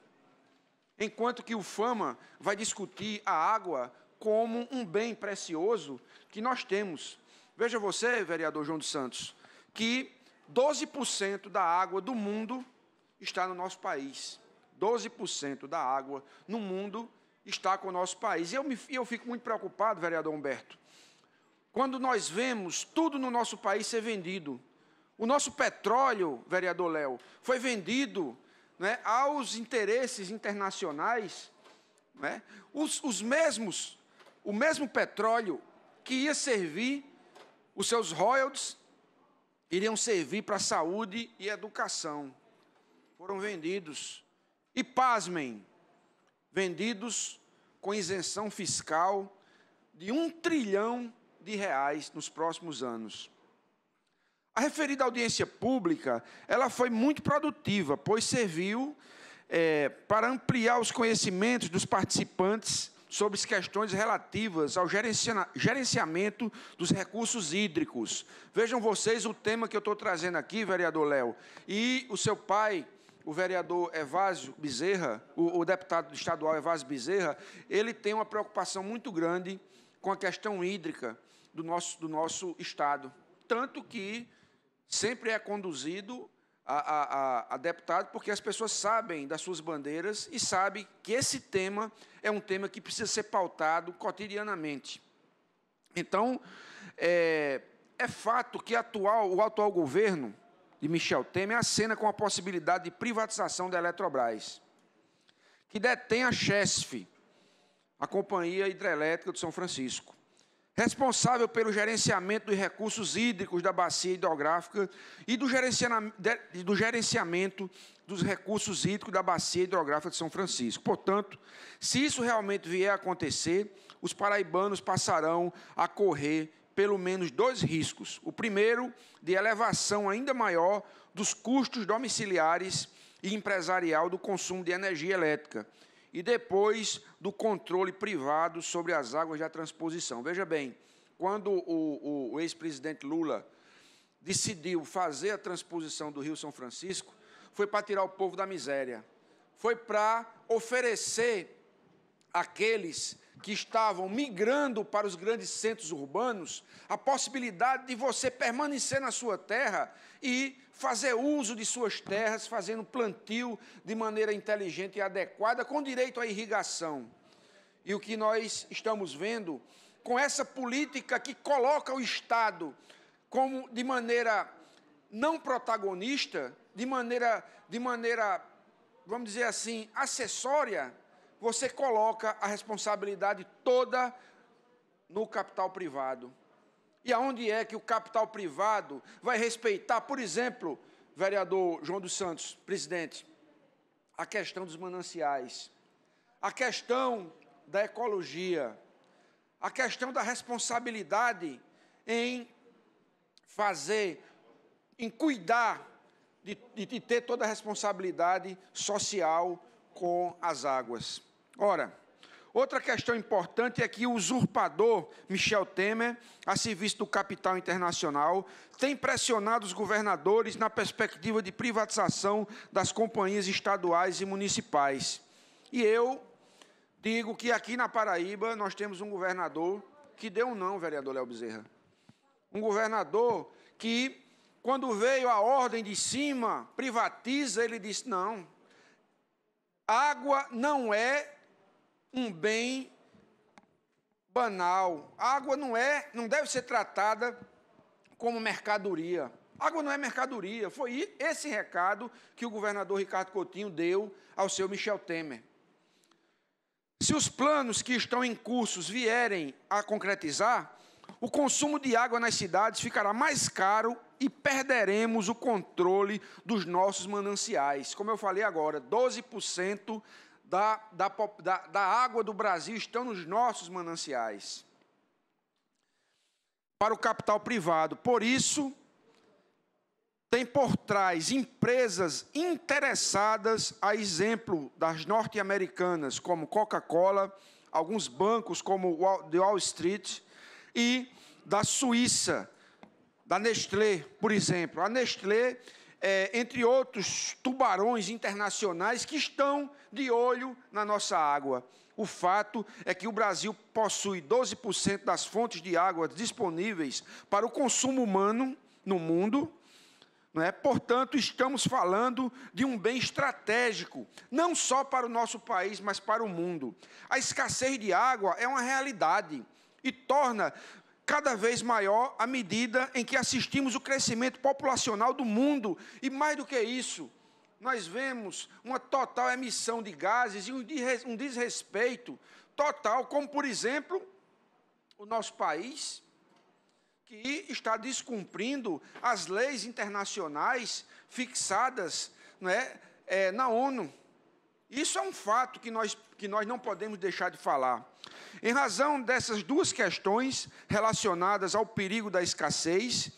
Enquanto que o Fama vai discutir a água como um bem precioso que nós temos. Veja você, vereador João dos Santos, que 12% da água do mundo está no nosso país. 12% da água no mundo está com o nosso país. E eu, me, eu fico muito preocupado, vereador Humberto, quando nós vemos tudo no nosso país ser vendido, o nosso petróleo, vereador Léo, foi vendido né, aos interesses internacionais, né, os, os mesmos, o mesmo petróleo que ia servir, os seus royalties iriam servir para saúde e educação. Foram vendidos. E pasmem, vendidos com isenção fiscal de um trilhão de reais nos próximos anos. A referida audiência pública, ela foi muito produtiva, pois serviu é, para ampliar os conhecimentos dos participantes sobre as questões relativas ao gerenciamento dos recursos hídricos. Vejam vocês o tema que eu estou trazendo aqui, vereador Léo, e o seu pai, o vereador Evásio Bezerra, o, o deputado estadual Evásio Bezerra, ele tem uma preocupação muito grande com a questão hídrica do nosso, do nosso Estado. Tanto que sempre é conduzido a, a, a, deputado, porque as pessoas sabem das suas bandeiras e sabem que esse tema é um tema que precisa ser pautado cotidianamente. Então, é, é fato que atual, o atual governo de Michel Temer acena com a possibilidade de privatização da Eletrobras, que detém a CHESF, a Companhia Hidrelétrica do São Francisco responsável pelo gerenciamento dos recursos hídricos da bacia hidrográfica e do gerenciamento dos recursos hídricos da bacia hidrográfica de São Francisco. Portanto, se isso realmente vier a acontecer, os paraibanos passarão a correr pelo menos dois riscos. O primeiro, de elevação ainda maior dos custos domiciliares e empresarial do consumo de energia elétrica, e depois do controle privado sobre as águas da transposição. Veja bem, quando o, o, o ex-presidente Lula decidiu fazer a transposição do Rio São Francisco, foi para tirar o povo da miséria, foi para oferecer àqueles que estavam migrando para os grandes centros urbanos, a possibilidade de você permanecer na sua terra e fazer uso de suas terras, fazendo plantio de maneira inteligente e adequada, com direito à irrigação. E o que nós estamos vendo com essa política que coloca o Estado como de maneira não protagonista, de maneira, de maneira vamos dizer assim, acessória, você coloca a responsabilidade toda no capital privado. E aonde é que o capital privado vai respeitar, por exemplo, vereador João dos Santos, presidente, a questão dos mananciais, a questão da ecologia, a questão da responsabilidade em fazer, em cuidar de, de, de ter toda a responsabilidade social com as águas. Ora, outra questão importante é que o usurpador Michel Temer, a serviço do capital internacional, tem pressionado os governadores na perspectiva de privatização das companhias estaduais e municipais. E eu digo que aqui na Paraíba nós temos um governador que deu um não, vereador Léo Bezerra. Um governador que, quando veio a ordem de cima, privatiza, ele disse: não, água não é um bem banal. A água não é, não deve ser tratada como mercadoria. Água não é mercadoria. Foi esse recado que o governador Ricardo Coutinho deu ao seu Michel Temer. Se os planos que estão em cursos vierem a concretizar, o consumo de água nas cidades ficará mais caro e perderemos o controle dos nossos mananciais. Como eu falei agora, 12% da, da, da, da água do Brasil estão nos nossos mananciais para o capital privado. Por isso, tem por trás empresas interessadas, a exemplo das norte-americanas, como Coca-Cola, alguns bancos como The Wall Street e da Suíça, da Nestlé, por exemplo. A Nestlé é, entre outros tubarões internacionais que estão de olho na nossa água. O fato é que o Brasil possui 12% das fontes de água disponíveis para o consumo humano no mundo. Não é? Portanto, estamos falando de um bem estratégico, não só para o nosso país, mas para o mundo. A escassez de água é uma realidade e torna cada vez maior à medida em que assistimos o crescimento populacional do mundo. E mais do que isso, nós vemos uma total emissão de gases e um desrespeito total, como, por exemplo, o nosso país, que está descumprindo as leis internacionais fixadas né, é, na ONU. Isso é um fato que nós, que nós não podemos deixar de falar. Em razão dessas duas questões relacionadas ao perigo da escassez,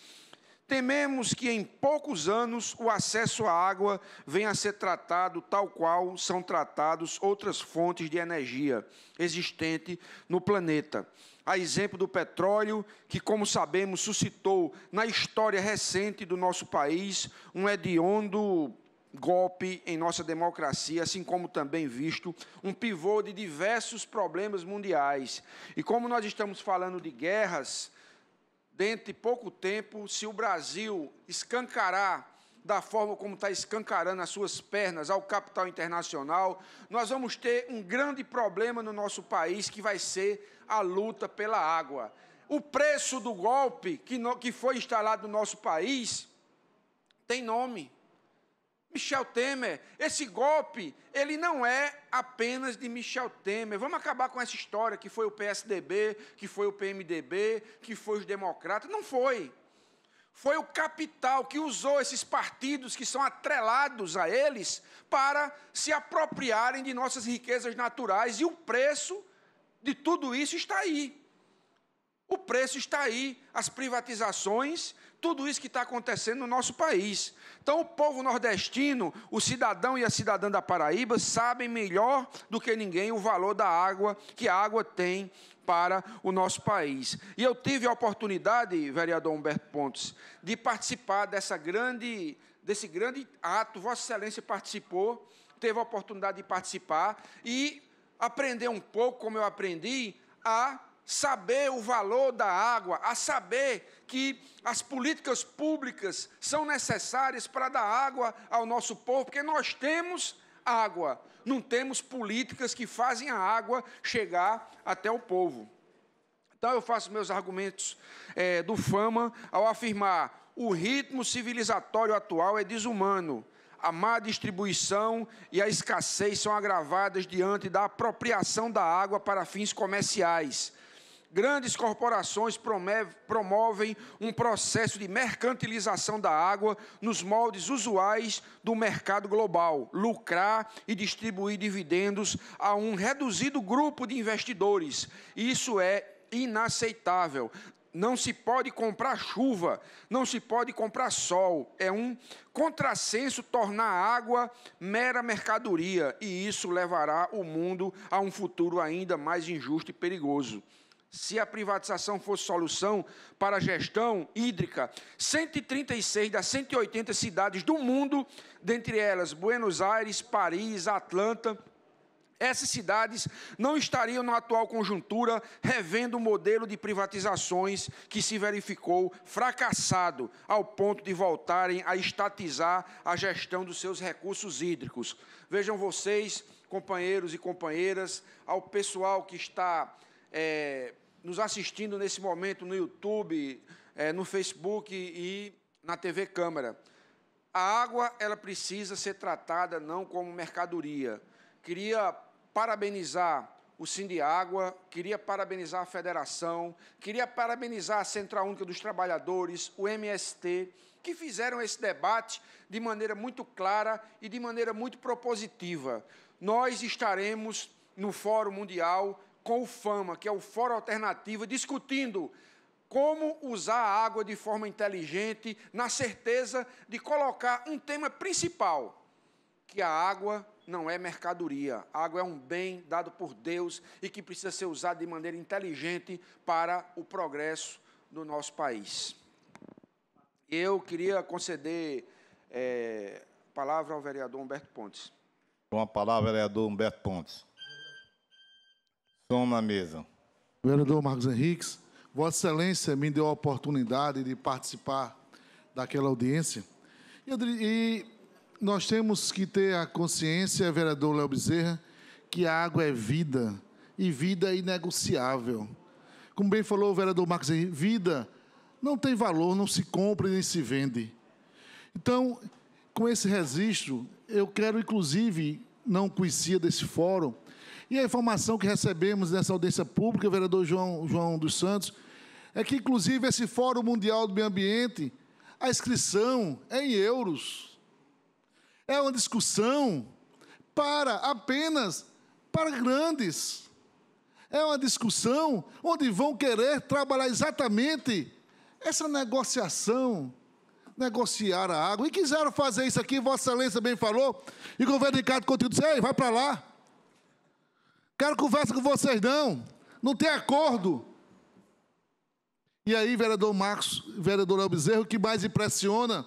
tememos que em poucos anos o acesso à água venha a ser tratado tal qual são tratados outras fontes de energia existente no planeta. A exemplo do petróleo, que, como sabemos, suscitou na história recente do nosso país um hediondo golpe em nossa democracia, assim como também visto um pivô de diversos problemas mundiais. E como nós estamos falando de guerras, dentro de pouco tempo, se o Brasil escancarar da forma como está escancarando as suas pernas ao capital internacional, nós vamos ter um grande problema no nosso país, que vai ser a luta pela água. O preço do golpe que, no, que foi instalado no nosso país tem nome Michel Temer, esse golpe, ele não é apenas de Michel Temer. Vamos acabar com essa história que foi o PSDB, que foi o PMDB, que foi os democratas. Não foi. Foi o capital que usou esses partidos que são atrelados a eles para se apropriarem de nossas riquezas naturais e o preço de tudo isso está aí. O preço está aí, as privatizações, tudo isso que está acontecendo no nosso país. Então, o povo nordestino, o cidadão e a cidadã da Paraíba sabem melhor do que ninguém o valor da água que a água tem para o nosso país. E eu tive a oportunidade, vereador Humberto Pontes, de participar dessa grande, desse grande ato. Vossa Excelência participou, teve a oportunidade de participar e aprender um pouco, como eu aprendi, a saber o valor da água, a saber que as políticas públicas são necessárias para dar água ao nosso povo, porque nós temos água, não temos políticas que fazem a água chegar até o povo. Então eu faço meus argumentos é, do Fama ao afirmar: o ritmo civilizatório atual é desumano a má distribuição e a escassez são agravadas diante da apropriação da água para fins comerciais, grandes corporações promovem um processo de mercantilização da água nos moldes usuais do mercado global, lucrar e distribuir dividendos a um reduzido grupo de investidores. Isso é inaceitável. Não se pode comprar chuva, não se pode comprar sol. É um contrassenso tornar a água mera mercadoria, e isso levará o mundo a um futuro ainda mais injusto e perigoso se a privatização fosse solução para a gestão hídrica, 136 das 180 cidades do mundo, dentre elas Buenos Aires, Paris, Atlanta, essas cidades não estariam na atual conjuntura revendo o modelo de privatizações que se verificou fracassado ao ponto de voltarem a estatizar a gestão dos seus recursos hídricos. Vejam vocês, companheiros e companheiras, ao pessoal que está é, nos assistindo nesse momento no YouTube, é, no Facebook e na TV Câmara. A água ela precisa ser tratada não como mercadoria. Queria parabenizar o Água, queria parabenizar a Federação, queria parabenizar a Central Única dos Trabalhadores, o MST, que fizeram esse debate de maneira muito clara e de maneira muito propositiva. Nós estaremos no Fórum Mundial com o FAMA, que é o Fórum Alternativo, discutindo como usar a água de forma inteligente, na certeza de colocar um tema principal, que a água não é mercadoria. A água é um bem dado por Deus e que precisa ser usado de maneira inteligente para o progresso do nosso país. Eu queria conceder é, eh, a palavra ao vereador Humberto Pontes. Com a palavra, vereador Humberto Pontes. Som na mesa. Vereador Marcos Henriques, Vossa Excelência me deu a oportunidade de participar daquela audiência. E nós temos que ter a consciência, vereador Léo Bezerra, que a água é vida e vida é inegociável. Como bem falou o vereador Marcos Henrique, vida não tem valor, não se compra nem se vende. Então, com esse registro, eu quero, inclusive, não conhecia desse fórum, e a informação que recebemos nessa audiência pública, o vereador João, João dos Santos, é que, inclusive, esse Fórum Mundial do Meio Ambiente, a inscrição é em euros. É uma discussão para apenas para grandes. É uma discussão onde vão querer trabalhar exatamente essa negociação, negociar a água. E quiseram fazer isso aqui, Vossa Excelência bem falou, e o governo Ricardo Coutinho disse: Ei, vai para lá. Quero conversa com vocês, não. Não tem acordo. E aí, vereador Marcos, vereador Bezerro, o que mais impressiona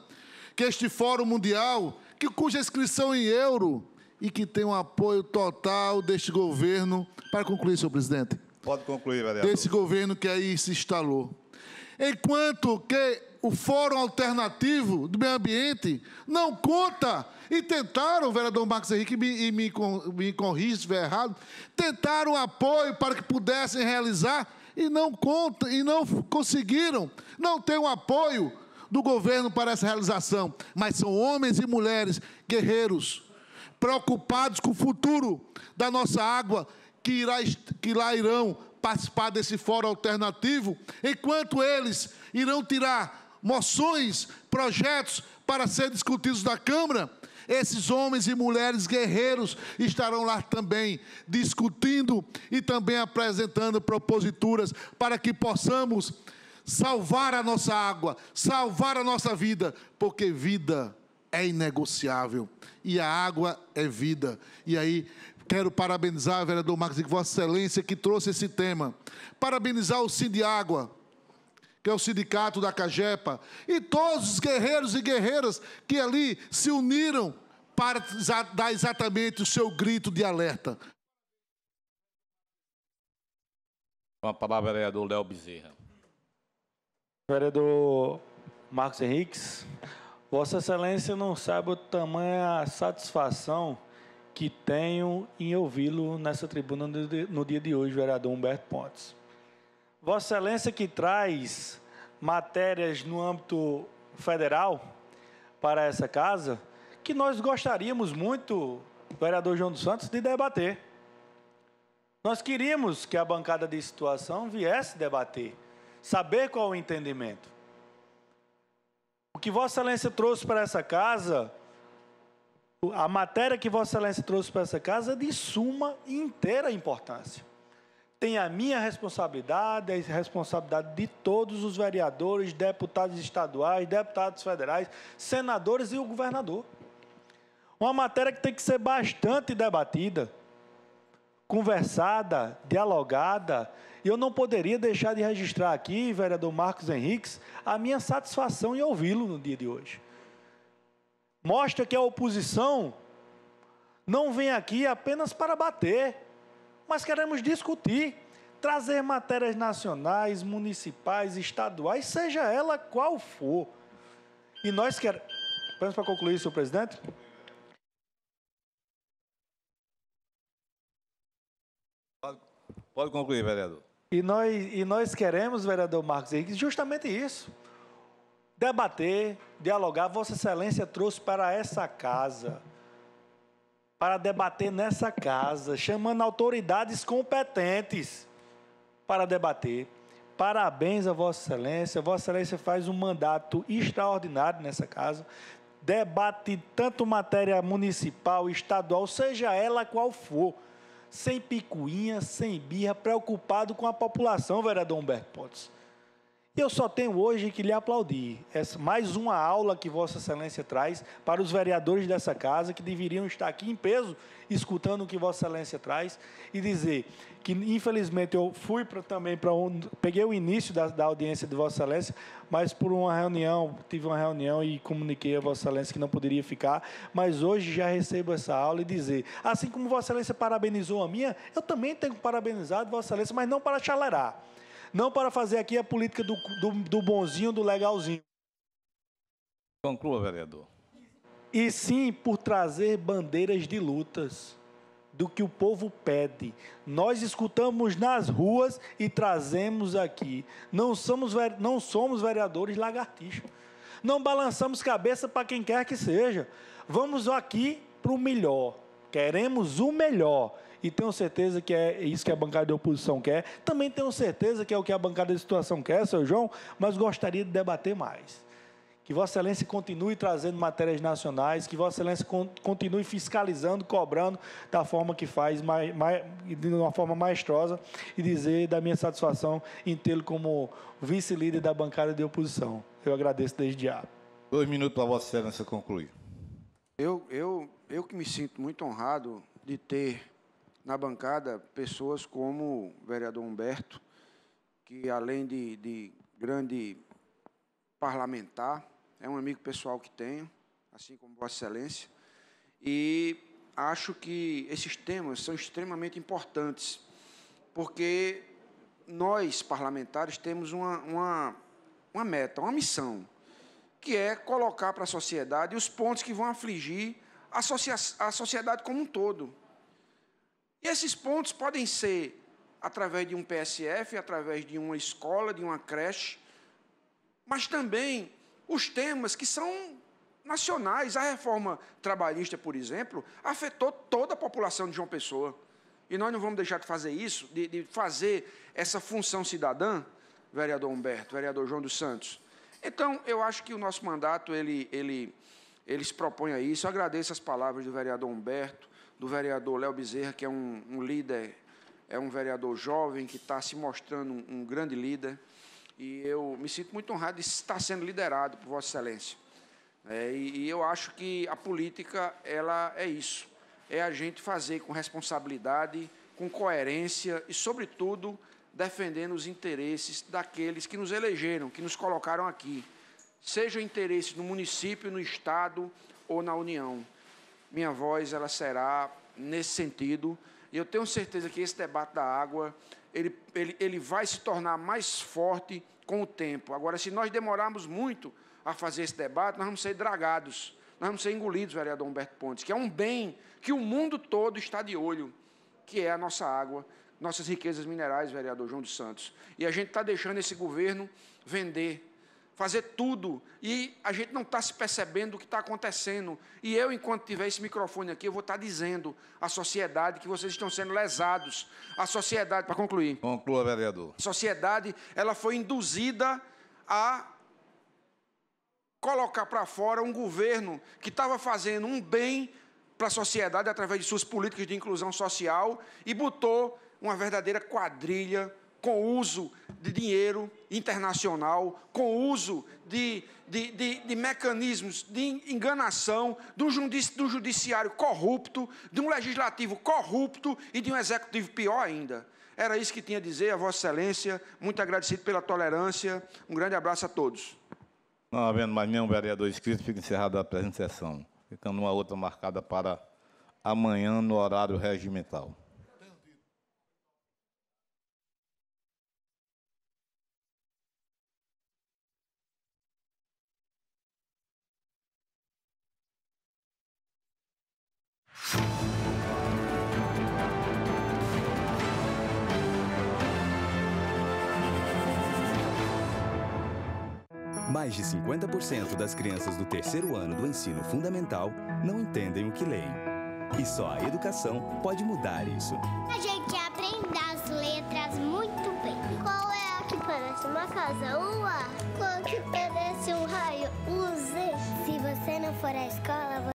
que este Fórum Mundial, que cuja inscrição em euro e que tem um apoio total deste governo, para concluir, senhor presidente. Pode concluir, vereador. Desse governo que aí se instalou. Enquanto que o Fórum Alternativo do Meio Ambiente não conta. E tentaram, o vereador Marcos Henrique me, me, me se estiver errado, tentaram apoio para que pudessem realizar e não conta, e não conseguiram. Não tem o apoio do governo para essa realização, mas são homens e mulheres guerreiros, preocupados com o futuro da nossa água, que, irá, que lá irão participar desse fórum alternativo, enquanto eles irão tirar moções, projetos para serem discutidos na Câmara, esses homens e mulheres guerreiros estarão lá também discutindo e também apresentando proposituras para que possamos salvar a nossa água, salvar a nossa vida, porque vida é inegociável e a água é vida. E aí Quero parabenizar, vereador Marcos, e Vossa Excelência, que trouxe esse tema. Parabenizar o Sindiágua, que é o sindicato da Cagepa, e todos os guerreiros e guerreiras que ali se uniram para dar exatamente o seu grito de alerta. Com a palavra, vereador Léo Bezerra. Vereador Marcos Henriques, Vossa Excelência não sabe o tamanho a satisfação que tenho em ouvi-lo nessa tribuna no dia de hoje, vereador Humberto Pontes. Vossa Excelência que traz matérias no âmbito federal para essa casa que nós gostaríamos muito, vereador João dos Santos, de debater. Nós queríamos que a bancada de situação viesse debater, saber qual o entendimento. O que Vossa Excelência trouxe para essa casa a matéria que Vossa Excelência trouxe para essa casa é de suma e inteira importância. Tem a minha responsabilidade, a responsabilidade de todos os vereadores, deputados estaduais, deputados federais, senadores e o governador. Uma matéria que tem que ser bastante debatida, conversada, dialogada. E eu não poderia deixar de registrar aqui, vereador Marcos Henriques, a minha satisfação em ouvi-lo no dia de hoje mostra que a oposição não vem aqui apenas para bater, mas queremos discutir, trazer matérias nacionais, municipais, estaduais, seja ela qual for. E nós queremos. Apenas para concluir, senhor presidente. Pode concluir, vereador. E nós, e nós queremos, vereador Marcos Henrique, justamente isso debater, dialogar. Vossa Excelência trouxe para essa casa, para debater nessa casa, chamando autoridades competentes para debater. Parabéns a Vossa Excelência. Vossa Excelência faz um mandato extraordinário nessa casa. Debate tanto matéria municipal, estadual, seja ela qual for, sem picuinha, sem birra, preocupado com a população, vereador Humberto Pontes. Eu só tenho hoje que lhe aplaudir. Essa, é mais uma aula que Vossa Excelência traz para os vereadores dessa casa que deveriam estar aqui em peso, escutando o que Vossa Excelência traz e dizer que, infelizmente, eu fui pra, também para onde. Peguei o início da, da, audiência de Vossa Excelência, mas por uma reunião, tive uma reunião e comuniquei a Vossa Excelência que não poderia ficar. Mas hoje já recebo essa aula e dizer: assim como Vossa Excelência parabenizou a minha, eu também tenho que parabenizar a Vossa Excelência, mas não para chalerar não para fazer aqui a política do, do, do bonzinho, do legalzinho. Conclua, vereador. E sim por trazer bandeiras de lutas do que o povo pede. Nós escutamos nas ruas e trazemos aqui. Não somos, não somos vereadores lagartixos. Não balançamos cabeça para quem quer que seja. Vamos aqui para o melhor. Queremos o melhor e tenho certeza que é isso que a bancada de oposição quer. Também tenho certeza que é o que a bancada de situação quer, seu João, mas gostaria de debater mais. Que Vossa Excelência continue trazendo matérias nacionais, que Vossa Excelência continue fiscalizando, cobrando da forma que faz, mais, mais, de uma forma maestrosa, e dizer da minha satisfação em tê-lo como vice-líder da bancada de oposição. Eu agradeço desde já. Dois minutos para Vossa Excelência concluir. Eu, eu, eu que me sinto muito honrado de ter na bancada pessoas como o vereador Humberto, que além de, de grande parlamentar, é um amigo pessoal que tenho, assim como Vossa Excelência, e acho que esses temas são extremamente importantes, porque nós, parlamentares, temos uma, uma, uma meta, uma missão, que é colocar para a sociedade os pontos que vão afligir a, a sociedade como um todo. E esses pontos podem ser através de um PSF, através de uma escola, de uma creche, mas também os temas que são nacionais. A reforma trabalhista, por exemplo, afetou toda a população de João Pessoa. E nós não vamos deixar de fazer isso, de, de fazer essa função cidadã, vereador Humberto, vereador João dos Santos. Então, eu acho que o nosso mandato, ele, ele, ele se propõe a isso. Eu agradeço as palavras do vereador Humberto, do vereador Léo Bezerra, que é um, um líder, é um vereador jovem que está se mostrando um, um grande líder. E eu me sinto muito honrado de estar sendo liderado por Vossa Excelência. É, e, e, eu acho que a política ela é isso, é a gente fazer com responsabilidade, com coerência e, sobretudo, defendendo os interesses daqueles que nos elegeram, que nos colocaram aqui, seja o interesse no município, no estado ou na União minha voz ela será nesse sentido. E eu tenho certeza que esse debate da água ele, ele, ele vai se tornar mais forte com o tempo. Agora, se nós demorarmos muito a fazer esse debate, nós vamos ser dragados, nós vamos ser engolidos, vereador Humberto Pontes, que é um bem que o mundo todo está de olho, que é a nossa água, nossas riquezas minerais, vereador João dos Santos. E a gente está deixando esse governo vender fazer tudo e a gente não está se percebendo o que está acontecendo. E eu, enquanto tiver esse microfone aqui, eu vou estar tá dizendo à sociedade que vocês estão sendo lesados. A sociedade, para concluir. Conclua, vereador. A sociedade, ela foi induzida a colocar para fora um governo que estava fazendo um bem para a sociedade através de suas políticas de inclusão social e botou uma verdadeira quadrilha com o uso de dinheiro internacional, com o uso de, de, de, de mecanismos de enganação, de um, judici, judiciário corrupto, de um legislativo corrupto e de um executivo pior ainda. Era isso que tinha a dizer a Vossa Excelência. Muito agradecido pela tolerância. Um grande abraço a todos. Não havendo mais nenhum vereador inscrito, fica encerrada a presente sessão, ficando uma outra marcada para amanhã no horário regimental. Mais de 50% das crianças do terceiro ano do ensino fundamental não entendem o que leem. E só a educação pode mudar isso. A gente aprende as letras muito bem. Qual é a que parece uma casa? O A. Qual que parece um raio? O Z. Se você não for à escola, você